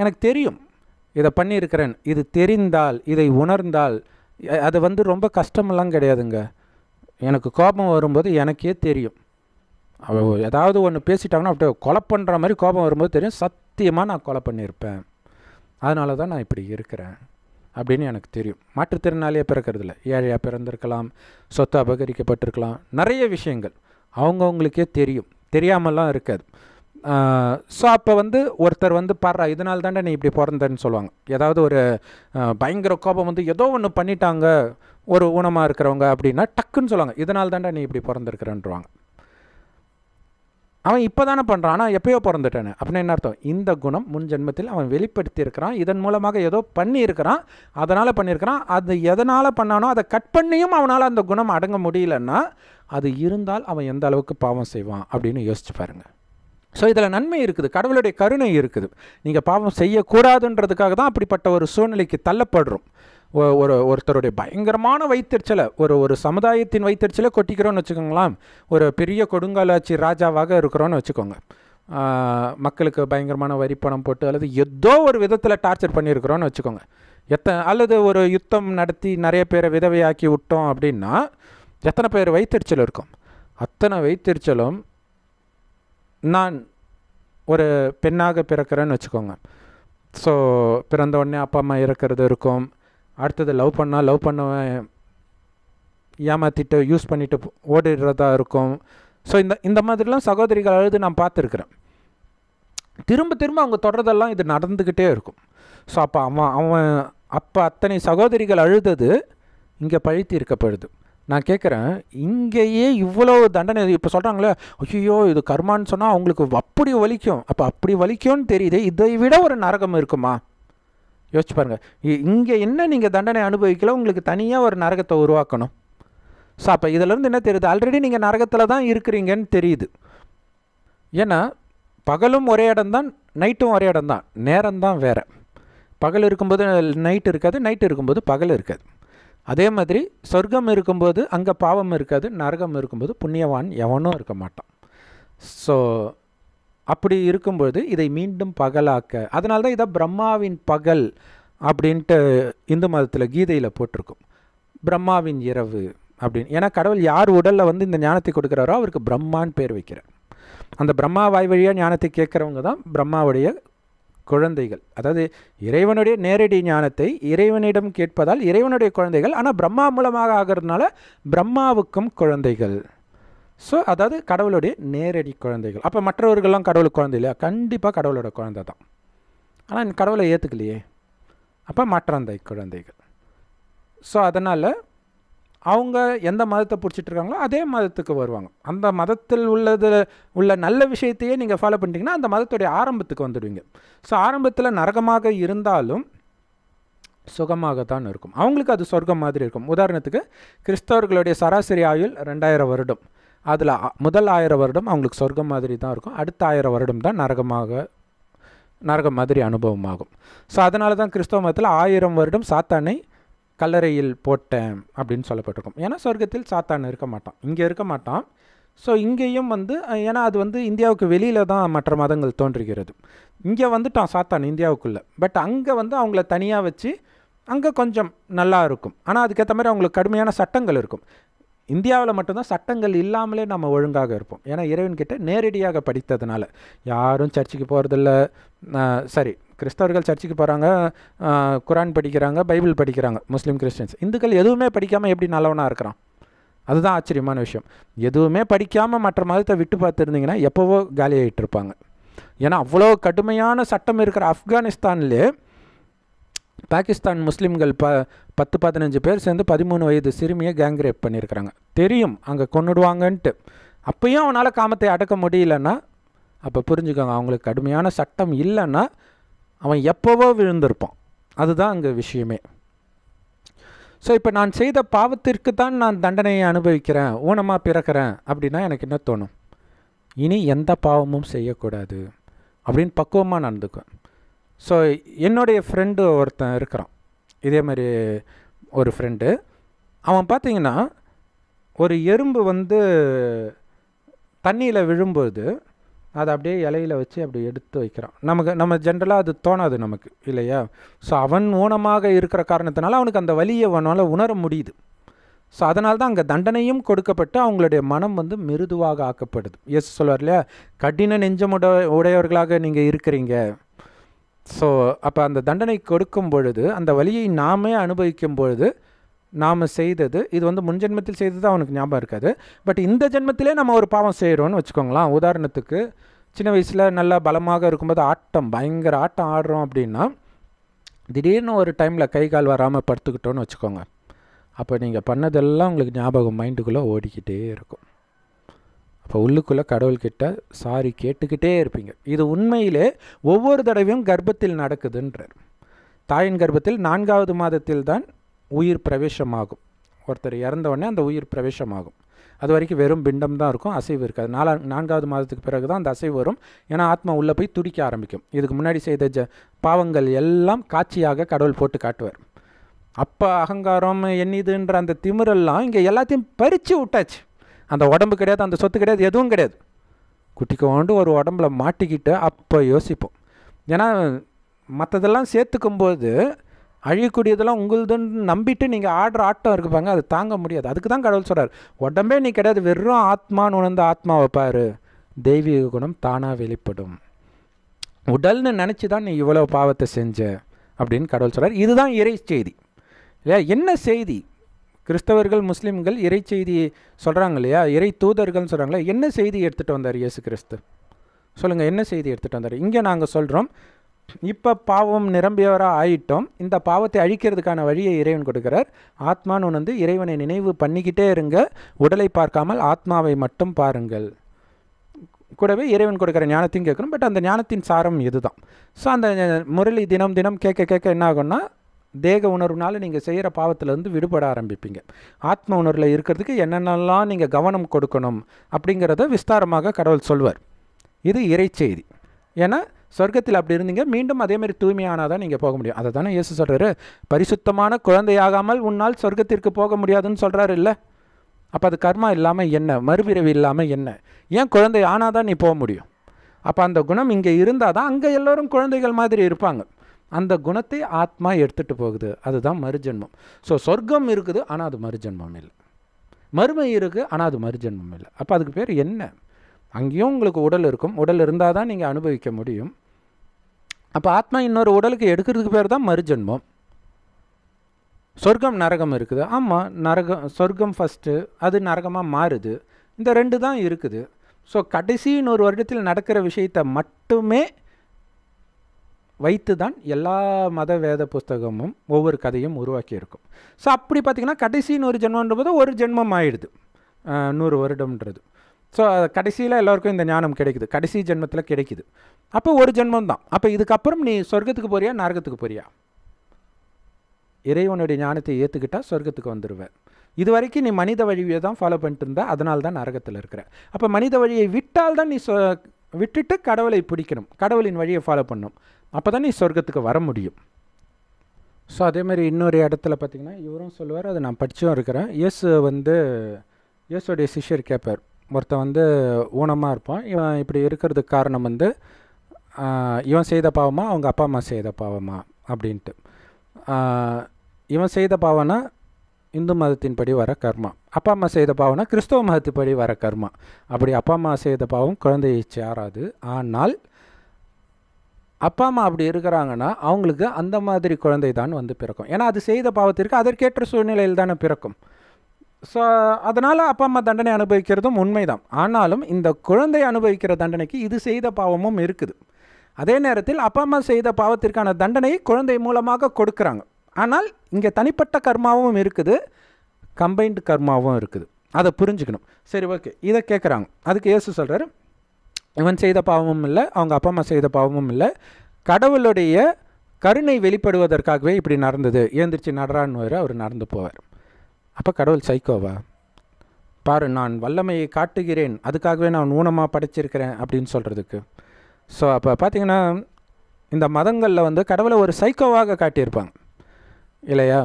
எனக்கு தெரியும் இதை பண்ணியிருக்கிறேன் இது தெரிந்தால் இதை உணர்ந்தால் அது வந்து ரொம்ப கஷ்டமெல்லாம் கிடையாதுங்க எனக்கு கோபம் வரும்போது எனக்கே தெரியும் ஏதாவது ஒன்று பேசிட்டாங்கன்னா அப்படியே கொலை பண்ணுற மாதிரி கோபம் வரும்போது தெரியும் சத்தியமாக நான் கொலை பண்ணியிருப்பேன் அதனால தான் நான் இப்படி இருக்கிறேன் அப்படின்னு எனக்கு தெரியும் மாற்றுத்திறனாளியாக பிறக்கிறதுல ஏழையாக பிறந்திருக்கலாம் சொத்து அபகரிக்கப்பட்டிருக்கலாம் நிறைய விஷயங்கள் அவங்கவுங்களுக்கே தெரியும் தெரியாமலாம் இருக்காது ஸோ அப்போ வந்து ஒருத்தர் வந்து பாடுறா இதனால் தாண்டா நீ இப்படி பிறந்தன்னு சொல்லுவாங்க ஏதாவது ஒரு பயங்கர கோபம் வந்து ஏதோ ஒன்று பண்ணிட்டாங்க ஒரு ஊனமாக இருக்கிறவங்க அப்படின்னா டக்குன்னு சொல்லுவாங்க இதனால் தாண்டா நீ இப்படி பிறந்திருக்கிறன்றாங்க அவன் இப்போ தானே பண்ணுறான் ஆனால் எப்பயோ பிறந்துட்டானே அப்படின்னு என்ன அர்த்தம் இந்த குணம் முன் ஜென்மத்தில் அவன் வெளிப்படுத்தியிருக்கிறான் இதன் மூலமாக ஏதோ பண்ணியிருக்கிறான் அதனால் பண்ணியிருக்கிறான் அது எதனால் பண்ணானோ அதை கட் பண்ணியும் அவனால் அந்த குணம் அடங்க முடியலன்னா அது இருந்தால் அவன் எந்த அளவுக்கு பாவம் செய்வான் அப்படின்னு யோசிச்சு பாருங்கள் ஸோ இதில் நன்மை இருக்குது கடவுளுடைய கருணை இருக்குது நீங்கள் பாவம் செய்யக்கூடாதுன்றதுக்காக தான் அப்படிப்பட்ட ஒரு சூழ்நிலைக்கு தள்ளப்படுறோம் ஒரு ஒருத்தருடைய பயங்கரமான வைத்தறிச்சலை ஒரு ஒரு சமுதாயத்தின் வைத்தறிச்சலை கொட்டிக்கிறோன்னு வச்சுக்கோங்களேன் ஒரு பெரிய கொடுங்காலாட்சி ராஜாவாக இருக்கிறோன்னு வச்சுக்கோங்க மக்களுக்கு பயங்கரமான வரி பணம் போட்டு அல்லது ஏதோ ஒரு விதத்தில் டார்ச்சர் பண்ணியிருக்கிறோன்னு வச்சுக்கோங்க எத்தனை அல்லது ஒரு யுத்தம் நடத்தி நிறைய பேரை விதவையாக்கி விட்டோம் அப்படின்னா எத்தனை பேர் வைத்தறிச்சல் இருக்கும் அத்தனை வைத்தறிச்சலும் நான் ஒரு பெண்ணாக பிறக்கிறேன்னு வச்சுக்கோங்க ஸோ பிறந்த உடனே அப்பா அம்மா இறக்கிறது இருக்கும் அடுத்தது லவ் பண்ணால் லவ் பண்ணுவேன் ஏமாற்றிட்டு யூஸ் பண்ணிவிட்டு ஓடிடுறதா இருக்கும் ஸோ இந்த இந்த மாதிரிலாம் சகோதரிகள் அழுது நான் பார்த்துருக்குறேன் திரும்ப திரும்ப அவங்க தொடர்றதெல்லாம் இது நடந்துக்கிட்டே இருக்கும் ஸோ அப்போ அவன் அவன் அப்போ அத்தனை சகோதரிகள் அழுதது இங்கே பழித்தி இருக்கப்படுது நான் கேட்குறேன் இங்கேயே இவ்வளோ தண்டனை இப்போ சொல்கிறாங்களே ஐயோ இது கர்மான்னு சொன்னால் அவங்களுக்கு அப்படி வலிக்கும் அப்போ அப்படி வலிக்கும்னு தெரியுது இதை விட ஒரு நரகம் இருக்குமா யோசிச்சு பாருங்கள் இங்கே என்ன நீங்கள் தண்டனை அனுபவிக்கல உங்களுக்கு தனியாக ஒரு நரகத்தை உருவாக்கணும் ஸோ அப்போ இதிலேருந்து என்ன தெரியுது ஆல்ரெடி நீங்கள் நரகத்தில் தான் இருக்கிறீங்கன்னு தெரியுது ஏன்னா பகலும் ஒரே இடம்தான் நைட்டும் ஒரே இடம் தான் நேரம் தான் வேறு பகல் இருக்கும்போது நைட்டு இருக்காது நைட்டு இருக்கும்போது பகல் இருக்காது அதே மாதிரி சொர்க்கம் இருக்கும்போது அங்கே பாவம் இருக்காது நரகம் இருக்கும்போது புண்ணியவான் எவனும் இருக்க மாட்டான் ஸோ அப்படி இருக்கும்போது இதை மீண்டும் பகலாக்க அதனால தான் இதை பிரம்மாவின் பகல் அப்படின்ட்டு இந்து மதத்தில் கீதையில் போட்டிருக்கும் பிரம்மாவின் இரவு அப்படின்னு ஏன்னா கடவுள் யார் உடலில் வந்து இந்த ஞானத்தை கொடுக்குறாரோ அவருக்கு பிரம்மான்னு பேர் வைக்கிறார் அந்த பிரம்மா வாய் வழியாக ஞானத்தை கேட்குறவங்க தான் பிரம்மாவுடைய குழந்தைகள் அதாவது இறைவனுடைய நேரடி ஞானத்தை இறைவனிடம் கேட்பதால் இறைவனுடைய குழந்தைகள் ஆனால் பிரம்மா மூலமாக ஆகிறதுனால பிரம்மாவுக்கும் குழந்தைகள் ஸோ அதாவது கடவுளுடைய நேரடி குழந்தைகள் அப்போ மற்றவர்கள்லாம் கடவுளுக்கு குழந்தை இல்லையா கண்டிப்பாக கடவுளோட குழந்தை தான் ஆனால் கடவுளை ஏற்றுக்கலையே அப்போ மாற்றாந்தை குழந்தைகள் ஸோ அதனால் அவங்க எந்த மதத்தை பிடிச்சிட்டு இருக்காங்களோ அதே மதத்துக்கு வருவாங்க அந்த மதத்தில் உள்ளது உள்ள நல்ல விஷயத்தையே நீங்கள் ஃபாலோ பண்ணிட்டீங்கன்னா அந்த மதத்துடைய ஆரம்பத்துக்கு வந்துடுவீங்க ஸோ ஆரம்பத்தில் நரகமாக இருந்தாலும் சுகமாக தான் இருக்கும் அவங்களுக்கு அது சொர்க்கம் மாதிரி இருக்கும் உதாரணத்துக்கு கிறிஸ்தவர்களுடைய சராசரி ஆயுள் ரெண்டாயிரம் வருடம் அதில் முதல் ஆயிரம் வருடம் அவங்களுக்கு சொர்க்கம் மாதிரி தான் இருக்கும் அடுத்த ஆயிரம் வருடம் தான் நரகமாக நரகம் மாதிரி அனுபவமாகும் ஸோ அதனால தான் கிறிஸ்தவ மதத்தில் ஆயிரம் வருடம் சாத்தானை கல்லறையில் போட்டேன் அப்படின்னு சொல்லப்பட்டிருக்கும் ஏன்னா சொர்க்கத்தில் சாத்தான் இருக்க மாட்டான் இங்கே இருக்க மாட்டான் ஸோ இங்கேயும் வந்து ஏன்னா அது வந்து இந்தியாவுக்கு வெளியில் தான் மற்ற மதங்கள் தோன்றுகிறது இங்கே வந்துட்டான் சாத்தான் இந்தியாவுக்குள்ளே பட் அங்கே வந்து அவங்கள தனியாக வச்சு அங்கே கொஞ்சம் நல்லா இருக்கும் ஆனால் அதுக்கேற்ற மாதிரி அவங்களுக்கு கடுமையான சட்டங்கள் இருக்கும் இந்தியாவில் மட்டும்தான் சட்டங்கள் இல்லாமலே நம்ம ஒழுங்காக இருப்போம் ஏன்னா இறைவன்கிட்ட நேரடியாக படித்ததுனால யாரும் சர்ச்சுக்கு போகிறதில்ல சரி கிறிஸ்தவர்கள் சர்ச்சுக்கு போகிறாங்க குரான் படிக்கிறாங்க பைபிள் படிக்கிறாங்க முஸ்லீம் கிறிஸ்டின்ஸ் இந்துக்கள் எதுவுமே படிக்காமல் எப்படி நல்லவனாக இருக்கிறான் அதுதான் ஆச்சரியமான விஷயம் எதுவுமே படிக்காமல் மற்ற மதத்தை விட்டு பார்த்துருந்தீங்கன்னா எப்போவோ காலி ஆகிட்டு இருப்பாங்க ஏன்னா அவ்வளோ கடுமையான சட்டம் இருக்கிற ஆப்கானிஸ்தான்லேயே பாகிஸ்தான் முஸ்லீம்கள் ப பத்து பதினஞ்சு பேர் சேர்ந்து பதிமூணு வயது சிறுமியை கேங் ரேப் பண்ணியிருக்கிறாங்க தெரியும் அங்கே கொண்டுடுவாங்கன்ட்டு அப்பையும் அவனால் காமத்தை அடக்க முடியலன்னா அப்போ புரிஞ்சுக்கோங்க அவங்களுக்கு கடுமையான சட்டம் இல்லைன்னா அவன் எப்போவோ விழுந்திருப்பான் அதுதான் அங்கே விஷயமே ஸோ இப்போ நான் செய்த பாவத்திற்கு தான் நான் தண்டனையை அனுபவிக்கிறேன் ஊனமாக பிறக்கிறேன் அப்படின்னா எனக்கு என்ன தோணும் இனி எந்த பாவமும் செய்யக்கூடாது அப்படின்னு பக்குவமாக நடந்துக்குவேன் ஸோ என்னுடைய ஃப்ரெண்டு ஒருத்தன் இருக்கிறான் இதே மாதிரி ஒரு ஃப்ரெண்டு அவன் பார்த்தீங்கன்னா ஒரு எறும்பு வந்து தண்ணியில் விழும்போது அதை அப்படியே இலையில் வச்சு அப்படி எடுத்து வைக்கிறான் நமக்கு நம்ம ஜென்ரலாக அது தோணாது நமக்கு இல்லையா ஸோ அவன் ஊனமாக இருக்கிற காரணத்தினால அவனுக்கு அந்த வழியை அவனால் உணர முடியுது ஸோ அதனால தான் அங்கே தண்டனையும் கொடுக்கப்பட்டு அவங்களுடைய மனம் வந்து மிருதுவாக ஆக்கப்படுது எஸ் சொல்வார் இல்லையா கடின நெஞ்சமுட உடையவர்களாக நீங்கள் இருக்கிறீங்க ஸோ அப்போ அந்த தண்டனை கொடுக்கும் பொழுது அந்த வழியை நாமே அனுபவிக்கும் பொழுது நாம் செய்தது இது வந்து முன் ஜென்மத்தில் செய்தது அவனுக்கு ஞாபகம் இருக்காது பட் இந்த ஜென்மத்திலே நம்ம ஒரு பாவம் செய்கிறோன்னு வச்சுக்கோங்களேன் உதாரணத்துக்கு சின்ன வயசில் நல்லா பலமாக இருக்கும்போது ஆட்டம் பயங்கர ஆட்டம் ஆடுறோம் அப்படின்னா திடீர்னு ஒரு டைமில் கை கால் வராமல் படுத்துக்கிட்டோன்னு வச்சுக்கோங்க அப்போ நீங்கள் பண்ணதெல்லாம் உங்களுக்கு ஞாபகம் மைண்டுக்குள்ளே ஓடிக்கிட்டே இருக்கும் அப்போ உள்ளுக்குள்ளே கடவுள்கிட்ட சாரி கேட்டுக்கிட்டே இருப்பீங்க இது உண்மையிலே ஒவ்வொரு தடவையும் கர்ப்பத்தில் நடக்குதுன்றார் தாயின் கர்ப்பத்தில் நான்காவது மாதத்தில் தான் உயிர் பிரவேசமாகும் ஒருத்தர் இறந்தவொடனே அந்த உயிர் பிரவேசமாகும் அது வரைக்கும் வெறும் பிண்டம் தான் இருக்கும் அசைவு இருக்காது நாலா நான்காவது மாதத்துக்கு பிறகு தான் அந்த அசைவு வரும் ஏன்னா ஆத்மா உள்ளே போய் துடிக்க ஆரம்பிக்கும் இதுக்கு முன்னாடி செய்த ஜ பாவங்கள் எல்லாம் காட்சியாக கடவுள் போட்டு காட்டுவார் அப்போ அகங்காரம் என்னிதுன்ற அந்த திமிரெல்லாம் இங்கே எல்லாத்தையும் பறித்து விட்டாச்சு அந்த உடம்பு கிடையாது அந்த சொத்து கிடையாது எதுவும் கிடையாது கொண்டு ஒரு உடம்புல மாட்டிக்கிட்டு அப்போ யோசிப்போம் ஏன்னா மற்றதெல்லாம் சேர்த்துக்கும்போது அழியக்கூடியதெல்லாம் உங்களுதுன்னு நம்பிட்டு நீங்கள் ஆடுற ஆட்டம் இருக்குப்பாங்க அது தாங்க முடியாது அதுக்கு தான் கடவுள் சொல்கிறார் உடம்பே நீ கிடையாது வெறும் ஆத்மான்னு உணர்ந்த ஆத்மாவை வைப்பார் தெய்வீக குணம் தானாக வெளிப்படும் உடல்னு நினச்சி தான் நீ இவ்வளோ பாவத்தை செஞ்ச அப்படின்னு கடவுள் சொல்கிறார் இதுதான் இறை செய்தி இல்லையா என்ன செய்தி கிறிஸ்தவர்கள் முஸ்லீம்கள் இறை செய்தி சொல்கிறாங்க இல்லையா இறை தூதர்கள்னு சொல்கிறாங்களே என்ன செய்தி எடுத்துகிட்டு வந்தார் இயேசு கிறிஸ்து சொல்லுங்கள் என்ன செய்தி எடுத்துகிட்டு வந்தார் இங்கே நாங்கள் சொல்கிறோம் இப்போ பாவம் நிரம்பியவராக ஆயிட்டோம் இந்த பாவத்தை அழிக்கிறதுக்கான வழியை இறைவன் கொடுக்குறார் ஆத்மான்னு உணர்ந்து இறைவனை நினைவு பண்ணிக்கிட்டே இருங்க உடலை பார்க்காமல் ஆத்மாவை மட்டும் பாருங்கள் கூடவே இறைவன் கொடுக்குற ஞானத்தையும் கேட்கணும் பட் அந்த ஞானத்தின் சாரம் இதுதான் ஸோ அந்த முரளி தினம் தினம் கேட்க கேட்க என்ன ஆகும்னா தேக உணர்வுனால நீங்கள் செய்கிற பாவத்திலேருந்து விடுபட ஆரம்பிப்பீங்க ஆத்ம உணர்வில் இருக்கிறதுக்கு என்னென்னலாம் நீங்கள் கவனம் கொடுக்கணும் அப்படிங்கிறத விஸ்தாரமாக கடவுள் சொல்வார் இது இறை செய்தி ஏன்னா சொர்க்கத்தில் அப்படி இருந்தீங்க மீண்டும் அதேமாதிரி தூய்மையானால் தான் நீங்கள் போக முடியும் அதை தானே இயேசு சொல்கிறாரு பரிசுத்தமான குழந்தையாகாமல் உன்னால் சொர்க்கத்திற்கு போக முடியாதுன்னு சொல்கிறாரு இல்லை அப்போ அது கர்மா இல்லாமல் என்ன மறுபிறவி இல்லாமல் என்ன ஏன் குழந்தை ஆனால் தான் நீ போக முடியும் அப்போ அந்த குணம் இங்கே இருந்தால் தான் அங்கே எல்லோரும் குழந்தைகள் மாதிரி இருப்பாங்க அந்த குணத்தை ஆத்மா எடுத்துகிட்டு போகுது அதுதான் மறுஜென்மம் ஸோ சொர்க்கம் இருக்குது ஆனால் அது மறுஜென்மம் இல்லை மறுமை இருக்குது ஆனால் அது மறுஜென்மம் இல்லை அப்போ அதுக்கு பேர் என்ன அங்கேயும் உங்களுக்கு உடல் இருக்கும் உடல் இருந்தால் தான் நீங்கள் அனுபவிக்க முடியும் அப்போ ஆத்மா இன்னொரு உடலுக்கு எடுக்கிறதுக்கு பேர் தான் மறுஜென்மம் சொர்க்கம் நரகம் இருக்குது ஆமாம் நரகம் சொர்க்கம் ஃபஸ்ட்டு அது நரகமாக மாறுது இந்த ரெண்டு தான் இருக்குது ஸோ கடைசின்னு ஒரு வருடத்தில் நடக்கிற விஷயத்தை மட்டுமே வைத்து தான் எல்லா மத வேத புஸ்தகமும் ஒவ்வொரு கதையும் உருவாக்கியிருக்கும் ஸோ அப்படி பார்த்திங்கன்னா கடைசின்னு ஒரு ஜென்மன்ற போது ஒரு ஜென்மம் ஆயிடுது நூறு வருடம்ன்றது ஸோ கடைசியில் எல்லோருக்கும் இந்த ஞானம் கிடைக்குது கடைசி ஜென்மத்தில் கிடைக்குது அப்போ ஒரு ஜென்மம் தான் அப்போ இதுக்கப்புறம் நீ சொர்க்கத்துக்கு போறியா நரகத்துக்கு போறியா இறைவனுடைய ஞானத்தை ஏற்றுக்கிட்டால் சொர்க்கத்துக்கு வந்துடுவேன் இது வரைக்கும் நீ மனித வழியை தான் ஃபாலோ பண்ணிட்டு இருந்தா அதனால தான் நரகத்தில் இருக்கிற அப்போ மனித வழியை விட்டால் தான் நீ விட்டுட்டு கடவுளை பிடிக்கணும் கடவுளின் வழியை ஃபாலோ பண்ணணும் அப்போ தான் நீ சொர்க்கத்துக்கு வர முடியும் ஸோ அதேமாதிரி இன்னொரு இடத்துல பார்த்திங்கன்னா இவரும் சொல்லுவார் அதை நான் படித்தும் இருக்கிறேன் இயேசு வந்து இயேசுடைய சிஷ்யர் கேட்பார் ஒருத்தன் வந்து ஊனமாக இருப்பான் இவன் இப்படி இருக்கிறதுக்கு காரணம் வந்து இவன் செய்த பாவமா அவங்க அப்பா அம்மா செய்த பாவமா அப்படின்ட்டு இவன் செய்த பாவனா இந்து மதத்தின்படி வர கர்மா அப்பா அம்மா செய்த பாவனா கிறிஸ்தவ மதத்தின்படி வர கர்மா அப்படி அப்பா அம்மா செய்த பாவம் குழந்தையை சேராது ஆனால் அப்பா அம்மா அப்படி இருக்கிறாங்கன்னா அவங்களுக்கு அந்த மாதிரி குழந்தை தான் வந்து பிறக்கும் ஏன்னா அது செய்த பாவத்திற்கு அதற்கேற்ற சூழ்நிலையில் தானே பிறக்கும் ஸோ அதனால் அப்பா அம்மா தண்டனை அனுபவிக்கிறதும் உண்மைதான் ஆனாலும் இந்த குழந்தை அனுபவிக்கிற தண்டனைக்கு இது செய்த பாவமும் இருக்குது அதே நேரத்தில் அப்பா அம்மா செய்த பாவத்திற்கான தண்டனையை குழந்தை மூலமாக கொடுக்குறாங்க ஆனால் இங்கே தனிப்பட்ட கர்மாவும் இருக்குது கம்பைன்டு கர்மாவும் இருக்குது அதை புரிஞ்சுக்கணும் சரி ஓகே இதை கேட்குறாங்க அதுக்கு ஏசு சொல்கிறார் இவன் செய்த பாவமும் இல்லை அவங்க அப்பா அம்மா செய்த பாவமும் இல்லை கடவுளுடைய கருணை வெளிப்படுவதற்காகவே இப்படி நடந்தது எழுந்திரிச்சு நடரான்னு அவர் நடந்து போவார் அப்போ கடவுள் சைக்கோவா பாரு நான் வல்லமையை காட்டுகிறேன் அதுக்காகவே நான் ஊனமாக படைச்சிருக்கிறேன் அப்படின்னு சொல்கிறதுக்கு ஸோ அப்போ பார்த்திங்கன்னா இந்த மதங்களில் வந்து கடவுளை ஒரு சைக்கோவாக காட்டியிருப்பாங்க இல்லையா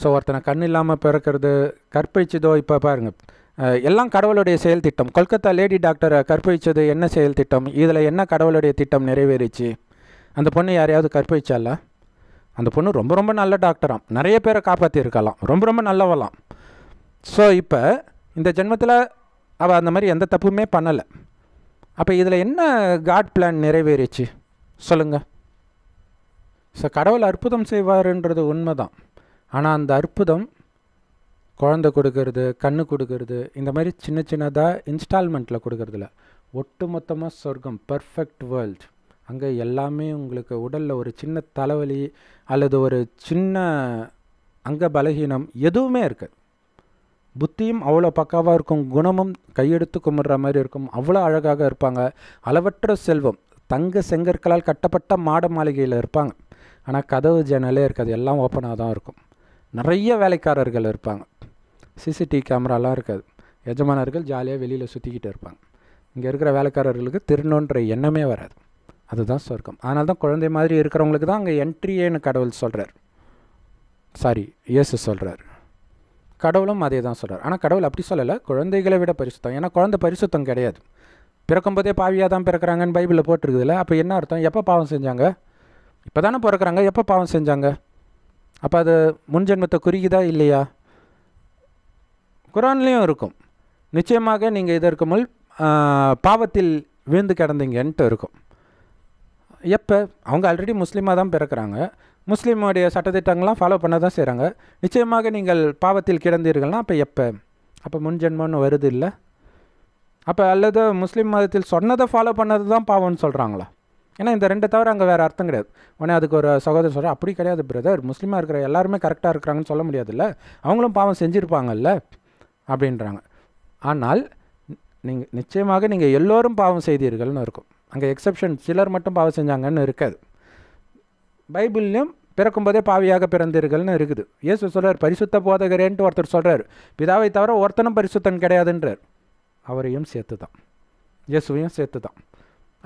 ஸோ ஒருத்தனை கண் இல்லாமல் பிறக்கிறது கற்பிச்சதோ இப்போ பாருங்கள் எல்லாம் கடவுளுடைய செயல் திட்டம் கொல்கத்தா லேடி டாக்டரை கற்பழித்தது என்ன செயல் திட்டம் இதில் என்ன கடவுளுடைய திட்டம் நிறைவேறிச்சு அந்த பொண்ணு யாரையாவது கற்பழிச்சால அந்த பொண்ணு ரொம்ப ரொம்ப நல்ல டாக்டராம் நிறைய பேரை காப்பாற்றிருக்கலாம் ரொம்ப ரொம்ப நல்லவலாம் ஸோ இப்போ இந்த ஜென்மத்தில் அவள் அந்த மாதிரி எந்த தப்புமே பண்ணலை அப்போ இதில் என்ன காட் பிளான் நிறைவேறிச்சு சொல்லுங்கள் ஸோ கடவுள் அற்புதம் செய்வார்ன்றது உண்மைதான் ஆனால் அந்த அற்புதம் குழந்த கொடுக்கறது கண்ணு கொடுக்கறது இந்த மாதிரி சின்ன சின்னதாக இன்ஸ்டால்மெண்ட்டில் கொடுக்கறதில்ல ஒட்டு மொத்தமாக சொர்க்கம் பர்ஃபெக்ட் வேர்ல்ட் அங்கே எல்லாமே உங்களுக்கு உடலில் ஒரு சின்ன தலைவலி அல்லது ஒரு சின்ன அங்க பலகீனம் எதுவுமே இருக்குது புத்தியும் அவ்வளோ பக்காவாக இருக்கும் குணமும் கையெடுத்து கும்பிட்ற மாதிரி இருக்கும் அவ்வளோ அழகாக இருப்பாங்க அளவற்ற செல்வம் தங்க செங்கற்களால் கட்டப்பட்ட மாட மாளிகையில் இருப்பாங்க ஆனால் கதவு ஜன்னலே இருக்காது எல்லாம் ஓப்பனாக தான் இருக்கும் நிறைய வேலைக்காரர்கள் இருப்பாங்க சிசிடிவி கேமராலாம் இருக்காது எஜமானர்கள் ஜாலியாக வெளியில் சுற்றிக்கிட்டு இருப்பாங்க இங்கே இருக்கிற வேலைக்காரர்களுக்கு திருணுன்ற எண்ணமே வராது அதுதான் சொர்க்கம் அதனால தான் குழந்தை மாதிரி இருக்கிறவங்களுக்கு தான் அங்கே என்ட்ரியேன்னு கடவுள் சொல்கிறார் சாரி இயேசு சொல்கிறார் கடவுளும் அதே தான் சொல்கிறார் ஆனால் கடவுள் அப்படி சொல்லலை குழந்தைகளை விட பரிசுத்தம் ஏன்னா குழந்தை பரிசுத்தம் கிடையாது பிறக்கும் போதே பாவியாக தான் பிறக்கிறாங்கன்னு பைபிளில் போட்டிருக்குதுல்ல அப்போ என்ன அர்த்தம் எப்போ பாவம் செஞ்சாங்க இப்போ தானே பிறக்கிறாங்க எப்போ பாவம் செஞ்சாங்க அப்போ அது முன்ஜென்மத்தை குறிக்குதா இல்லையா குரான்லேயும் இருக்கும் நிச்சயமாக நீங்கள் இதற்கு முன் பாவத்தில் விழுந்து கிடந்தீங்கன்ட்டு இருக்கும் எப்போ அவங்க ஆல்ரெடி முஸ்லீமாக தான் பிறக்கிறாங்க முஸ்லீமுடைய சட்டத்திட்டங்கள்லாம் ஃபாலோ பண்ண தான் செய்கிறாங்க நிச்சயமாக நீங்கள் பாவத்தில் கிடந்தீர்கள்னா அப்போ எப்போ அப்போ முன்ஜென்மன்னு வருது இல்லை அப்போ அல்லது முஸ்லீம் மதத்தில் சொன்னதை ஃபாலோ பண்ணது தான் பாவம்னு சொல்கிறாங்களா ஏன்னா இந்த ரெண்டை தவிர அங்கே வேறு அர்த்தம் கிடையாது உடனே அதுக்கு ஒரு சகோதரர் சொல்கிற அப்படி கிடையாது பிரதர் முஸ்லீமாக இருக்கிற எல்லாருமே கரெக்டாக இருக்கிறாங்கன்னு சொல்ல முடியாதுல்ல அவங்களும் பாவம் செஞ்சுருப்பாங்கல்ல அப்படின்றாங்க ஆனால் நீங்கள் நிச்சயமாக நீங்கள் எல்லோரும் பாவம் செய்தீர்கள்னு இருக்கும் அங்கே எக்ஸப்ஷன் சிலர் மட்டும் பாவம் செஞ்சாங்கன்னு இருக்காது பைபிள்லேயும் பிறக்கும்போதே பாவியாக பிறந்தீர்கள்னு இருக்குது இயேசு சொல்கிறார் பரிசுத்த போதகரேன்ட்டு ஒருத்தர் சொல்கிறார் பிதாவை தவிர ஒருத்தனும் பரிசுத்தன் கிடையாதுன்றார் அவரையும் சேர்த்து தான் இயேசுவையும் சேர்த்து தான்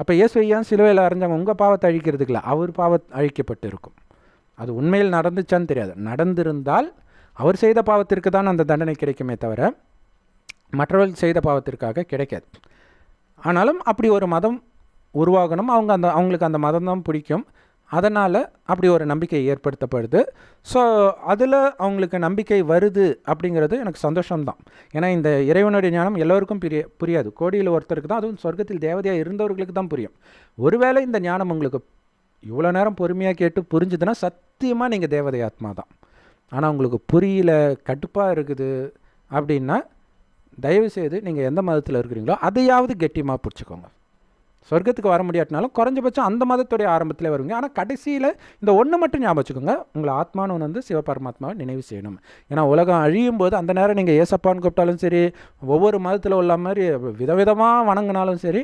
அப்போ இயேசுவையும் சிலுவையில் அரைஞ்சாங்க உங்கள் பாவத்தை அழிக்கிறதுக்கு அவர் பாவ அழிக்கப்பட்டு இருக்கும் அது உண்மையில் நடந்துச்சான்னு தெரியாது நடந்திருந்தால் அவர் செய்த பாவத்திற்கு தான் அந்த தண்டனை கிடைக்குமே தவிர மற்றவர்கள் செய்த பாவத்திற்காக கிடைக்காது ஆனாலும் அப்படி ஒரு மதம் உருவாகணும் அவங்க அந்த அவங்களுக்கு அந்த மதம் தான் பிடிக்கும் அதனால் அப்படி ஒரு நம்பிக்கை ஏற்படுத்தப்படுது ஸோ அதில் அவங்களுக்கு நம்பிக்கை வருது அப்படிங்கிறது எனக்கு சந்தோஷம்தான் ஏன்னா இந்த இறைவனுடைய ஞானம் எல்லோருக்கும் புரிய புரியாது கோடியில் ஒருத்தருக்கு தான் அதுவும் சொர்க்கத்தில் தேவதையாக இருந்தவர்களுக்கு தான் புரியும் ஒருவேளை இந்த ஞானம் உங்களுக்கு இவ்வளோ நேரம் பொறுமையாக கேட்டு புரிஞ்சுதுன்னா சத்தியமாக நீங்கள் தேவதை ஆத்மா தான் ஆனால் உங்களுக்கு புரியல கடுப்பாக இருக்குது அப்படின்னா தயவுசெய்து நீங்கள் எந்த மதத்தில் இருக்கிறீங்களோ அதையாவது கெட்டியமாக பிடிச்சிக்கோங்க சொர்க்கத்துக்கு வர முடியாட்டினாலும் குறைஞ்சபட்சம் அந்த மதத்துடைய ஆரம்பத்தில் வருவீங்க ஆனால் கடைசியில் இந்த ஒன்று மட்டும் ஞாபகம் வச்சுக்கோங்க உங்களை ஆத்மானு வந்து சிவபரமாத்மாவை நினைவு செய்யணும் ஏன்னா உலகம் அழியும் போது அந்த நேரம் நீங்கள் ஏசப்பான்னு கூப்பிட்டாலும் சரி ஒவ்வொரு மதத்தில் உள்ள மாதிரி விதவிதமாக வணங்கினாலும் சரி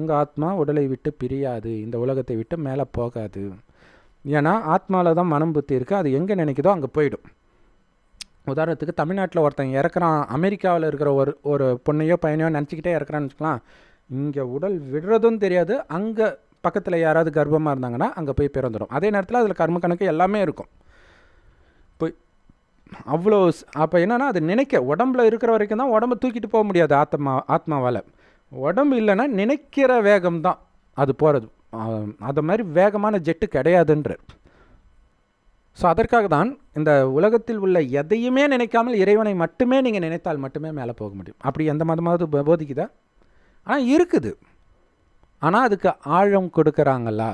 உங்கள் ஆத்மா உடலை விட்டு பிரியாது இந்த உலகத்தை விட்டு மேலே போகாது ஏன்னா ஆத்மாவில் தான் மனம் புத்தி இருக்குது அது எங்கே நினைக்குதோ அங்கே போயிடும் உதாரணத்துக்கு தமிழ்நாட்டில் ஒருத்தன் இறக்குறான் அமெரிக்காவில் இருக்கிற ஒரு ஒரு பொண்ணையோ பையனையோ நினச்சிக்கிட்டே இறக்குறான்னு வச்சுக்கலாம் இங்கே உடல் விடுறதும் தெரியாது அங்கே பக்கத்தில் யாராவது கர்ப்பமாக இருந்தாங்கன்னா அங்கே போய் பிறந்துடும் அதே நேரத்தில் அதில் கர்ம கணக்கு எல்லாமே இருக்கும் போய் அவ்வளோ அப்போ என்னென்னா அது நினைக்க உடம்புல இருக்கிற வரைக்கும் தான் உடம்பை தூக்கிட்டு போக முடியாது ஆத்மா ஆத்மாவால் உடம்பு இல்லைன்னா நினைக்கிற வேகம் தான் அது போகிறது அது மாதிரி வேகமான ஜெட்டு கிடையாதுன்றார் ஸோ அதற்காக தான் இந்த உலகத்தில் உள்ள எதையுமே நினைக்காமல் இறைவனை மட்டுமே நீங்கள் நினைத்தால் மட்டுமே மேலே போக முடியும் அப்படி எந்த மதமாவது போதிக்குதா ஆனால் இருக்குது ஆனால் அதுக்கு ஆழம் கொடுக்குறாங்களா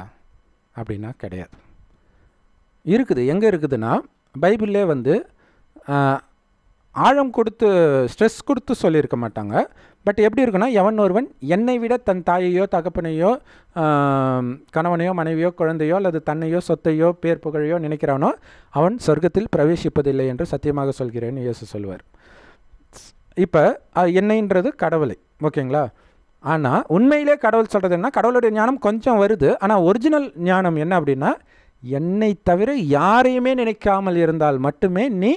அப்படின்னா கிடையாது இருக்குது எங்கே இருக்குதுன்னா பைபிளே வந்து ஆழம் கொடுத்து ஸ்ட்ரெஸ் கொடுத்து சொல்லியிருக்க மாட்டாங்க பட் எப்படி இருக்குன்னா எவன் ஒருவன் என்னை விட தன் தாயையோ தகப்பனையோ கணவனையோ மனைவியோ குழந்தையோ அல்லது தன்னையோ சொத்தையோ பேர் புகழையோ நினைக்கிறானோ அவன் சொர்க்கத்தில் பிரவேசிப்பதில்லை என்று சத்தியமாக சொல்கிறேன் இயேசு சொல்வார் இப்போ என்னைன்றது கடவுளை ஓகேங்களா ஆனால் உண்மையிலே கடவுள் சொல்கிறது என்ன கடவுளுடைய ஞானம் கொஞ்சம் வருது ஆனால் ஒரிஜினல் ஞானம் என்ன அப்படின்னா என்னை தவிர யாரையுமே நினைக்காமல் இருந்தால் மட்டுமே நீ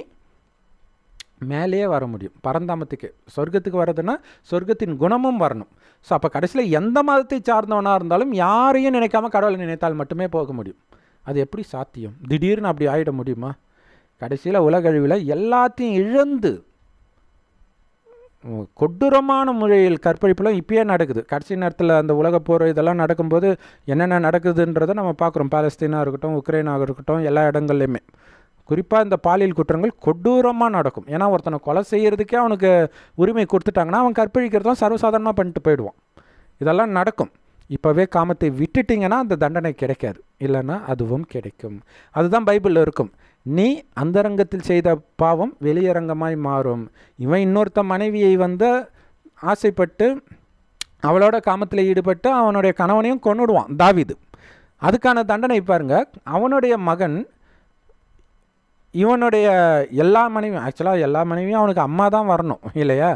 மேலேயே வர முடியும் பரந்தாமத்துக்கு சொர்க்கத்துக்கு வர்றதுன்னா சொர்க்கத்தின் குணமும் வரணும் ஸோ அப்போ கடைசியில் எந்த மதத்தை சார்ந்தவனாக இருந்தாலும் யாரையும் நினைக்காம கடவுளை நினைத்தால் மட்டுமே போக முடியும் அது எப்படி சாத்தியம் திடீர்னு அப்படி ஆகிட முடியுமா கடைசியில் உலகழிவில் எல்லாத்தையும் இழந்து கொடூரமான முறையில் கற்பழிப்புலாம் இப்பயே நடக்குது கடைசி நேரத்தில் அந்த உலக போர் இதெல்லாம் நடக்கும்போது என்னென்ன நடக்குதுன்றதை நம்ம பார்க்குறோம் பாலஸ்தீனாக இருக்கட்டும் உக்ரைனாக இருக்கட்டும் எல்லா இடங்கள்லையுமே குறிப்பாக இந்த பாலியல் குற்றங்கள் கொடூரமாக நடக்கும் ஏன்னா ஒருத்தனை கொலை செய்கிறதுக்கே அவனுக்கு உரிமை கொடுத்துட்டாங்கன்னா அவன் கற்பழிக்கிறதும் சர்வசாதாரணமாக பண்ணிட்டு போயிடுவான் இதெல்லாம் நடக்கும் இப்போவே காமத்தை விட்டுட்டிங்கன்னா அந்த தண்டனை கிடைக்காது இல்லைன்னா அதுவும் கிடைக்கும் அதுதான் பைபிளில் இருக்கும் நீ அந்தரங்கத்தில் செய்த பாவம் வெளியரங்கமாய் மாறும் இவன் இன்னொருத்த மனைவியை வந்து ஆசைப்பட்டு அவளோட காமத்தில் ஈடுபட்டு அவனுடைய கணவனையும் கொண்டுடுவான் தாவிது அதுக்கான தண்டனை பாருங்க அவனுடைய மகன் இவனுடைய எல்லா மனைவியும் ஆக்சுவலாக எல்லா மனைவியும் அவனுக்கு அம்மா தான் வரணும் இல்லையா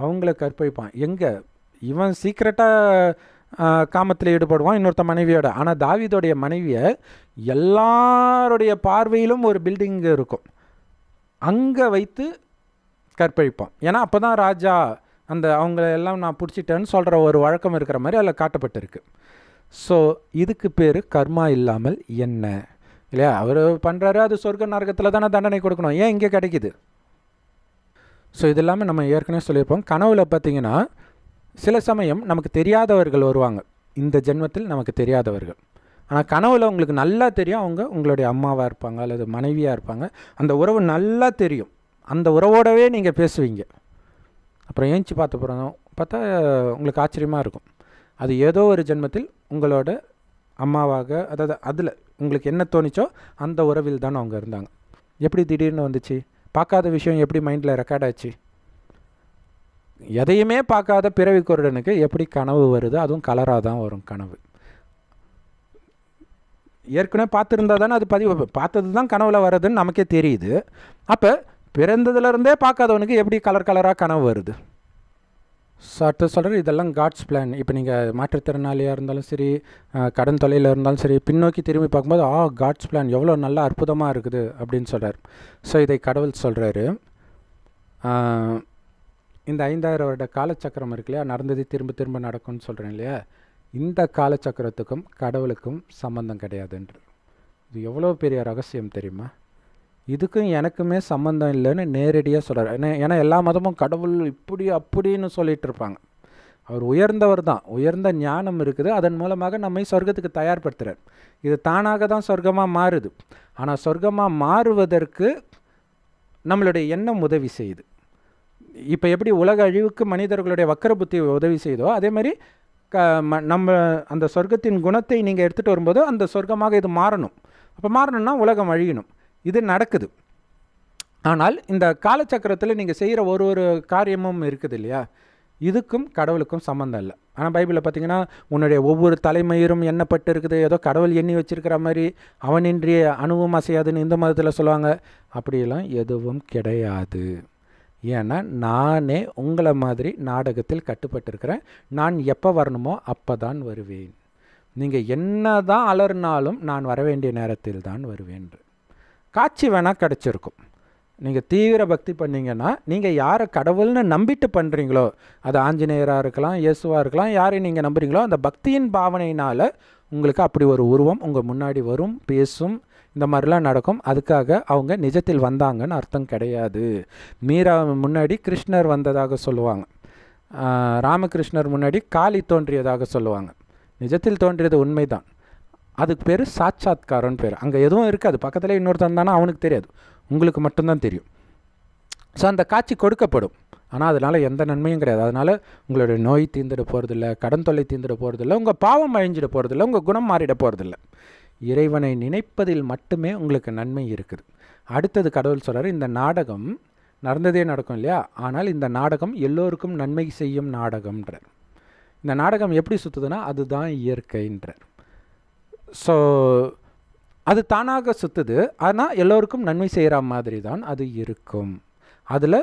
அவங்கள கற்பழிப்பான் எங்கே இவன் சீக்கிரட்டாக காமத்தில் ஈடுபடுவான் இன்னொருத்த மனைவியோட ஆனால் தாவிதோடைய மனைவியை எல்லாருடைய பார்வையிலும் ஒரு பில்டிங் இருக்கும் அங்கே வைத்து கற்பழிப்பான் ஏன்னா அப்போ தான் ராஜா அந்த அவங்கள எல்லாம் நான் பிடிச்சிட்டேன்னு சொல்கிற ஒரு வழக்கம் இருக்கிற மாதிரி அதில் காட்டப்பட்டிருக்கு ஸோ இதுக்கு பேர் கர்மா இல்லாமல் என்ன இல்லையா அவர் பண்ணுறாரு அது சொர்க்க நரகத்தில் தானே தண்டனை கொடுக்கணும் ஏன் இங்கே கிடைக்குது ஸோ இது இல்லாமல் நம்ம ஏற்கனவே சொல்லியிருப்போம் கனவில் பார்த்திங்கன்னா சில சமயம் நமக்கு தெரியாதவர்கள் வருவாங்க இந்த ஜென்மத்தில் நமக்கு தெரியாதவர்கள் ஆனால் கனவில் உங்களுக்கு நல்லா தெரியும் அவங்க உங்களுடைய அம்மாவாக இருப்பாங்க அல்லது மனைவியாக இருப்பாங்க அந்த உறவு நல்லா தெரியும் அந்த உறவோடவே நீங்கள் பேசுவீங்க அப்புறம் ஏஞ்சி பார்த்த போகிறோம் பார்த்தா உங்களுக்கு ஆச்சரியமாக இருக்கும் அது ஏதோ ஒரு ஜென்மத்தில் உங்களோட அம்மாவாக அதாவது அதில் உங்களுக்கு என்ன தோணிச்சோ அந்த உறவில் தான் அவங்க இருந்தாங்க எப்படி திடீர்னு வந்துச்சு பார்க்காத விஷயம் எப்படி மைண்டில் ரெக்கார்ட் ஆச்சு எதையுமே பார்க்காத பிறவி குருடனுக்கு எப்படி கனவு வருது அதுவும் கலராக தான் வரும் கனவு ஏற்கனவே பார்த்துருந்தா தானே அது பதிவு பார்த்தது தான் கனவுல வர்றதுன்னு நமக்கே தெரியுது அப்போ பிறந்ததுலேருந்தே பார்க்காதவனுக்கு எப்படி கலர் கலராக கனவு வருது சட்ட சொல்கிற இதெல்லாம் காட்ஸ் பிளான் இப்போ நீங்கள் மாற்றுத்திறனாளியாக இருந்தாலும் சரி கடன் தொலையில் இருந்தாலும் சரி பின்னோக்கி திரும்பி பார்க்கும்போது ஆ காட்ஸ் பிளான் எவ்வளோ நல்லா அற்புதமாக இருக்குது அப்படின்னு சொல்கிறார் ஸோ இதை கடவுள் சொல்கிறாரு இந்த ஐந்தாயிரம் வருட காலச்சக்கரம் இருக்கு இல்லையா நடந்ததே திரும்ப திரும்ப நடக்கும்னு சொல்கிறேன் இல்லையா இந்த காலச்சக்கரத்துக்கும் கடவுளுக்கும் சம்மந்தம் கிடையாதுன்ற இது எவ்வளோ பெரிய ரகசியம் தெரியுமா இதுக்கும் எனக்குமே சம்மந்தம் இல்லைன்னு நேரடியாக சொல்கிறார் ஏன்னா எல்லா மதமும் கடவுள் இப்படி அப்படின்னு சொல்லிகிட்டு இருப்பாங்க அவர் உயர்ந்தவர் தான் உயர்ந்த ஞானம் இருக்குது அதன் மூலமாக நம்மை சொர்க்கத்துக்கு தயார்படுத்துகிறார் இது தானாக தான் சொர்க்கமாக மாறுது ஆனால் சொர்க்கமாக மாறுவதற்கு நம்மளுடைய எண்ணம் உதவி செய்யுது இப்போ எப்படி உலக அழிவுக்கு மனிதர்களுடைய வக்கர புத்தி உதவி செய்தோ அதே மாதிரி க நம்ம அந்த சொர்க்கத்தின் குணத்தை நீங்கள் எடுத்துகிட்டு வரும்போது அந்த சொர்க்கமாக இது மாறணும் அப்போ மாறணும்னா உலகம் அழியணும் இது நடக்குது ஆனால் இந்த காலச்சக்கரத்தில் நீங்கள் செய்கிற ஒரு ஒரு காரியமும் இருக்குது இல்லையா இதுக்கும் கடவுளுக்கும் சம்மந்தம் இல்லை ஆனால் பைபிளில் பார்த்தீங்கன்னா உன்னுடைய ஒவ்வொரு தலைமையிலும் எண்ணப்பட்டு இருக்குது ஏதோ கடவுள் எண்ணி வச்சிருக்கிற மாதிரி அவனின்றி அணுவும் அசையாதுன்னு இந்த மதத்தில் சொல்லுவாங்க அப்படியெல்லாம் எதுவும் கிடையாது ஏன்னா நானே உங்களை மாதிரி நாடகத்தில் கட்டுப்பட்டிருக்கிறேன் நான் எப்போ வரணுமோ அப்போ தான் வருவேன் நீங்கள் என்ன தான் அலறினாலும் நான் வர வேண்டிய நேரத்தில் தான் வருவேன் காட்சி வேணால் கிடச்சிருக்கும் நீங்கள் தீவிர பக்தி பண்ணிங்கன்னா நீங்கள் யாரை கடவுள்னு நம்பிட்டு பண்ணுறீங்களோ அது ஆஞ்சநேயராக இருக்கலாம் இயேசுவாக இருக்கலாம் யாரை நீங்கள் நம்புகிறீங்களோ அந்த பக்தியின் பாவனையினால் உங்களுக்கு அப்படி ஒரு உருவம் உங்கள் முன்னாடி வரும் பேசும் இந்த மாதிரிலாம் நடக்கும் அதுக்காக அவங்க நிஜத்தில் வந்தாங்கன்னு அர்த்தம் கிடையாது மீரா முன்னாடி கிருஷ்ணர் வந்ததாக சொல்லுவாங்க ராமகிருஷ்ணர் முன்னாடி காளி தோன்றியதாக சொல்லுவாங்க நிஜத்தில் தோன்றியது உண்மைதான் அதுக்கு பேர் சாட்சாத்காரம்னு பேர் அங்கே எதுவும் இருக்காது பக்கத்தில் இன்னொருத்தன் தானே அவனுக்கு தெரியாது உங்களுக்கு மட்டும்தான் தெரியும் ஸோ அந்த காட்சி கொடுக்கப்படும் ஆனால் அதனால் எந்த நன்மையும் கிடையாது அதனால் உங்களுடைய நோய் தீர்ந்துட போகிறதில்ல கடன் தொல்லை தீர்ந்துட போகிறதில்ல உங்கள் பாவம் அழிஞ்சிட போகிறதில்ல உங்கள் குணம் மாறிட போகிறதில்ல இறைவனை நினைப்பதில் மட்டுமே உங்களுக்கு நன்மை இருக்குது அடுத்தது கடவுள் சொல்கிறார் இந்த நாடகம் நடந்ததே நடக்கும் இல்லையா ஆனால் இந்த நாடகம் எல்லோருக்கும் நன்மை செய்யும் நாடகம்ன்றார் இந்த நாடகம் எப்படி சுற்றுதுன்னா அதுதான் இயற்கைன்றார் ஸோ அது தானாக சுற்றுது ஆனால் எல்லோருக்கும் நன்மை செய்கிற மாதிரி தான் அது இருக்கும் அதில்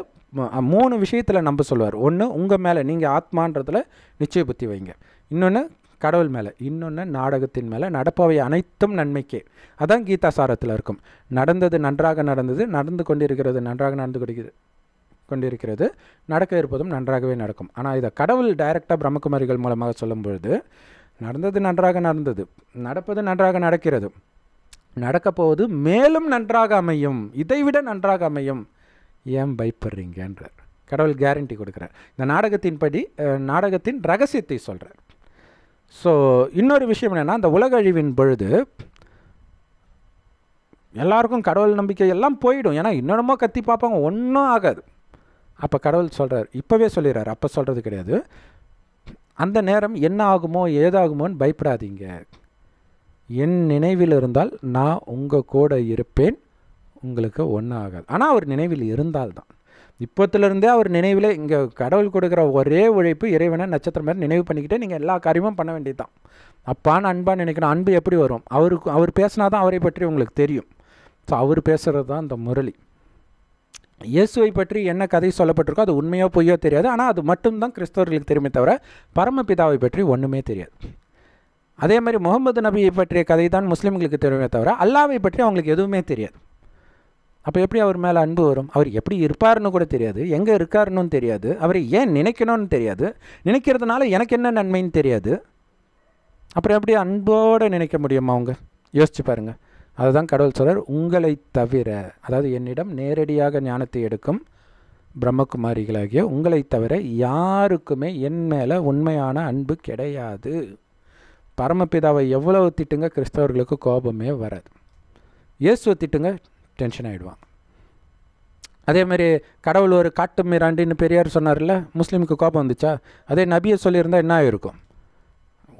மூணு விஷயத்தில் நம்ப சொல்லுவார் ஒன்று உங்கள் மேலே நீங்கள் ஆத்மான்றதில் நிச்சய புத்தி வைங்க இன்னொன்று கடவுள் மேலே இன்னொன்று நாடகத்தின் மேலே நடப்பவை அனைத்தும் நன்மைக்கே அதான் கீதா சாரத்தில் இருக்கும் நடந்தது நன்றாக நடந்தது நடந்து கொண்டிருக்கிறது நன்றாக நடந்து கொடுக்குது கொண்டிருக்கிறது நடக்க இருப்பதும் நன்றாகவே நடக்கும் ஆனால் இதை கடவுள் டைரெக்டாக பிரம்மகுமாரிகள் மூலமாக சொல்லும்பொழுது நடந்தது நன்றாக நடந்தது நடப்பது நன்றாக நடக்கிறது நடக்கப்போவது மேலும் நன்றாக அமையும் இதைவிட நன்றாக அமையும் ஏன் பயப்படுறீங்கன்றார் கடவுள் கேரண்டி கொடுக்குறார் இந்த நாடகத்தின் படி நாடகத்தின் ரகசியத்தை சொல்கிறார் ஸோ இன்னொரு விஷயம் என்னென்னா அந்த உலகழிவின் பொழுது எல்லாருக்கும் கடவுள் நம்பிக்கை எல்லாம் போயிடும் ஏன்னா இன்னொன்னமோ கத்தி பார்ப்பாங்க ஒன்றும் ஆகாது அப்போ கடவுள் சொல்கிறார் இப்போவே சொல்லிடுறார் அப்போ சொல்கிறது கிடையாது அந்த நேரம் என்ன ஆகுமோ ஏதாகுமோன்னு பயப்படாதீங்க என் நினைவில் இருந்தால் நான் உங்கள் கூட இருப்பேன் உங்களுக்கு ஒன்றும் ஆகாது ஆனால் அவர் நினைவில் இருந்தால்தான் இப்போத்துலேருந்தே அவர் நினைவில் இங்கே கடவுள் கொடுக்குற ஒரே உழைப்பு இறைவனை நட்சத்திரம் மாதிரி நினைவு பண்ணிக்கிட்டே நீங்கள் எல்லா காரியமும் பண்ண வேண்டியது தான் அப்பான்னு அன்பாக நினைக்கணும் அன்பு எப்படி வரும் அவருக்கு அவர் பேசினா தான் அவரை பற்றி உங்களுக்கு தெரியும் ஸோ அவர் பேசுகிறது தான் இந்த முரளி இயேசுவை பற்றி என்ன கதை சொல்லப்பட்டிருக்கோ அது உண்மையோ பொய்யோ தெரியாது ஆனால் அது மட்டும்தான் கிறிஸ்தவர்களுக்கு தெரியுமே தவிர பரமபிதாவை பற்றி ஒன்றுமே தெரியாது அதே மாதிரி முகமது நபியை பற்றிய கதை தான் முஸ்லீம்களுக்கு தெரியுமே தவிர அல்லாவை பற்றி அவங்களுக்கு எதுவுமே தெரியாது அப்போ எப்படி அவர் மேலே அன்பு வரும் அவர் எப்படி இருப்பாருன்னு கூட தெரியாது எங்கே இருக்காருன்னு தெரியாது அவரை ஏன் நினைக்கணும்னு தெரியாது நினைக்கிறதுனால எனக்கு என்ன நன்மைன்னு தெரியாது அப்புறம் எப்படி அன்போடு நினைக்க முடியுமா அவங்க யோசிச்சு பாருங்கள் அதுதான் கடவுள் சொல்கிறார் உங்களை தவிர அதாவது என்னிடம் நேரடியாக ஞானத்தை எடுக்கும் பிரம்மகுமாரிகளாகிய உங்களை தவிர யாருக்குமே என் மேலே உண்மையான அன்பு கிடையாது பரமபிதாவை எவ்வளவு திட்டுங்க கிறிஸ்தவர்களுக்கு கோபமே வராது இயேசுவை திட்டுங்க டென்ஷன் ஆகிடுவான் மாதிரி கடவுள் ஒரு காட்டு மிராண்டின்னு பெரியார் சொன்னார்ல முஸ்லீமுக்கு கோபம் வந்துச்சா அதே நபியை சொல்லியிருந்தால் என்ன ஆகிருக்கும்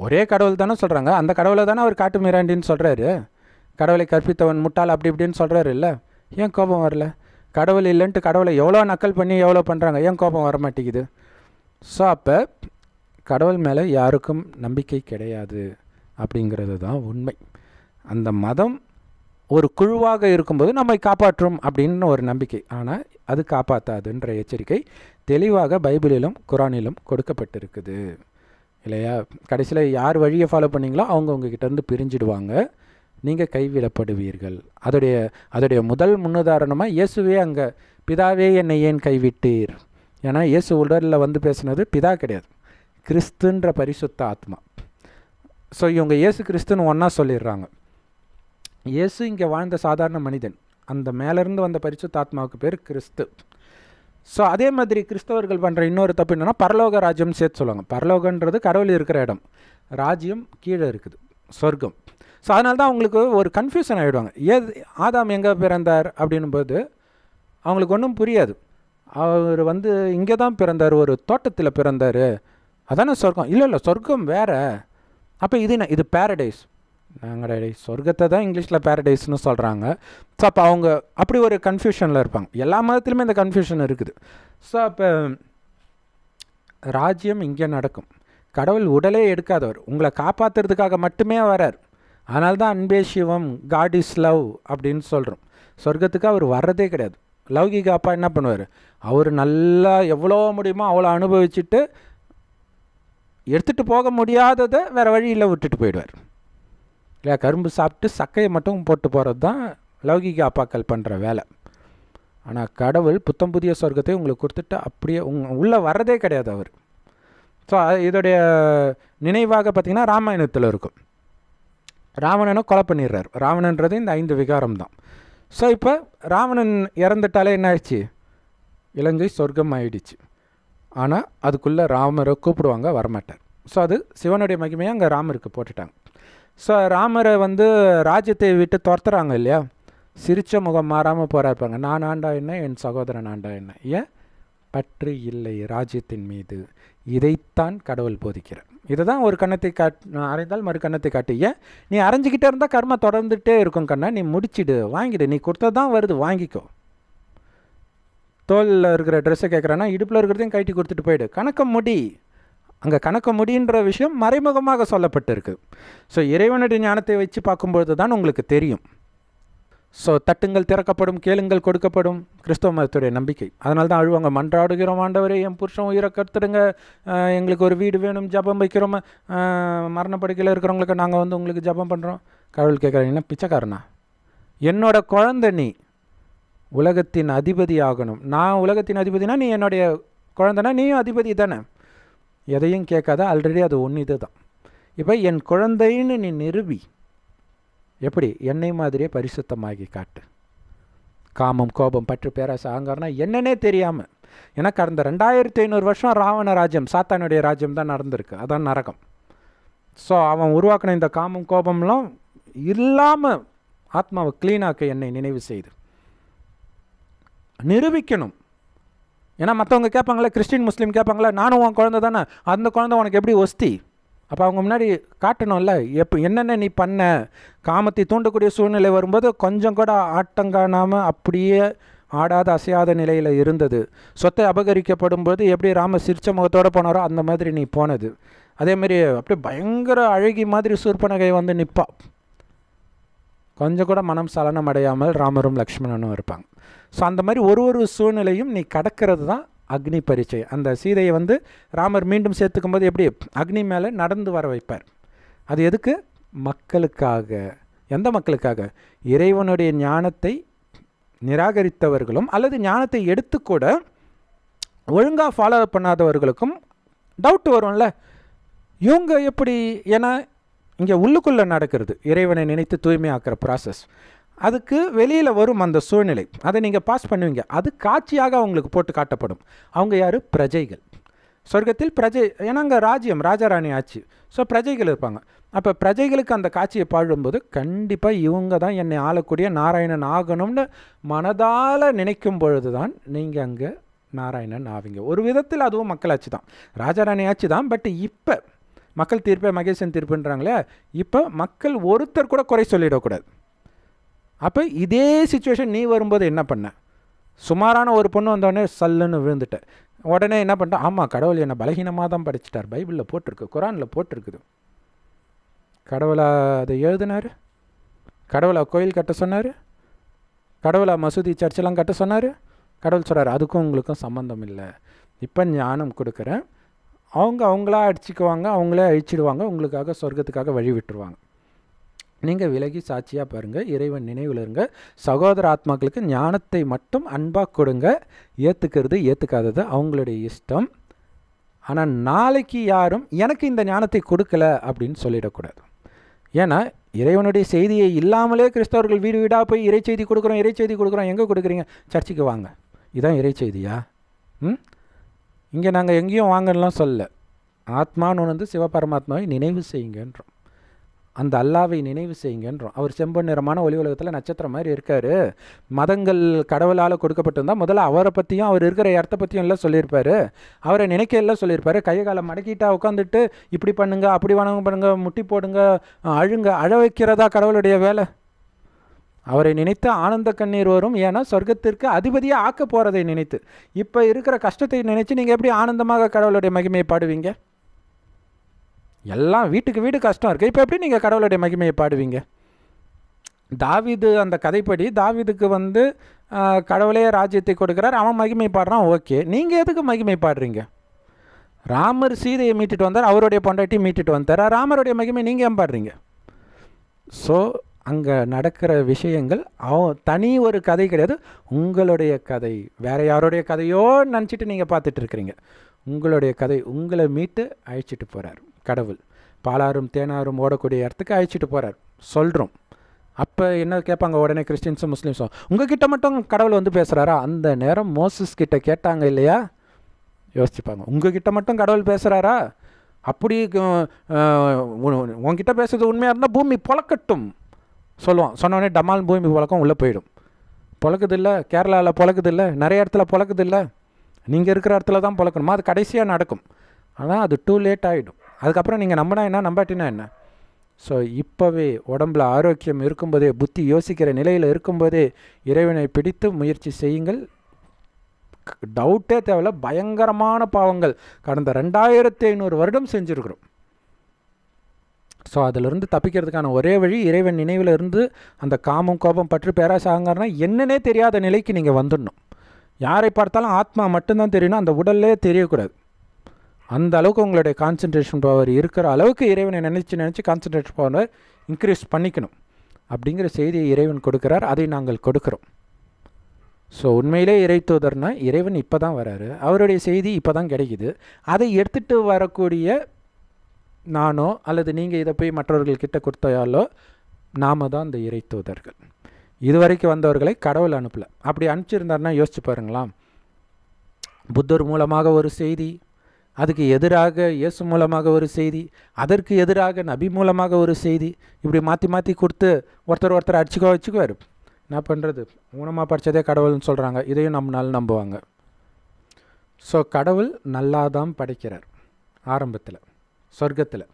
ஒரே கடவுள் தானே சொல்கிறாங்க அந்த கடவுளை தானே அவர் காட்டு மிராண்டின்னு சொல்கிறாரு கடவுளை கற்பித்தவன் முட்டாள் அப்படி இப்படின்னு சொல்கிறாரு இல்லை ஏன் கோபம் வரல கடவுள் இல்லைன்ட்டு கடவுளை எவ்வளோ நக்கல் பண்ணி எவ்வளோ பண்ணுறாங்க ஏன் கோபம் வர மாட்டேங்குது ஸோ அப்போ கடவுள் மேலே யாருக்கும் நம்பிக்கை கிடையாது அப்படிங்கிறது தான் உண்மை அந்த மதம் ஒரு குழுவாக இருக்கும்போது நம்மை காப்பாற்றும் அப்படின்னு ஒரு நம்பிக்கை ஆனால் அது காப்பாற்றாதுன்ற எச்சரிக்கை தெளிவாக பைபிளிலும் குரானிலும் கொடுக்கப்பட்டிருக்குது இல்லையா கடைசியில் யார் வழியை ஃபாலோ பண்ணிங்களோ அவங்க உங்ககிட்டேருந்து பிரிஞ்சிடுவாங்க நீங்கள் கைவிடப்படுவீர்கள் அதோடைய அதோடைய முதல் முன்னுதாரணமாக இயேசுவே அங்கே பிதாவே என்னை ஏன் கைவிட்டீர் ஏன்னா இயேசு உடலில் வந்து பேசுனது பிதா கிடையாது கிறிஸ்துன்ற பரிசுத்த ஆத்மா ஸோ இவங்க இயேசு கிறிஸ்துன்னு ஒன்றா சொல்லிடுறாங்க இயேசு இங்கே வாழ்ந்த சாதாரண மனிதன் அந்த மேலேருந்து வந்த பரிசுத்த ஆத்மாவுக்கு பேர் கிறிஸ்து ஸோ அதே மாதிரி கிறிஸ்தவர்கள் பண்ணுற இன்னொரு தப்பு என்னென்னா பரலோக ராஜ்யம் சேர்த்து சொல்லுவாங்க பரலோகன்றது கடவுள் இருக்கிற இடம் ராஜ்யம் கீழே இருக்குது சொர்க்கம் ஸோ அதனால தான் அவங்களுக்கு ஒரு கன்ஃபியூஷன் ஆகிடுவாங்க ஏது ஆதாம் எங்கே பிறந்தார் அப்படின்னும்போது அவங்களுக்கு ஒன்றும் புரியாது அவர் வந்து இங்கே தான் பிறந்தார் ஒரு தோட்டத்தில் பிறந்தார் அதானே சொர்க்கம் இல்லை இல்லை சொர்க்கம் வேறு அப்போ இது என்ன இது பேரடைஸ் நாங்கள் சொர்க்கத்தை தான் இங்கிலீஷில் பேரடைஸ்னு சொல்கிறாங்க ஸோ அப்போ அவங்க அப்படி ஒரு கன்ஃபியூஷனில் இருப்பாங்க எல்லா மதத்துலையுமே இந்த கன்ஃபியூஷன் இருக்குது ஸோ அப்போ ராஜ்யம் இங்கே நடக்கும் கடவுள் உடலே எடுக்காதவர் உங்களை காப்பாற்றுறதுக்காக மட்டுமே வரார் அதனால்தான் அன்பே சிவம் காட் இஸ் லவ் அப்படின்னு சொல்கிறோம் சொர்க்கத்துக்கு அவர் வர்றதே கிடையாது லௌகிக அப்பா என்ன பண்ணுவார் அவர் நல்லா எவ்வளோ முடியுமோ அவ்வளோ அனுபவிச்சுட்டு எடுத்துகிட்டு போக முடியாததை வேறு வழியில் விட்டுட்டு போயிடுவார் இல்லையா கரும்பு சாப்பிட்டு சக்கையை மட்டும் போட்டு போகிறது தான் லௌகிக அப்பாக்கள் பண்ணுற வேலை ஆனால் கடவுள் புத்தம் புதிய சொர்க்கத்தை உங்களுக்கு கொடுத்துட்டு அப்படியே உங் உள்ளே வர்றதே கிடையாது அவர் ஸோ இதோடைய நினைவாக பார்த்திங்கன்னா ராமாயணத்தில் இருக்கும் ராவணனை கொலை பண்ணிடுறார் ராவணன்றது இந்த ஐந்து விகாரம் தான் ஸோ இப்போ ராவணன் இறந்துட்டாலே என்ன ஆயிடுச்சு இலங்கை சொர்க்கம் ஆயிடுச்சு ஆனால் அதுக்குள்ளே ராமரை கூப்பிடுவாங்க வரமாட்டார் ஸோ அது சிவனுடைய மகிமையை அங்கே ராமருக்கு போட்டுட்டாங்க ஸோ ராமரை வந்து ராஜ்யத்தை விட்டு துரத்துறாங்க இல்லையா சிரித்த முகம் மாறாமல் போராடுப்பாங்க நான் ஆண்டா என்ன என் சகோதரன் ஆண்டா என்ன ஏன் பற்று இல்லை ராஜ்யத்தின் மீது இதைத்தான் கடவுள் போதிக்கிறார் இதுதான் ஒரு கண்ணத்தை காட் அரைந்தால் மறு கண்ணத்தை காட்டு ஏன் நீ அரைஞ்சிக்கிட்டே இருந்தால் கர்மா தொடர்ந்துகிட்டே இருக்கும் கண்ணா நீ முடிச்சிடு வாங்கிடு நீ தான் வருது வாங்கிக்கோ தோலில் இருக்கிற ட்ரெஸ்ஸை கேட்குறேன்னா இடுப்பில் இருக்கிறதையும் கட்டி கொடுத்துட்டு போயிடு கணக்க முடி அங்கே கணக்க முடின்ற விஷயம் மறைமுகமாக சொல்லப்பட்டிருக்கு ஸோ இறைவனுடைய ஞானத்தை வச்சு பார்க்கும்பொழுது தான் உங்களுக்கு தெரியும் ஸோ தட்டுங்கள் திறக்கப்படும் கேளுங்கள் கொடுக்கப்படும் கிறிஸ்தவ மதத்துடைய நம்பிக்கை அதனால தான் அழுவாங்க மன்றாடுகிறோம் ஆண்டவரே என் புருஷன் உயிரை கருத்துடுங்க எங்களுக்கு ஒரு வீடு வேணும் ஜபம் வைக்கிறோம் மரணப்படுக்கையில் இருக்கிறவங்களுக்கு நாங்கள் வந்து உங்களுக்கு ஜபம் பண்ணுறோம் கடவுள் என்ன பிச்சைக்காரனா என்னோட குழந்தை நீ உலகத்தின் அதிபதி ஆகணும் நான் உலகத்தின் அதிபதினா நீ என்னுடைய குழந்தைனா நீயும் அதிபதி தானே எதையும் கேட்காத ஆல்ரெடி அது ஒன்று இது தான் இப்போ என் குழந்தைன்னு நீ நிறுவி எப்படி என்னை மாதிரியே பரிசுத்தமாகி காட்டு காமம் கோபம் பற்று பேராச அகங்காரம்னா என்னன்னே தெரியாமல் ஏன்னா கடந்த ரெண்டாயிரத்தி ஐநூறு வருஷம் ராவண ராஜ்யம் சாத்தானுடைய ராஜ்யம் தான் நடந்திருக்கு அதான் நரகம் ஸோ அவன் உருவாக்கின இந்த காமம் கோபம்லாம் இல்லாமல் ஆத்மாவை க்ளீனாக்க என்னை நினைவு செய்து நிரூபிக்கணும் ஏன்னா மற்றவங்க கேட்பாங்களே கிறிஸ்டின் முஸ்லீம் கேட்பாங்களே நானும் உன் குழந்தை தானே அந்த குழந்தை உனக்கு எப்படி ஒஸ்தி அப்போ அவங்க முன்னாடி காட்டணும்ல எப்போ என்னென்ன நீ பண்ண காமத்தை தூண்டக்கூடிய சூழ்நிலை வரும்போது கொஞ்சம் கூட ஆட்டம் காணாமல் அப்படியே ஆடாத அசையாத நிலையில் இருந்தது சொத்தை அபகரிக்கப்படும் போது எப்படி ராம சிரிச்ச முகத்தோடு போனாரோ அந்த மாதிரி நீ போனது அதேமாரி அப்படியே பயங்கர அழகி மாதிரி சூர்பனகை வந்து நிற்பா கொஞ்சம் கூட மனம் சலனம் அடையாமல் ராமரும் லக்ஷ்மணனும் இருப்பாங்க ஸோ அந்த மாதிரி ஒரு ஒரு சூழ்நிலையும் நீ கடக்கிறது தான் அக்னி பரிச்சை அந்த சீதையை வந்து ராமர் மீண்டும் சேர்த்துக்கும் போது எப்படி அக்னி மேலே நடந்து வர வைப்பார் அது எதுக்கு மக்களுக்காக எந்த மக்களுக்காக இறைவனுடைய ஞானத்தை நிராகரித்தவர்களும் அல்லது ஞானத்தை எடுத்துக்கூட ஒழுங்காக ஃபாலோ பண்ணாதவர்களுக்கும் டவுட் வரும்ல இவங்க எப்படி ஏன்னா இங்கே உள்ளுக்குள்ளே நடக்கிறது இறைவனை நினைத்து தூய்மையாக்குற ப்ராசஸ் அதுக்கு வெளியில் வரும் அந்த சூழ்நிலை அதை நீங்கள் பாஸ் பண்ணுவீங்க அது காட்சியாக அவங்களுக்கு போட்டு காட்டப்படும் அவங்க யார் பிரஜைகள் சொர்க்கத்தில் பிரஜை ஏன்னா அங்கே ராஜ்யம் ராஜாராணி ஆட்சி ஸோ பிரஜைகள் இருப்பாங்க அப்போ பிரஜைகளுக்கு அந்த காட்சியை பாடும்போது கண்டிப்பாக இவங்க தான் என்னை ஆளக்கூடிய நாராயணன் ஆகணும்னு மனதால் நினைக்கும் பொழுது தான் நீங்கள் அங்கே நாராயணன் ஆவீங்க ஒரு விதத்தில் அதுவும் மக்களாட்சி தான் ராஜாராணி ஆட்சி தான் பட் இப்போ மக்கள் தீர்ப்பே மகேசன் தீர்ப்புன்றாங்களே இப்போ மக்கள் ஒருத்தர் கூட குறை சொல்லிடக்கூடாது அப்போ இதே சுச்சுவேஷன் நீ வரும்போது என்ன பண்ண சுமாரான ஒரு பொண்ணு வந்தோடனே சல்லுன்னு விழுந்துட்டேன் உடனே என்ன பண்ணிட்டேன் ஆமாம் கடவுள் என்னை பலகீனமாக தான் படிச்சிட்டார் பைபிளில் போட்டிருக்கு குரானில் போட்டிருக்குது கடவுளாக அதை எழுதினார் கடவுளாக கோயில் கட்ட சொன்னார் கடவுளா மசூதி சர்ச்செல்லாம் கட்ட சொன்னார் கடவுள் சொல்கிறார் அதுக்கும் உங்களுக்கும் சம்மந்தம் இல்லை இப்போ ஞானம் கொடுக்குறேன் அவங்க அவங்களா அடிச்சுக்குவாங்க அவங்களே அழிச்சிடுவாங்க உங்களுக்காக சொர்க்கத்துக்காக வழி விட்டுருவாங்க நீங்கள் விலகி சாட்சியாக பாருங்கள் இறைவன் நினைவில் இருங்க சகோதர ஆத்மாக்களுக்கு ஞானத்தை மட்டும் அன்பாக கொடுங்க ஏற்றுக்கிறது ஏற்றுக்காதது அவங்களுடைய இஷ்டம் ஆனால் நாளைக்கு யாரும் எனக்கு இந்த ஞானத்தை கொடுக்கல அப்படின்னு சொல்லிடக்கூடாது ஏன்னா இறைவனுடைய செய்தியை இல்லாமலே கிறிஸ்தவர்கள் வீடு வீடாக போய் இறை செய்தி கொடுக்குறோம் இறை செய்தி கொடுக்குறோம் எங்கே கொடுக்குறீங்க சர்ச்சுக்கு வாங்க இதான் இறை செய்தியா ம் இங்கே நாங்கள் எங்கேயும் வாங்கலாம் சொல்ல ஆத்மான்னு வந்து சிவபரமாத்மாவை நினைவு செய்யுங்கன்றோம் அந்த அல்லாவை நினைவு செய்யுங்கன்றோம் அவர் செம்பு நிறமான ஒளி உலகத்தில் நட்சத்திரம் மாதிரி இருக்கார் மதங்கள் கடவுளால் கொடுக்கப்பட்டிருந்தால் முதல்ல அவரை பற்றியும் அவர் இருக்கிற இடத்த பற்றியும் எல்லாம் சொல்லியிருப்பார் அவரை நினைக்க எல்லாம் சொல்லியிருப்பார் கை காலை மடக்கிட்டா உட்காந்துட்டு இப்படி பண்ணுங்க அப்படி வணங்க பண்ணுங்க முட்டி போடுங்க அழுங்க அழ வைக்கிறதா கடவுளுடைய வேலை அவரை நினைத்து ஆனந்த கண்ணீர் வரும் ஏன்னா சொர்க்கத்திற்கு அதிபதியாக ஆக்க போகிறதை நினைத்து இப்போ இருக்கிற கஷ்டத்தை நினைச்சு நீங்கள் எப்படி ஆனந்தமாக கடவுளுடைய மகிமையை பாடுவீங்க எல்லாம் வீட்டுக்கு வீடு கஷ்டம் இருக்குது இப்போ எப்படி நீங்கள் கடவுளுடைய மகிமையை பாடுவீங்க தாவிது அந்த கதைப்படி தாவிதுக்கு வந்து கடவுளே ராஜ்யத்தை கொடுக்குறார் அவன் மகிமை பாடுறான் ஓகே நீங்கள் எதுக்கு மகிமை பாடுறீங்க ராமர் சீதையை மீட்டுட்டு வந்தார் அவருடைய பொண்டாட்டி மீட்டுட்டு வந்தார் ராமருடைய மகிமை நீங்கள் ஏன் பாடுறீங்க ஸோ அங்கே நடக்கிற விஷயங்கள் அவ தனி ஒரு கதை கிடையாது உங்களுடைய கதை வேறு யாருடைய கதையோ நினச்சிட்டு நீங்கள் இருக்கிறீங்க உங்களுடைய கதை உங்களை மீட்டு அழைச்சிட்டு போகிறார் கடவுள் பாலாரும் தேனாரும் ஓடக்கூடிய இடத்துக்கு அழைச்சிட்டு போகிறார் சொல்கிறோம் அப்போ என்ன கேட்பாங்க உடனே கிறிஸ்டின்ஸும் முஸ்லீம்ஸும் கிட்ட மட்டும் கடவுள் வந்து பேசுகிறாரா அந்த நேரம் மோசஸ் கிட்ட கேட்டாங்க இல்லையா யோசிச்சுப்பாங்க உங்கள் கிட்ட மட்டும் கடவுள் பேசுகிறாரா அப்படி உங்ககிட்ட பேசுறது உண்மையாக இருந்தால் பூமி பொழக்கட்டும் சொல்லுவான் சொன்னோடனே டமால் பூமி பழக்கம் உள்ளே போயிடும் இல்லை கேரளாவில் இல்லை நிறைய இடத்துல இல்லை நீங்கள் இருக்கிற இடத்துல தான் பழக்கணுமா அது கடைசியாக நடக்கும் ஆனால் அது டூ லேட் ஆகிடும் அதுக்கப்புறம் நீங்கள் நம்பினா என்ன நம்பாட்டினா என்ன ஸோ இப்போவே உடம்பில் ஆரோக்கியம் இருக்கும்போதே புத்தி யோசிக்கிற நிலையில் இருக்கும்போதே இறைவனை பிடித்து முயற்சி செய்யுங்கள் டவுட்டே தேவையில்ல பயங்கரமான பாவங்கள் கடந்த ரெண்டாயிரத்தி ஐநூறு வருடம் செஞ்சுருக்குறோம் ஸோ அதிலிருந்து தப்பிக்கிறதுக்கான ஒரே வழி இறைவன் நினைவில் இருந்து அந்த காமம் கோபம் பற்று பேராசாங்கன்னா என்னன்னே தெரியாத நிலைக்கு நீங்கள் வந்துடணும் யாரை பார்த்தாலும் ஆத்மா மட்டும்தான் தெரியணும் அந்த உடல்லே தெரியக்கூடாது அந்த அளவுக்கு உங்களுடைய கான்சன்ட்ரேஷன் பவர் இருக்கிற அளவுக்கு இறைவனை நினச்சி நினச்சி கான்சன்ட்ரேஷன் பவர் இன்க்ரீஸ் பண்ணிக்கணும் அப்படிங்கிற செய்தியை இறைவன் கொடுக்குறார் அதை நாங்கள் கொடுக்குறோம் ஸோ உண்மையிலே இறை தூதர்னா இறைவன் இப்போ தான் வராரு அவருடைய செய்தி இப்போ தான் கிடைக்குது அதை எடுத்துகிட்டு வரக்கூடிய நானோ அல்லது நீங்கள் இதை போய் மற்றவர்கள்கிட்ட கொடுத்தாலோ நாம தான் இந்த இறை தூதர்கள் இதுவரைக்கும் வந்தவர்களை கடவுள் அனுப்பலை அப்படி அனுப்பிச்சிருந்தாருன்னா யோசிச்சு பாருங்களாம் புத்தர் மூலமாக ஒரு செய்தி அதுக்கு எதிராக இயேசு மூலமாக ஒரு செய்தி அதற்கு எதிராக நபி மூலமாக ஒரு செய்தி இப்படி மாற்றி மாற்றி கொடுத்து ஒருத்தர் ஒருத்தர் அடிச்சுக்கோ வச்சுக்குவார் என்ன பண்ணுறது ஊனமாக படித்ததே கடவுள்னு சொல்கிறாங்க இதையும் நம்மளால் நம்புவாங்க ஸோ கடவுள் நல்லா தான் படைக்கிறார் ஆரம்பத்தில் சொர்க்கத்தில்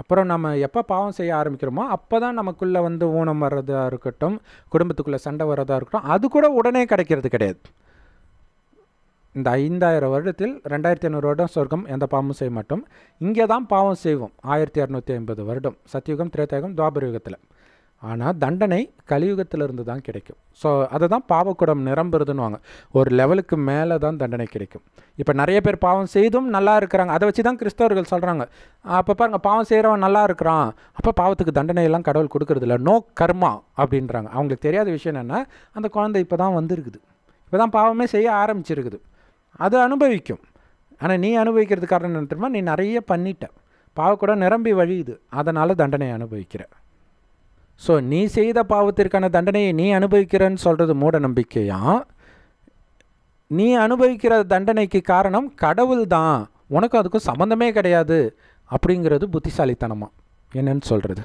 அப்புறம் நம்ம எப்போ பாவம் செய்ய ஆரம்பிக்கிறோமோ அப்போ தான் நமக்குள்ளே வந்து ஊனம் வர்றதாக இருக்கட்டும் குடும்பத்துக்குள்ளே சண்டை வர்றதாக இருக்கட்டும் அது கூட உடனே கிடைக்கிறது கிடையாது இந்த ஐந்தாயிரம் வருடத்தில் ரெண்டாயிரத்தி ஐநூறு வருடம் சொர்க்கம் எந்த பாவமும் செய்ய மாட்டோம் இங்கே தான் பாவம் செய்வோம் ஆயிரத்தி இரநூத்தி ஐம்பது வருடம் சத்தியுகம் திரேத்தயுகம் துவாபர யுகத்தில் ஆனால் தண்டனை கலியுகத்திலிருந்து தான் கிடைக்கும் ஸோ அதை தான் பாவக்கூடம் நிரம்புறதுன்னுவாங்க ஒரு லெவலுக்கு மேலே தான் தண்டனை கிடைக்கும் இப்போ நிறைய பேர் பாவம் செய்தும் நல்லா இருக்கிறாங்க அதை வச்சு தான் கிறிஸ்தவர்கள் சொல்கிறாங்க அப்போ பாருங்கள் பாவம் செய்கிறவன் நல்லா இருக்கிறான் அப்போ பாவத்துக்கு தண்டனையெல்லாம் கடவுள் கொடுக்குறதில்ல நோ கர்மா அப்படின்றாங்க அவங்களுக்கு தெரியாத விஷயம் என்னென்னா அந்த குழந்தை இப்போ தான் வந்துருக்குது இப்போ தான் பாவமே செய்ய ஆரம்பிச்சிருக்குது அது அனுபவிக்கும் ஆனால் நீ அனுபவிக்கிறது காரணம் என்ன தெரியுமா நீ நிறைய பண்ணிட்ட பாவக்கூட நிரம்பி வழியுது அதனால் தண்டனையை அனுபவிக்கிற ஸோ நீ செய்த பாவத்திற்கான தண்டனையை நீ அனுபவிக்கிறன்னு சொல்கிறது மூட நம்பிக்கையா நீ அனுபவிக்கிற தண்டனைக்கு காரணம் கடவுள் தான் உனக்கும் அதுக்கும் சம்மந்தமே கிடையாது அப்படிங்கிறது புத்திசாலித்தனமாக என்னன்னு சொல்கிறது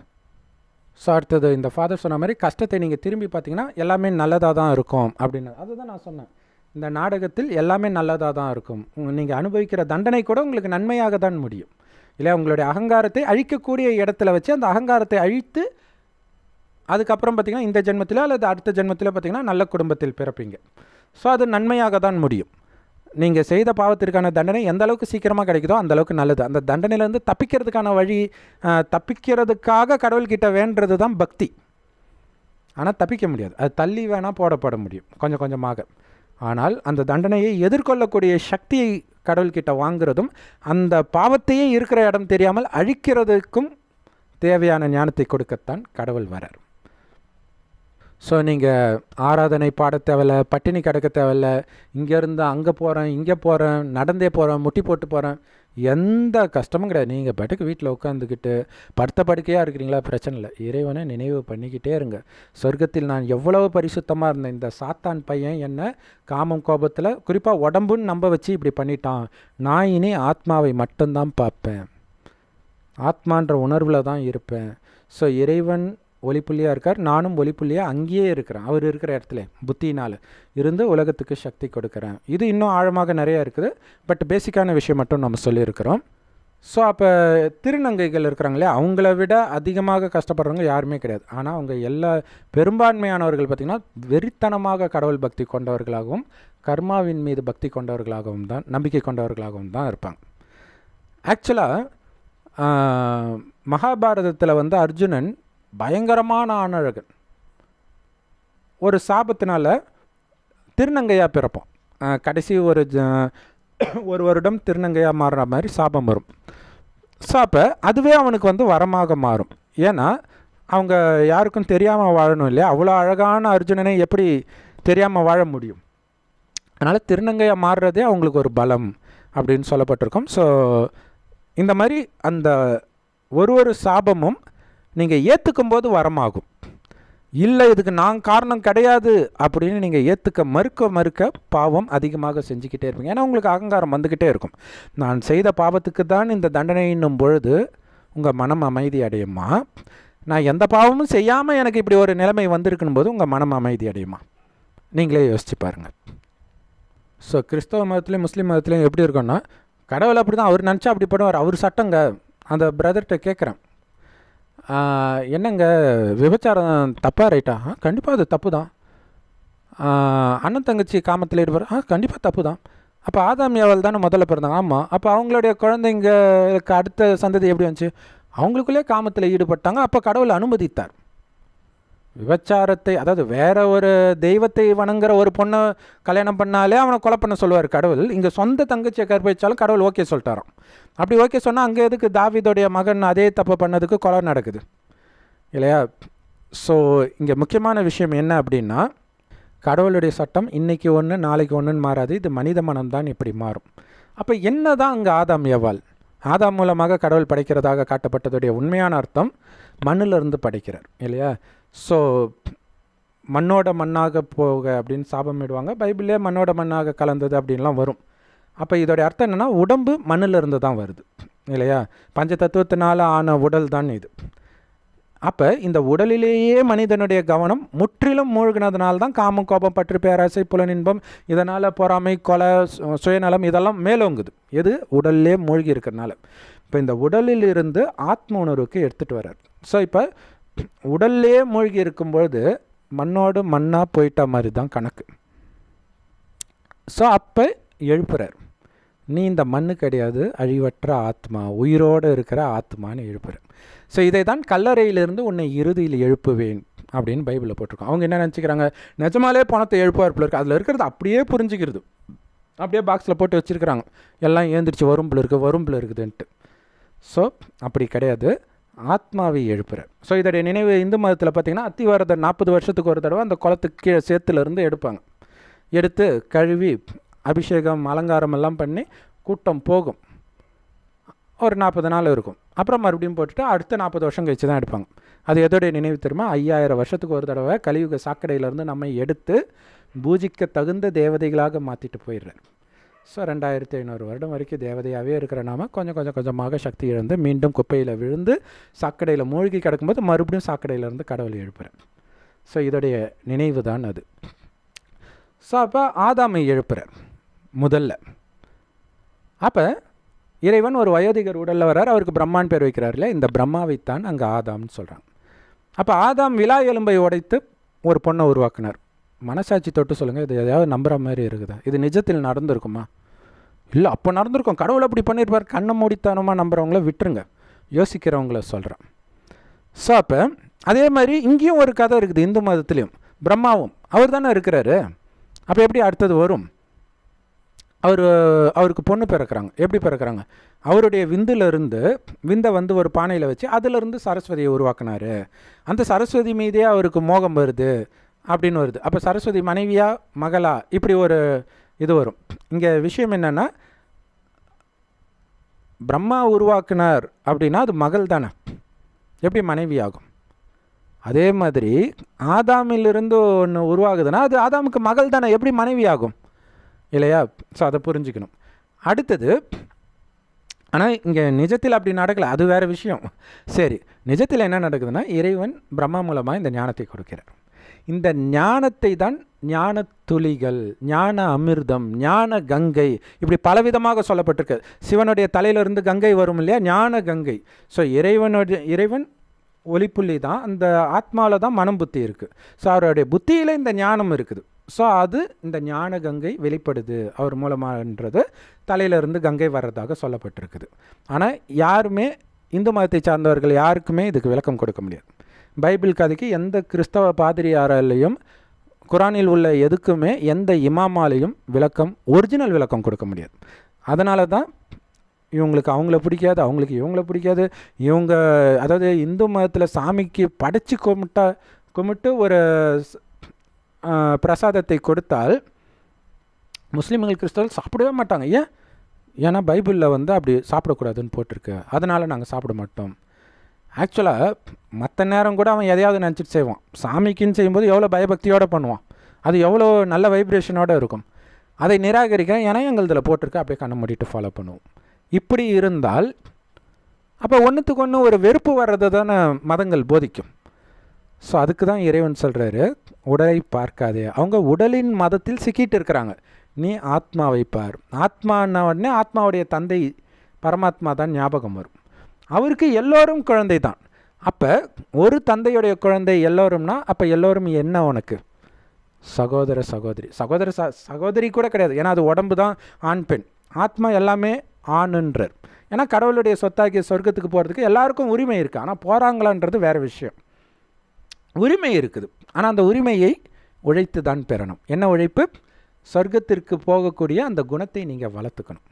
ஸோ அடுத்தது இந்த ஃபாதர் சொன்ன மாதிரி கஷ்டத்தை நீங்கள் திரும்பி பார்த்தீங்கன்னா எல்லாமே நல்லதாக தான் இருக்கும் அப்படின்னு அதுதான் நான் சொன்னேன் இந்த நாடகத்தில் எல்லாமே நல்லதாக தான் இருக்கும் நீங்கள் அனுபவிக்கிற தண்டனை கூட உங்களுக்கு நன்மையாக தான் முடியும் இல்லை உங்களுடைய அகங்காரத்தை அழிக்கக்கூடிய இடத்துல வச்சு அந்த அகங்காரத்தை அழித்து அதுக்கப்புறம் பார்த்திங்கன்னா இந்த ஜென்மத்தில் அல்லது அடுத்த ஜென்மத்தில் பார்த்திங்கன்னா நல்ல குடும்பத்தில் பிறப்பீங்க ஸோ அது நன்மையாக தான் முடியும் நீங்கள் செய்த பாவத்திற்கான தண்டனை எந்த அளவுக்கு சீக்கிரமாக கிடைக்குதோ அந்தளவுக்கு நல்லது அந்த தண்டனையிலேருந்து தப்பிக்கிறதுக்கான வழி தப்பிக்கிறதுக்காக கடவுள்கிட்ட வேண்டது தான் பக்தி ஆனால் தப்பிக்க முடியாது அது தள்ளி வேணால் போடப்பட முடியும் கொஞ்சம் கொஞ்சமாக ஆனால் அந்த தண்டனையை எதிர்கொள்ளக்கூடிய சக்தியை கடவுள்கிட்ட வாங்கிறதும் அந்த பாவத்தையே இருக்கிற இடம் தெரியாமல் அழிக்கிறதுக்கும் தேவையான ஞானத்தை கொடுக்கத்தான் கடவுள் வரார் ஸோ நீங்கள் ஆராதனை பாட தேவையில்ல பட்டினி கிடக்க தேவையில்ல இங்கேருந்து அங்கே போகிறேன் இங்கே போகிறேன் நடந்தே போகிறேன் முட்டி போட்டு போகிறேன் எந்த கஷ்டமும் கிடையாது நீங்கள் பாட்டுக்கு வீட்டில் உட்காந்துக்கிட்டு படுத்த படுக்கையாக இருக்கிறீங்களா பிரச்சனை இல்லை இறைவனை நினைவு பண்ணிக்கிட்டே இருங்க சொர்க்கத்தில் நான் எவ்வளவு பரிசுத்தமாக இருந்தேன் இந்த சாத்தான் பையன் என்னை காமம் கோபத்தில் குறிப்பாக உடம்புன்னு நம்ப வச்சு இப்படி பண்ணிட்டான் நான் இனி ஆத்மாவை மட்டும்தான் பார்ப்பேன் ஆத்மான்ற உணர்வில் தான் இருப்பேன் ஸோ இறைவன் ஒளிப்புள்ளியாக இருக்கார் நானும் ஒளிப்புள்ளியாக அங்கேயே இருக்கிறேன் அவர் இருக்கிற இடத்துல புத்தினால் இருந்து உலகத்துக்கு சக்தி கொடுக்குறேன் இது இன்னும் ஆழமாக நிறையா இருக்குது பட் பேசிக்கான விஷயம் மட்டும் நம்ம சொல்லியிருக்கிறோம் ஸோ அப்போ திருநங்கைகள் இருக்கிறாங்களே அவங்கள விட அதிகமாக கஷ்டப்படுறவங்க யாருமே கிடையாது ஆனால் அவங்க எல்லா பெரும்பான்மையானவர்கள் பார்த்திங்கன்னா வெறித்தனமாக கடவுள் பக்தி கொண்டவர்களாகவும் கர்மாவின் மீது பக்தி கொண்டவர்களாகவும் தான் நம்பிக்கை கொண்டவர்களாகவும் தான் இருப்பாங்க ஆக்சுவலாக மகாபாரதத்தில் வந்து அர்ஜுனன் பயங்கரமான ஆணழகன் ஒரு சாபத்தினால் திருநங்கையாக பிறப்போம் கடைசி ஒரு ஜ ஒரு வருடம் திருநங்கையாக மாறுற மாதிரி சாபம் வரும் சாப்ப அதுவே அவனுக்கு வந்து வரமாக மாறும் ஏன்னா அவங்க யாருக்கும் தெரியாமல் வாழணும் இல்லையா அவ்வளோ அழகான அர்ஜுனனை எப்படி தெரியாமல் வாழ முடியும் அதனால் திருநங்கையாக மாறுறதே அவங்களுக்கு ஒரு பலம் அப்படின்னு சொல்லப்பட்டிருக்கும் ஸோ இந்த மாதிரி அந்த ஒரு ஒரு சாபமும் நீங்கள் ஏற்றுக்கும் போது வரமாகும் இல்லை இதுக்கு நான் காரணம் கிடையாது அப்படின்னு நீங்கள் ஏற்றுக்க மறுக்க மறுக்க பாவம் அதிகமாக செஞ்சுக்கிட்டே இருப்பீங்க ஏன்னா உங்களுக்கு அகங்காரம் வந்துக்கிட்டே இருக்கும் நான் செய்த பாவத்துக்கு தான் இந்த தண்டனை பொழுது உங்கள் மனம் அமைதி அடையுமா நான் எந்த பாவமும் செய்யாமல் எனக்கு இப்படி ஒரு நிலைமை வந்திருக்குன்னு போது உங்கள் மனம் அமைதி அடையுமா நீங்களே யோசிச்சு பாருங்கள் ஸோ கிறிஸ்தவ மதத்துலேயும் முஸ்லீம் மதத்துலேயும் எப்படி இருக்கோன்னா கடவுள் அப்படி தான் அவர் நினச்சா அப்படி போடுவார் அவர் சட்டங்க அந்த பிரதர்கிட்ட கேட்குறேன் என்னங்க விபச்சாரம் தப்பாக ரைட்டா ஆ கண்டிப்பாக அது தப்பு தான் அண்ணன் தங்கச்சி காமத்தில் ஈடுபட ஆ கண்டிப்பாக தப்பு தான் அப்போ ஆதாம் யாவல் தானே முதல்ல பிறந்தாங்க ஆமாம் அப்போ அவங்களுடைய குழந்தைங்களுக்கு அடுத்த சந்ததி எப்படி வந்துச்சு அவங்களுக்குள்ளே காமத்தில் ஈடுபட்டாங்க அப்போ கடவுள் அனுமதித்தார் விபச்சாரத்தை அதாவது வேற ஒரு தெய்வத்தை வணங்குற ஒரு பொண்ணை கல்யாணம் பண்ணாலே அவனை கொலை பண்ண சொல்லுவார் கடவுள் இங்கே சொந்த தங்கச்சியை கற்பிச்சாலும் கடவுள் ஓகே சொல்லிட்டாராம் அப்படி ஓகே சொன்னால் அங்கே எதுக்கு தாவிதோடைய மகன் அதே தப்பு பண்ணதுக்கு கொலை நடக்குது இல்லையா ஸோ இங்கே முக்கியமான விஷயம் என்ன அப்படின்னா கடவுளுடைய சட்டம் இன்றைக்கி ஒன்று நாளைக்கு ஒன்றுன்னு மாறாது இது மனித மனம் தான் இப்படி மாறும் அப்போ என்ன தான் அங்கே ஆதாம் எவ்வாள் ஆதாம் மூலமாக கடவுள் படைக்கிறதாக காட்டப்பட்டதுடைய உண்மையான அர்த்தம் மண்ணிலிருந்து படைக்கிறார் இல்லையா ஸோ மண்ணோட மண்ணாக போக அப்படின்னு சாபமிடுவாங்க பைபிளே மண்ணோட மண்ணாக கலந்தது அப்படின்லாம் வரும் அப்போ இதோடைய அர்த்தம் என்னென்னா உடம்பு மண்ணிலிருந்து தான் வருது இல்லையா பஞ்ச தத்துவத்தினால் ஆன உடல் தான் இது அப்போ இந்த உடலிலேயே மனிதனுடைய கவனம் முற்றிலும் மூழ்கினதுனால தான் காமம் கோபம் பற்று பேராசை புலனின்பம் இதனால் பொறாமை கொலை சுயநலம் இதெல்லாம் மேலோங்குது எது உடல்லே மூழ்கி இருக்கிறதுனால இப்போ இந்த உடலில் இருந்து ஆத்ம உணர்வுக்கு எடுத்துகிட்டு வர்றார் ஸோ இப்போ உடல்லே மூழ்கி இருக்கும்பொழுது மண்ணோடு மண்ணாக போயிட்ட மாதிரி தான் கணக்கு ஸோ அப்போ எழுப்புறார் நீ இந்த மண்ணு கிடையாது அழிவற்ற ஆத்மா உயிரோடு இருக்கிற ஆத்மான்னு எழுப்புற ஸோ இதை தான் கல்லறையிலிருந்து உன்னை இறுதியில் எழுப்புவேன் அப்படின்னு பைபிளில் போட்டிருக்கோம் அவங்க என்ன நினச்சிக்கிறாங்க நிஜமாலே பணத்தை எழுப்புவார் போல இருக்குது அதில் இருக்கிறது அப்படியே புரிஞ்சுக்கிறது அப்படியே பாக்ஸில் போட்டு வச்சுருக்கிறாங்க எல்லாம் ஏந்திரிச்சு வரும் பிள்ளை இருக்குது வரும் பிள்ளை இருக்குதுன்ட்டு ஸோ அப்படி கிடையாது ஆத்மாவை எழுப்புற ஸோ இதோடைய நினைவு இந்து மதத்தில் பார்த்திங்கன்னா அத்திவாரத்தை நாற்பது வருஷத்துக்கு ஒரு தடவை அந்த குளத்துக்கு கீழே சேத்துலேருந்து எடுப்பாங்க எடுத்து கழுவி அபிஷேகம் அலங்காரம் எல்லாம் பண்ணி கூட்டம் போகும் ஒரு நாற்பது நாள் இருக்கும் அப்புறம் மறுபடியும் போட்டுட்டு அடுத்த நாற்பது வருஷம் கழித்து தான் எடுப்பாங்க அது எதோடைய நினைவு தெரியுமா ஐயாயிரம் வருஷத்துக்கு ஒரு தடவை கலியுக சாக்கடையிலேருந்து நம்ம எடுத்து பூஜிக்க தகுந்த தேவதைகளாக மாற்றிட்டு போயிடுறேன் ஸோ ரெண்டாயிரத்தி ஐநூறு வருடம் வரைக்கும் தேவதையாகவே இருக்கிற நாம கொஞ்சம் கொஞ்சம் கொஞ்சமாக சக்தி இழந்து மீண்டும் குப்பையில் விழுந்து சாக்கடையில் மூழ்கி கிடக்கும்போது மறுபடியும் சாக்கடையிலேருந்து கடவுளை எழுப்புகிறேன் ஸோ இதோடைய நினைவு தான் அது ஸோ அப்போ ஆதாமை எழுப்புகிறேன் முதல்ல அப்போ இறைவன் ஒரு வயோதிகர் உடலில் வர்றார் அவருக்கு பிரம்மான் பேர் வைக்கிறார்ல இந்த பிரம்மாவைத்தான் அங்கே ஆதாம்னு சொல்கிறாங்க அப்போ ஆதாம் விழா எலும்பை உடைத்து ஒரு பொண்ணை உருவாக்குனார் மனசாட்சி தொட்டு சொல்லுங்கள் இது எதாவது நம்புகிற மாதிரி இருக்குதா இது நிஜத்தில் நடந்திருக்குமா இல்லை அப்போ நடந்திருக்கும் கடவுள் அப்படி பண்ணியிருப்பார் கண்ணை மூடித்தனமாக நம்புகிறவங்கள விட்டுருங்க யோசிக்கிறவங்கள சொல்கிறேன் ஸோ அப்போ அதே மாதிரி இங்கேயும் ஒரு கதை இருக்குது இந்து மதத்துலேயும் பிரம்மாவும் அவர் தானே இருக்கிறாரு அப்போ எப்படி அடுத்தது வரும் அவர் அவருக்கு பொண்ணு பிறக்கிறாங்க எப்படி பிறக்கிறாங்க அவருடைய விந்துலேருந்து விந்தை வந்து ஒரு பானையில் வச்சு அதிலிருந்து சரஸ்வதியை உருவாக்குனார் அந்த சரஸ்வதி மீதே அவருக்கு மோகம் வருது அப்படின்னு வருது அப்போ சரஸ்வதி மனைவியா மகளா இப்படி ஒரு இது வரும் இங்கே விஷயம் என்னென்னா பிரம்மா உருவாக்குனார் அப்படின்னா அது மகள் தானே எப்படி மனைவி ஆகும் அதே மாதிரி ஆதாமிலிருந்து ஒன்று உருவாகுதுன்னா அது ஆதாமுக்கு மகள் தானே எப்படி மனைவி ஆகும் இல்லையா ஸோ அதை புரிஞ்சுக்கணும் அடுத்தது ஆனால் இங்கே நிஜத்தில் அப்படி நடக்கலை அது வேறு விஷயம் சரி நிஜத்தில் என்ன நடக்குதுன்னா இறைவன் பிரம்மா மூலமாக இந்த ஞானத்தை கொடுக்கிறார் இந்த ஞானத்தை தான் ஞான துளிகள் ஞான அமிர்தம் ஞான கங்கை இப்படி பலவிதமாக சொல்லப்பட்டிருக்கு சிவனுடைய தலையிலிருந்து கங்கை வரும் இல்லையா ஞான கங்கை ஸோ இறைவனுடைய இறைவன் ஒளிப்புள்ளி தான் அந்த ஆத்மாவில் தான் மனம் புத்தி இருக்குது ஸோ அவருடைய புத்தியில் இந்த ஞானம் இருக்குது ஸோ அது இந்த ஞான கங்கை வெளிப்படுது அவர் மூலமாகன்றது தலையிலிருந்து கங்கை வர்றதாக சொல்லப்பட்டிருக்குது ஆனால் யாருமே இந்து மதத்தை சார்ந்தவர்கள் யாருக்குமே இதுக்கு விளக்கம் கொடுக்க முடியாது பைபிள் கதைக்கு எந்த கிறிஸ்தவ பாதிரியாராலையும் குரானில் உள்ள எதுக்குமே எந்த இமாமாலையும் விளக்கம் ஒரிஜினல் விளக்கம் கொடுக்க முடியாது அதனால தான் இவங்களுக்கு அவங்கள பிடிக்காது அவங்களுக்கு இவங்கள பிடிக்காது இவங்க அதாவது இந்து மதத்தில் சாமிக்கு படைச்சி கும்பிட்டா கும்பிட்டு ஒரு பிரசாதத்தை கொடுத்தால் முஸ்லீம்கள் கிறிஸ்தவர்கள் சாப்பிடவே மாட்டாங்க ஏன் ஏன்னா பைபிளில் வந்து அப்படி சாப்பிடக்கூடாதுன்னு போட்டிருக்கு அதனால் நாங்கள் சாப்பிட மாட்டோம் ஆக்சுவலாக மற்ற நேரம் கூட அவன் எதையாவது நினச்சிட்டு செய்வான் சாமிக்குன்னு செய்யும்போது எவ்வளோ பயபக்தியோடு பண்ணுவான் அது எவ்வளோ நல்ல வைப்ரேஷனோடு இருக்கும் அதை நிராகரிக்க ஏன்னா இதில் போட்டிருக்க அப்படியே கண்ணை மூடிட்டு ஃபாலோ பண்ணுவோம் இப்படி இருந்தால் அப்போ ஒன்றுத்துக்கு ஒன்று ஒரு வெறுப்பு வர்றதை தானே மதங்கள் போதிக்கும் ஸோ அதுக்கு தான் இறைவன் சொல்கிறாரு உடலை பார்க்காதே அவங்க உடலின் மதத்தில் சிக்கிட்டு இருக்கிறாங்க நீ ஆத்மாவை பார் ஆத்மான உடனே ஆத்மாவுடைய தந்தை பரமாத்மா தான் ஞாபகம் வரும் அவருக்கு எல்லோரும் குழந்தை தான் அப்போ ஒரு தந்தையுடைய குழந்தை எல்லோரும்னா அப்போ எல்லோரும் என்ன உனக்கு சகோதர சகோதரி சகோதர ச சகோதரி கூட கிடையாது ஏன்னா அது உடம்பு தான் ஆண் பெண் ஆத்மா எல்லாமே ஆணுன்றர் ஏன்னா கடவுளுடைய சொத்தாக்கிய சொர்க்கத்துக்கு போகிறதுக்கு எல்லாருக்கும் உரிமை இருக்குது ஆனால் போகிறாங்களான்றது வேறு விஷயம் உரிமை இருக்குது ஆனால் அந்த உரிமையை உழைத்து தான் பெறணும் என்ன உழைப்பு சொர்க்கத்திற்கு போகக்கூடிய அந்த குணத்தை நீங்கள் வளர்த்துக்கணும்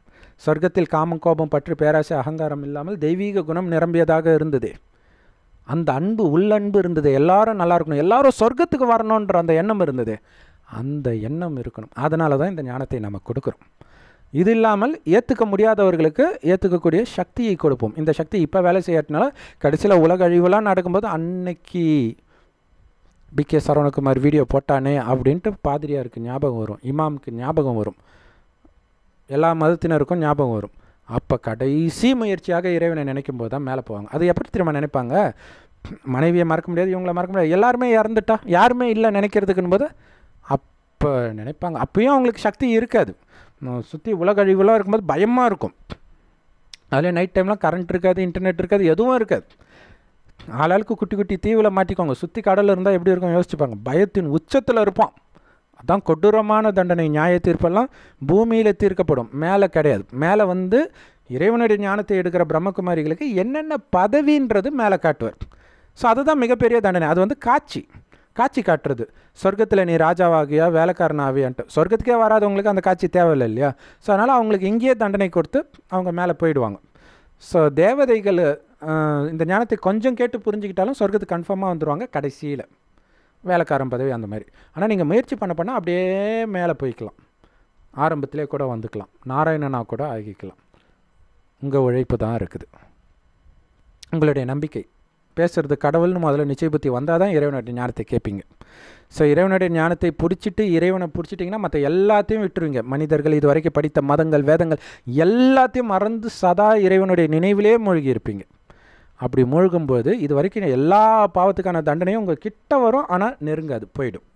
சொர்க்கத்தில் காமம் கோபம் பற்றி பேராசை அகங்காரம் இல்லாமல் தெய்வீக குணம் நிரம்பியதாக இருந்தது அந்த அன்பு உள்ளன்பு இருந்தது எல்லாரும் நல்லா இருக்கணும் எல்லாரும் சொர்க்கத்துக்கு வரணுன்ற அந்த எண்ணம் இருந்தது அந்த எண்ணம் இருக்கணும் அதனால தான் இந்த ஞானத்தை நம்ம கொடுக்குறோம் இது இல்லாமல் ஏற்றுக்க முடியாதவர்களுக்கு ஏற்றுக்கக்கூடிய சக்தியை கொடுப்போம் இந்த சக்தி இப்போ வேலை செய்யறதுனால கடைசியில் உலக அழிவுலாம் நடக்கும்போது அன்னைக்கு பி கே சரவணகுமார் வீடியோ போட்டானே அப்படின்ட்டு பாதிரியாருக்கு ஞாபகம் வரும் இமாமுக்கு ஞாபகம் வரும் எல்லா மதத்தினருக்கும் ஞாபகம் வரும் அப்போ கடைசி முயற்சியாக இறைவனை நினைக்கும் போது தான் மேலே போவாங்க அது எப்படி திரும்ப நினைப்பாங்க மனைவியை மறக்க முடியாது இவங்களை மறக்க முடியாது எல்லாருமே இறந்துட்டா யாருமே இல்லை நினைக்கிறதுக்குன்னு போது அப்போ நினைப்பாங்க அப்பயும் அவங்களுக்கு சக்தி இருக்காது சுற்றி உலகழிவுலாம் இருக்கும்போது பயமாக இருக்கும் அதில் நைட் டைம்லாம் கரண்ட் இருக்காது இன்டர்நெட் இருக்காது எதுவும் இருக்காது ஆளாளுக்கு குட்டி குட்டி தீவில் மாட்டிக்கோங்க சுற்றி கடலில் இருந்தால் எப்படி இருக்கும் யோசிச்சுப்பாங்க பயத்தின் உச்சத்தில் இருப்பான் அதுதான் கொடூரமான தண்டனை நியாய தீர்ப்பெல்லாம் பூமியில் தீர்க்கப்படும் மேலே கிடையாது மேலே வந்து இறைவனுடைய ஞானத்தை எடுக்கிற பிரம்மகுமாரிகளுக்கு என்னென்ன பதவின்றது மேலே காட்டுவார் ஸோ அதுதான் மிகப்பெரிய தண்டனை அது வந்து காட்சி காட்சி காட்டுறது சொர்க்கத்தில் நீ ராஜாவாகியா வேலைக்காரன் ஆகியான்ட்டு சொர்க்கத்துக்கே வராதவங்களுக்கு அந்த காட்சி தேவையில்லை இல்லையா ஸோ அதனால் அவங்களுக்கு இங்கேயே தண்டனை கொடுத்து அவங்க மேலே போயிடுவாங்க ஸோ தேவதைகள் இந்த ஞானத்தை கொஞ்சம் கேட்டு புரிஞ்சுக்கிட்டாலும் சொர்க்கத்துக்கு கன்ஃபார்மாக வந்துடுவாங்க கடைசியில் வேலைக்காரன் பதவி அந்த மாதிரி ஆனால் நீங்கள் முயற்சி பண்ண பண்ணால் அப்படியே மேலே போய்க்கலாம் ஆரம்பத்திலே கூட வந்துக்கலாம் நாராயணனாக கூட ஆகிக்கலாம் உங்கள் உழைப்பு தான் இருக்குது உங்களுடைய நம்பிக்கை பேசுகிறது கடவுள்னு முதல்ல நிச்சய புத்தி வந்தால் தான் இறைவனுடைய ஞானத்தை கேட்பீங்க ஸோ இறைவனுடைய ஞானத்தை பிடிச்சிட்டு இறைவனை பிடிச்சிட்டிங்கன்னா மற்ற எல்லாத்தையும் விட்டுருவீங்க மனிதர்கள் இதுவரைக்கும் படித்த மதங்கள் வேதங்கள் எல்லாத்தையும் மறந்து சதா இறைவனுடைய நினைவிலே மூழ்கி இருப்பீங்க அப்படி மூழ்கும்போது இது வரைக்கும் எல்லா பாவத்துக்கான தண்டனையும் உங்கள் கிட்ட வரும் ஆனால் நெருங்காது போயிடும்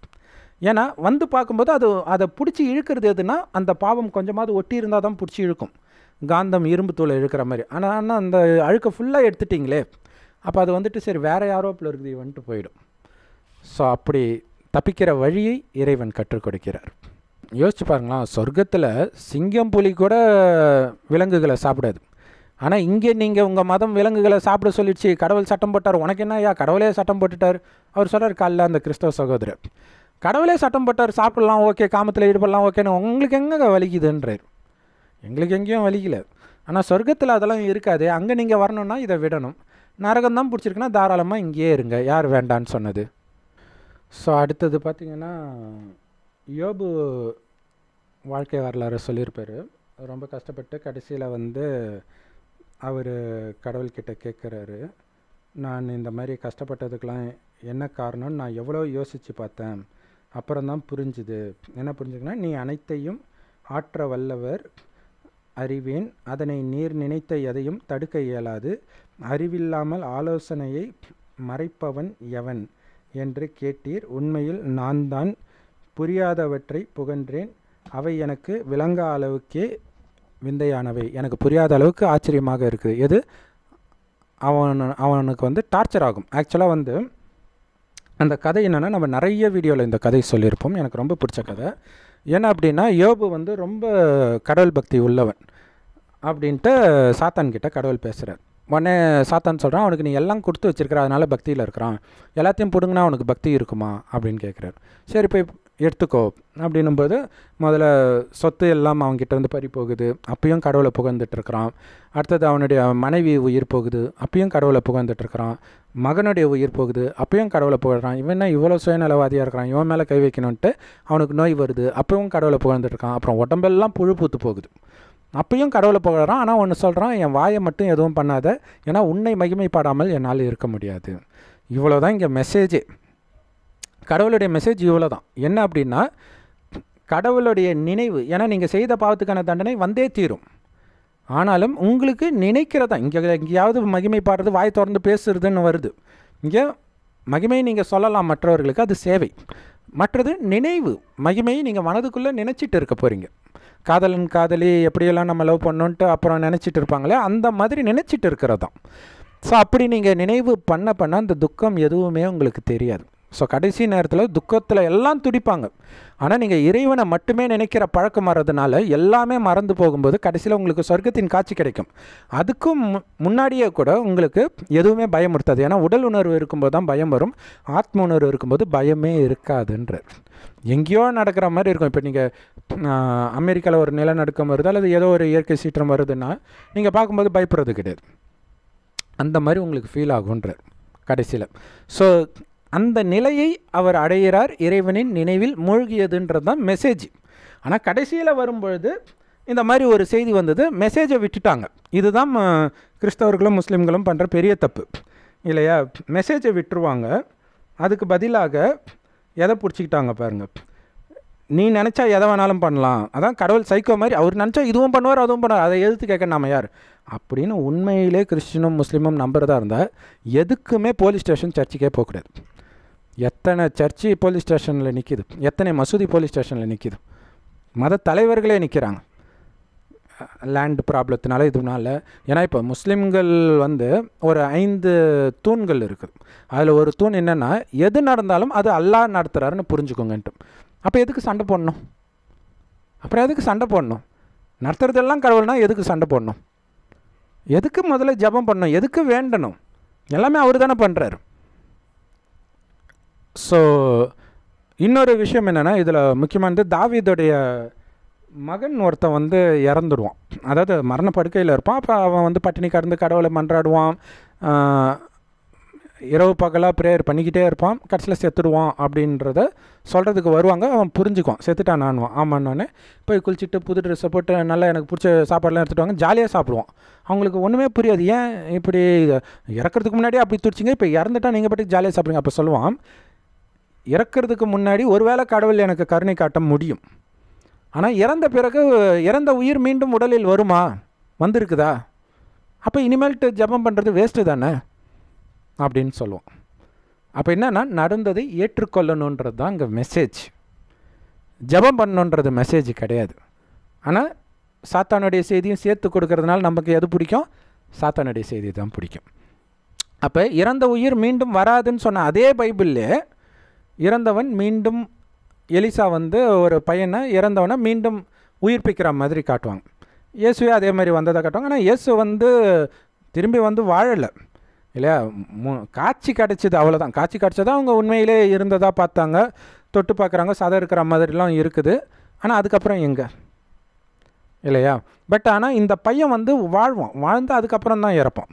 ஏன்னா வந்து பார்க்கும்போது அது அதை பிடிச்சி இழுக்கிறது எதுனா அந்த பாவம் கொஞ்சமாவது ஒட்டி இருந்தால் தான் பிடிச்சி இழுக்கும் காந்தம் இரும்பு தூளை இழுக்கிற மாதிரி ஆனால் ஆனால் அந்த அழுக்கை ஃபுல்லாக எடுத்துட்டிங்களே அப்போ அது வந்துட்டு சரி வேறு யாரோ போல இருக்குது வந்துட்டு போயிடும் ஸோ அப்படி தப்பிக்கிற வழியை இறைவன் கற்றுக் கொடுக்கிறார் யோசிச்சு பாருங்களா சொர்க்கத்தில் சிங்கம் புலி கூட விலங்குகளை சாப்பிடாது ஆனால் இங்கே நீங்கள் உங்கள் மதம் விலங்குகளை சாப்பிட சொல்லிடுச்சு கடவுள் சட்டம் போட்டார் உனக்கு என்ன ஐயா கடவுளே சட்டம் போட்டுட்டார் அவர் சொல்கிறார் காலில் அந்த கிறிஸ்தவ சகோதரர் கடவுளே சட்டம் போட்டார் சாப்பிடலாம் ஓகே காமத்தில் ஈடுபடலாம் ஓகேன்னு உங்களுக்கு எங்கே வலிக்குதுன்றார் எங்களுக்கு எங்கேயும் வலிக்கல ஆனால் சொர்க்கத்தில் அதெல்லாம் இருக்காது அங்கே நீங்கள் வரணும்னா இதை விடணும் நரகம் தான் பிடிச்சிருக்குன்னா தாராளமாக இங்கேயே இருங்க யார் வேண்டான்னு சொன்னது ஸோ அடுத்தது பார்த்திங்கன்னா யோபு வாழ்க்கை வரலாறு சொல்லியிருப்பார் ரொம்ப கஷ்டப்பட்டு கடைசியில் வந்து அவர் கடவுள்கிட்ட கேட்குறாரு நான் இந்த மாதிரி கஷ்டப்பட்டதுக்கெலாம் என்ன காரணம்னு நான் எவ்வளோ யோசித்து பார்த்தேன் அப்புறம்தான் புரிஞ்சுது என்ன புரிஞ்சுக்கன்னா நீ அனைத்தையும் ஆற்ற வல்லவர் அறிவேன் அதனை நீர் நினைத்த எதையும் தடுக்க இயலாது அறிவில்லாமல் ஆலோசனையை மறைப்பவன் எவன் என்று கேட்டீர் உண்மையில் நான் தான் புரியாதவற்றை புகன்றேன் அவை எனக்கு விளங்கா அளவுக்கே விந்தையானவை எனக்கு புரியாத அளவுக்கு ஆச்சரியமாக இருக்குது எது அவன் அவனுக்கு வந்து டார்ச்சர் ஆகும் ஆக்சுவலாக வந்து அந்த கதை என்னென்னா நம்ம நிறைய வீடியோவில் இந்த கதை சொல்லியிருப்போம் எனக்கு ரொம்ப பிடிச்ச கதை ஏன்னா அப்படின்னா யோபு வந்து ரொம்ப கடவுள் பக்தி உள்ளவன் அப்படின்ட்டு சாத்தான் கிட்ட கடவுள் பேசுகிறார் உடனே சாத்தான் சொல்கிறான் அவனுக்கு நீ எல்லாம் கொடுத்து வச்சிருக்கிற அதனால் பக்தியில் இருக்கிறான் எல்லாத்தையும் பிடுங்கினா அவனுக்கு பக்தி இருக்குமா அப்படின்னு கேட்குறாரு சரி போய் எடுத்துக்கோ அப்படின்னும்போது முதல்ல சொத்து எல்லாம் அவங்ககிட்ட வந்து பறி போகுது அப்பயும் கடவுளை புகழ்ந்துட்டுருக்கிறான் அடுத்தது அவனுடைய மனைவி உயிர் போகுது அப்பயும் கடவுளை புகழ்ந்துட்டுருக்கிறான் மகனுடைய உயிர் போகுது அப்பயும் கடவுளை புகழ்கிறான் இவன் என்ன இவ்வளோ சுயநலவாதியாக இருக்கிறான் இவன் மேலே கை வைக்கணுன்ட்டு அவனுக்கு நோய் வருது அப்பவும் கடவுளை புகழ்ந்துட்டுருக்கான் அப்புறம் உடம்பெல்லாம் புழு பூத்து போகுது அப்பயும் கடவுளை புகழறான் ஆனால் ஒன்று சொல்கிறான் என் வாயை மட்டும் எதுவும் பண்ணாத ஏன்னா உன்னை மகிமைப்படாமல் என்னால் இருக்க முடியாது இவ்வளோ தான் இங்கே மெசேஜே கடவுளுடைய மெசேஜ் இவ்வளோ தான் என்ன அப்படின்னா கடவுளுடைய நினைவு ஏன்னா நீங்கள் செய்த பாவத்துக்கான தண்டனை வந்தே தீரும் ஆனாலும் உங்களுக்கு நினைக்கிறதா இங்கே எங்கேயாவது மகிமை பாடுறது வாய் திறந்து பேசுறதுன்னு வருது இங்கே மகிமையை நீங்கள் சொல்லலாம் மற்றவர்களுக்கு அது சேவை மற்றது நினைவு மகிமையை நீங்கள் மனதுக்குள்ளே நினச்சிட்டு இருக்க போகிறீங்க காதலன் காதலி எப்படியெல்லாம் நம்ம லவ் பண்ணோன்ட்டு அப்புறம் நினச்சிட்டு இருப்பாங்களே அந்த மாதிரி நினச்சிட்டு இருக்கிறது தான் ஸோ அப்படி நீங்கள் நினைவு பண்ண பண்ண அந்த துக்கம் எதுவுமே உங்களுக்கு தெரியாது ஸோ கடைசி நேரத்தில் துக்கத்தில் எல்லாம் துடிப்பாங்க ஆனால் நீங்கள் இறைவனை மட்டுமே நினைக்கிற பழக்கம் வர்றதுனால எல்லாமே மறந்து போகும்போது கடைசியில் உங்களுக்கு சொர்க்கத்தின் காட்சி கிடைக்கும் அதுக்கும் முன்னாடியே கூட உங்களுக்கு எதுவுமே பயம் இருக்காது ஏன்னா உடல் உணர்வு இருக்கும்போது தான் பயம் வரும் ஆத்ம உணர்வு இருக்கும்போது பயமே இருக்காதுன்ற எங்கேயோ நடக்கிற மாதிரி இருக்கும் இப்போ நீங்கள் அமெரிக்காவில் ஒரு நிலநடுக்கம் வருது அல்லது ஏதோ ஒரு இயற்கை சீற்றம் வருதுன்னா நீங்கள் பார்க்கும்போது பயப்படுறது கிடையாது அந்த மாதிரி உங்களுக்கு ஃபீல் ஆகுன்ற கடைசியில் ஸோ அந்த நிலையை அவர் அடைகிறார் இறைவனின் நினைவில் மூழ்கியதுன்றது தான் மெசேஜ் ஆனால் கடைசியில் வரும்பொழுது இந்த மாதிரி ஒரு செய்தி வந்தது மெசேஜை விட்டுட்டாங்க இதுதான் கிறிஸ்தவர்களும் முஸ்லீம்களும் பண்ணுற பெரிய தப்பு இல்லையா மெசேஜை விட்டுருவாங்க அதுக்கு பதிலாக எதை பிடிச்சிக்கிட்டாங்க பாருங்கள் நீ நினச்சா எதை வேணாலும் பண்ணலாம் அதான் கடவுள் சைக்கோ மாதிரி அவர் நினச்சா இதுவும் பண்ணுவார் அதுவும் பண்ணுவார் அதை எதிர்த்து கேட்க நாம யார் அப்படின்னு உண்மையிலே கிறிஸ்டினும் முஸ்லீமும் நம்புறதா இருந்தால் எதுக்குமே போலீஸ் ஸ்டேஷன் சர்ச்சுக்கே போகக்கூடாது எத்தனை சர்ச்சி போலீஸ் ஸ்டேஷனில் நிற்கிது எத்தனை மசூதி போலீஸ் ஸ்டேஷனில் நிற்கிது மத தலைவர்களே நிற்கிறாங்க லேண்டு ப்ராப்ளத்தினால இதுனால ஏன்னா இப்போ முஸ்லீம்கள் வந்து ஒரு ஐந்து தூண்கள் இருக்குது அதில் ஒரு தூண் என்னென்னா எது நடந்தாலும் அது அல்லா நடத்துகிறாருன்னு புரிஞ்சுக்கோங்கன்ட்டு அப்போ எதுக்கு சண்டை போடணும் அப்புறம் எதுக்கு சண்டை போடணும் நடத்துறதெல்லாம் கடவுள்னா எதுக்கு சண்டை போடணும் எதுக்கு முதல்ல ஜபம் பண்ணணும் எதுக்கு வேண்டணும் எல்லாமே அவர் தானே பண்ணுறாரு ஸோ இன்னொரு விஷயம் என்னென்னா இதில் முக்கியமானது தாவிதுடைய மகன் ஒருத்தன் வந்து இறந்துடுவான் அதாவது மரண படுக்கையில் இருப்பான் அப்போ அவன் வந்து பட்டினி கடந்து கடவுளை மன்றாடுவான் இரவு பகலாக ப்ரேயர் பண்ணிக்கிட்டே இருப்பான் கடைசியில் செத்துடுவான் அப்படின்றத சொல்கிறதுக்கு வருவாங்க அவன் புரிஞ்சுக்குவான் செத்துட்டான் நானுவான் ஆமாம் நான் போய் குளிச்சுட்டு புது ட்ரெஸ்ஸை போட்டு நல்லா எனக்கு பிடிச்ச சாப்பாடெலாம் எடுத்துகிட்டு வாங்க ஜாலியாக சாப்பிடுவான் அவங்களுக்கு ஒன்றுமே புரியாது ஏன் இப்படி இறக்கிறதுக்கு முன்னாடியே அப்படி துடிச்சிங்க இப்போ இறந்துட்டால் நீங்கள் பாட்டுக்கு ஜாலியாக சாப்பிடுங்க அப்போ சொல்லுவான் இறக்கிறதுக்கு முன்னாடி ஒருவேளை கடவுள் எனக்கு கருணை காட்ட முடியும் ஆனால் இறந்த பிறகு இறந்த உயிர் மீண்டும் உடலில் வருமா வந்திருக்குதா அப்போ இனிமேல்ட்டு ஜபம் பண்ணுறது வேஸ்ட்டு தானே அப்படின்னு சொல்லுவோம் அப்போ என்னென்னா நடந்ததை ஏற்றுக்கொள்ளணுன்றது தான் இங்கே மெசேஜ் ஜபம் பண்ணணுன்றது மெசேஜ் கிடையாது ஆனால் சாத்தானுடைய செய்தியும் சேர்த்து கொடுக்கறதுனால நமக்கு எது பிடிக்கும் சாத்தானுடைய செய்தி தான் பிடிக்கும் அப்போ இறந்த உயிர் மீண்டும் வராதுன்னு சொன்ன அதே பைபிளில் இறந்தவன் மீண்டும் எலிசா வந்து ஒரு பையனை இறந்தவனை மீண்டும் உயிர்ப்பிக்கிற மாதிரி காட்டுவாங்க இயேசுவே அதே மாதிரி வந்ததை காட்டுவாங்க ஆனால் இயேசு வந்து திரும்பி வந்து வாழலை இல்லையா மு காட்சி கிடச்சிது அவ்வளோதான் காட்சி கிடச்சதா அவங்க உண்மையிலே இருந்ததாக பார்த்தாங்க தொட்டு பார்க்குறாங்க சதை இருக்கிற மாதிரிலாம் இருக்குது ஆனால் அதுக்கப்புறம் எங்கே இல்லையா பட் ஆனால் இந்த பையன் வந்து வாழ்வான் வாழ்ந்து அதுக்கப்புறம் தான் இறப்பான்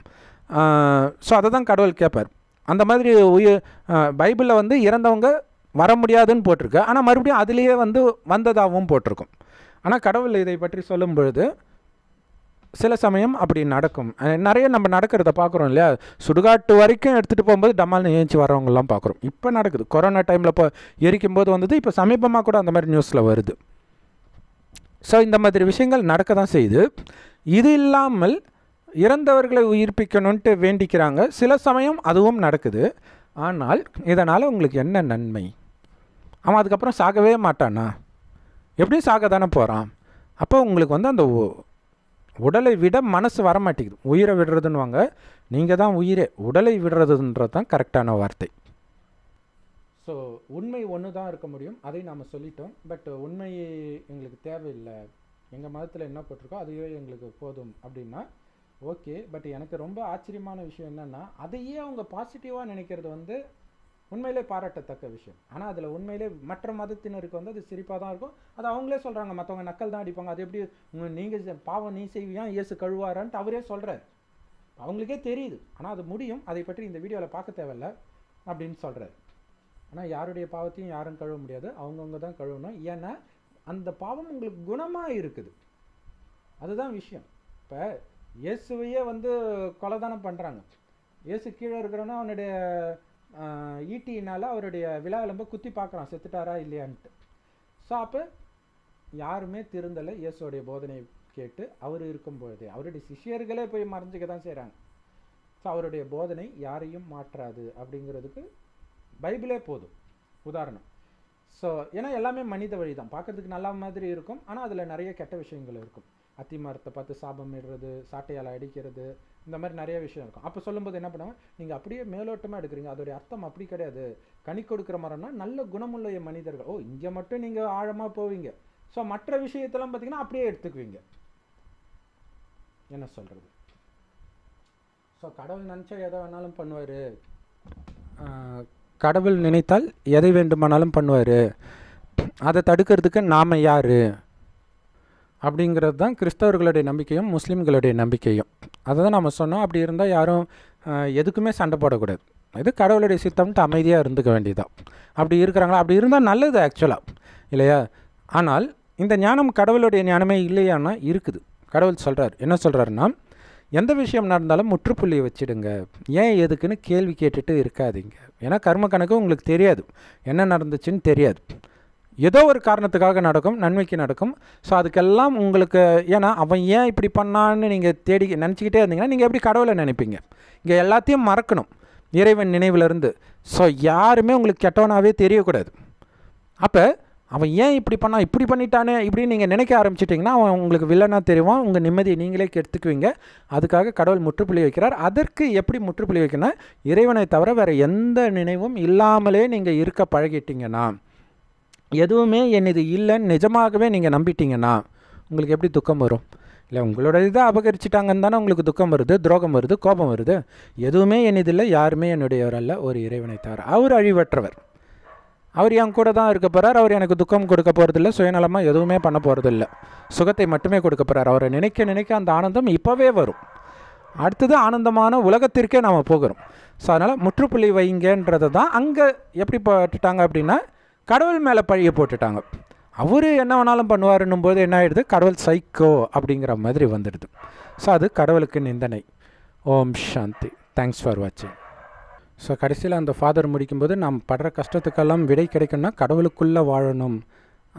ஸோ அதை தான் கடவுள் கேட்பார் அந்த மாதிரி உயிர் பைபிளில் வந்து இறந்தவங்க வர முடியாதுன்னு போட்டிருக்கு ஆனால் மறுபடியும் அதுலேயே வந்து வந்ததாகவும் போட்டிருக்கும் ஆனால் கடவுள் இதை பற்றி சொல்லும் பொழுது சில சமயம் அப்படி நடக்கும் நிறைய நம்ம நடக்கிறத பார்க்குறோம் இல்லையா சுடுகாட்டு வரைக்கும் எடுத்துகிட்டு போகும்போது டமால்னு ஏஞ்சி வரவங்கலாம் பார்க்குறோம் இப்போ நடக்குது கொரோனா டைமில் இப்போ எரிக்கும் போது வந்தது இப்போ சமீபமாக கூட அந்த மாதிரி நியூஸில் வருது ஸோ இந்த மாதிரி விஷயங்கள் நடக்க தான் செய்யுது இது இல்லாமல் இறந்தவர்களை உயிர்ப்பிக்கணும்ட்டு வேண்டிக்கிறாங்க சில சமயம் அதுவும் நடக்குது ஆனால் இதனால் உங்களுக்கு என்ன நன்மை அவன் அதுக்கப்புறம் சாகவே மாட்டானா எப்படியும் சாக தானே போகிறான் அப்போ உங்களுக்கு வந்து அந்த உடலை விட மனசு வர மாட்டேங்குது உயிரை விடுறதுன்னு நீங்கள் தான் உயிரே உடலை விடுறதுன்றது தான் கரெக்டான வார்த்தை ஸோ உண்மை ஒன்று தான் இருக்க முடியும் அதை நாம் சொல்லிட்டோம் பட் உண்மை எங்களுக்கு தேவையில்லை எங்கள் மதத்தில் என்ன போட்டிருக்கோ அதுவே எங்களுக்கு போதும் அப்படின்னா ஓகே பட் எனக்கு ரொம்ப ஆச்சரியமான விஷயம் என்னென்னா அதையே அவங்க பாசிட்டிவாக நினைக்கிறது வந்து உண்மையிலே பாராட்டத்தக்க விஷயம் ஆனால் அதில் உண்மையிலே மற்ற மதத்தினருக்கு வந்து அது சிரிப்பாக தான் இருக்கும் அது அவங்களே சொல்கிறாங்க மற்றவங்க நக்கல் தான் அடிப்பாங்க அது எப்படி நீங்கள் பாவம் நீ செய்வியா இயேசு கழுவாரான்ட்டு அவரே சொல்கிறார் அவங்களுக்கே தெரியுது ஆனால் அது முடியும் அதை பற்றி இந்த வீடியோவில் பார்க்க தேவையில்ல அப்படின்னு சொல்கிறார் ஆனால் யாருடைய பாவத்தையும் யாரும் கழுவ முடியாது அவங்கவுங்க தான் கழுவணும் ஏன்னா அந்த பாவம் உங்களுக்கு குணமாக இருக்குது அதுதான் விஷயம் இப்போ இயேசுவையே வந்து கொலை தானே பண்ணுறாங்க இயேசு கீழே இருக்கிறோன்னா அவனுடைய ஈட்டினால் அவருடைய விழா குத்தி பார்க்குறான் செத்துட்டாரா இல்லையான்ட்டு ஸோ அப்போ யாருமே திருந்தலை இயேசுடைய போதனை கேட்டு அவர் இருக்கும்பொழுது அவருடைய சிஷியர்களே போய் மறைஞ்சிக்க தான் செய்கிறாங்க ஸோ அவருடைய போதனை யாரையும் மாற்றாது அப்படிங்கிறதுக்கு பைபிளே போதும் உதாரணம் ஸோ ஏன்னா எல்லாமே மனித வழி தான் பார்க்குறதுக்கு நல்ல மாதிரி இருக்கும் ஆனால் அதில் நிறைய கெட்ட விஷயங்கள் இருக்கும் அத்தி மரத்தை பார்த்து சாபம் இடுறது சாட்டையால் அடிக்கிறது இந்த மாதிரி நிறைய விஷயம் இருக்கும் அப்போ சொல்லும்போது என்ன பண்ணுவாங்க நீங்கள் அப்படியே மேலோட்டமாக எடுக்கிறீங்க அதோடைய அர்த்தம் அப்படி கிடையாது கனி கொடுக்குற மரம்னா நல்ல குணமுள்ள மனிதர்கள் ஓ இங்கே மட்டும் நீங்கள் ஆழமாக போவீங்க ஸோ மற்ற விஷயத்தெல்லாம் பார்த்தீங்கன்னா அப்படியே எடுத்துக்குவீங்க என்ன சொல்கிறது ஸோ கடவுள் நினச்சா எதை வேணாலும் பண்ணுவார் கடவுள் நினைத்தால் எதை வேண்டுமானாலும் பண்ணுவார் அதை தடுக்கிறதுக்கு நாம் யார் அப்படிங்கிறது தான் கிறிஸ்தவர்களுடைய நம்பிக்கையும் முஸ்லீம்களுடைய நம்பிக்கையும் அதை தான் நம்ம சொன்னோம் அப்படி இருந்தால் யாரும் எதுக்குமே சண்டை போடக்கூடாது இது கடவுளுடைய சித்தம்ட்டு அமைதியாக இருந்துக்க வேண்டியதான் அப்படி இருக்கிறாங்களா அப்படி இருந்தால் நல்லது ஆக்சுவலாக இல்லையா ஆனால் இந்த ஞானம் கடவுளுடைய ஞானமே இல்லையானா இருக்குது கடவுள் சொல்கிறார் என்ன சொல்கிறாருன்னா எந்த விஷயம் நடந்தாலும் முற்றுப்புள்ளி வச்சுடுங்க ஏன் எதுக்குன்னு கேள்வி கேட்டுட்டு இருக்காதிங்க ஏன்னா கர்ம கணக்கு உங்களுக்கு தெரியாது என்ன நடந்துச்சுன்னு தெரியாது ஏதோ ஒரு காரணத்துக்காக நடக்கும் நன்மைக்கு நடக்கும் ஸோ அதுக்கெல்லாம் உங்களுக்கு ஏன்னா அவன் ஏன் இப்படி பண்ணான்னு நீங்கள் தேடி நினச்சிக்கிட்டே இருந்தீங்கன்னா நீங்கள் எப்படி கடவுளை நினைப்பீங்க இங்கே எல்லாத்தையும் மறக்கணும் இறைவன் நினைவிலிருந்து ஸோ யாருமே உங்களுக்கு கெட்டவனாகவே தெரியக்கூடாது அப்போ அவன் ஏன் இப்படி பண்ணான் இப்படி பண்ணிட்டானே இப்படின்னு நீங்கள் நினைக்க ஆரம்பிச்சிட்டிங்கன்னா அவன் உங்களுக்கு வில்லனாக தெரியவான் உங்கள் நிம்மதியை நீங்களே கெடுத்துக்குவீங்க அதுக்காக கடவுள் முற்றுப்புள்ளி வைக்கிறார் அதற்கு எப்படி முற்றுப்புள்ளி வைக்கணும் இறைவனை தவிர வேறு எந்த நினைவும் இல்லாமலே நீங்கள் இருக்க பழகிட்டீங்கன்னா எதுவுமே என் இது இல்லைன்னு நிஜமாகவே நீங்கள் நம்பிட்டீங்கன்னா உங்களுக்கு எப்படி துக்கம் வரும் இல்லை உங்களோட இதை அபகரிச்சிட்டாங்கன்னு தானே உங்களுக்கு துக்கம் வருது துரோகம் வருது கோபம் வருது எதுவுமே என் இல்லை யாருமே என்னுடையவர் அல்ல ஒரு இறைவனை தவிர அவர் அழிவற்றவர் அவர் என் கூட தான் இருக்க போகிறார் அவர் எனக்கு துக்கம் கொடுக்க போகிறதில்ல சுயநலமாக எதுவுமே பண்ண போகிறதில்ல சுகத்தை மட்டுமே கொடுக்க போகிறார் அவரை நினைக்க நினைக்க அந்த ஆனந்தம் இப்போவே வரும் அடுத்தது ஆனந்தமான உலகத்திற்கே நாம் போகிறோம் ஸோ அதனால் முற்றுப்புள்ளி வைங்கன்றதை தான் அங்கே எப்படி பட்டுட்டாங்க அப்படின்னா கடவுள் மேலே பழிய போட்டுட்டாங்க அவர் என்ன வேணாலும் பண்ணுவாருன்னும் போது என்ன ஆயிடுது கடவுள் சைக்கோ அப்படிங்கிற மாதிரி வந்துடுது ஸோ அது கடவுளுக்கு நிந்தனை ஓம் சாந்தி தேங்க்ஸ் ஃபார் வாட்சிங் ஸோ கடைசியில் அந்த ஃபாதர் முடிக்கும்போது நாம் படுற கஷ்டத்துக்கெல்லாம் விடை கிடைக்கணும்னா கடவுளுக்குள்ளே வாழணும்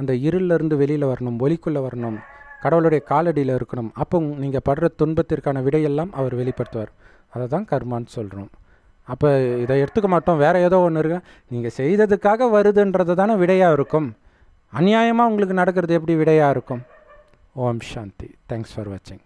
அந்த இருளிலிருந்து வெளியில் வரணும் ஒலிக்குள்ளே வரணும் கடவுளுடைய காலடியில் இருக்கணும் அப்போ நீங்கள் படுற துன்பத்திற்கான விடையெல்லாம் அவர் வெளிப்படுத்துவார் அதை தான் கர்மான்னு சொல்கிறோம் அப்போ இதை எடுத்துக்க மாட்டோம் வேறு ஏதோ ஒன்று இருக்கு நீங்கள் செய்ததுக்காக வருதுன்றது தானே விடையாக இருக்கும் அநியாயமாக உங்களுக்கு நடக்கிறது எப்படி விடையாக இருக்கும் ஓம் சாந்தி தேங்க்ஸ் ஃபார் வாட்சிங்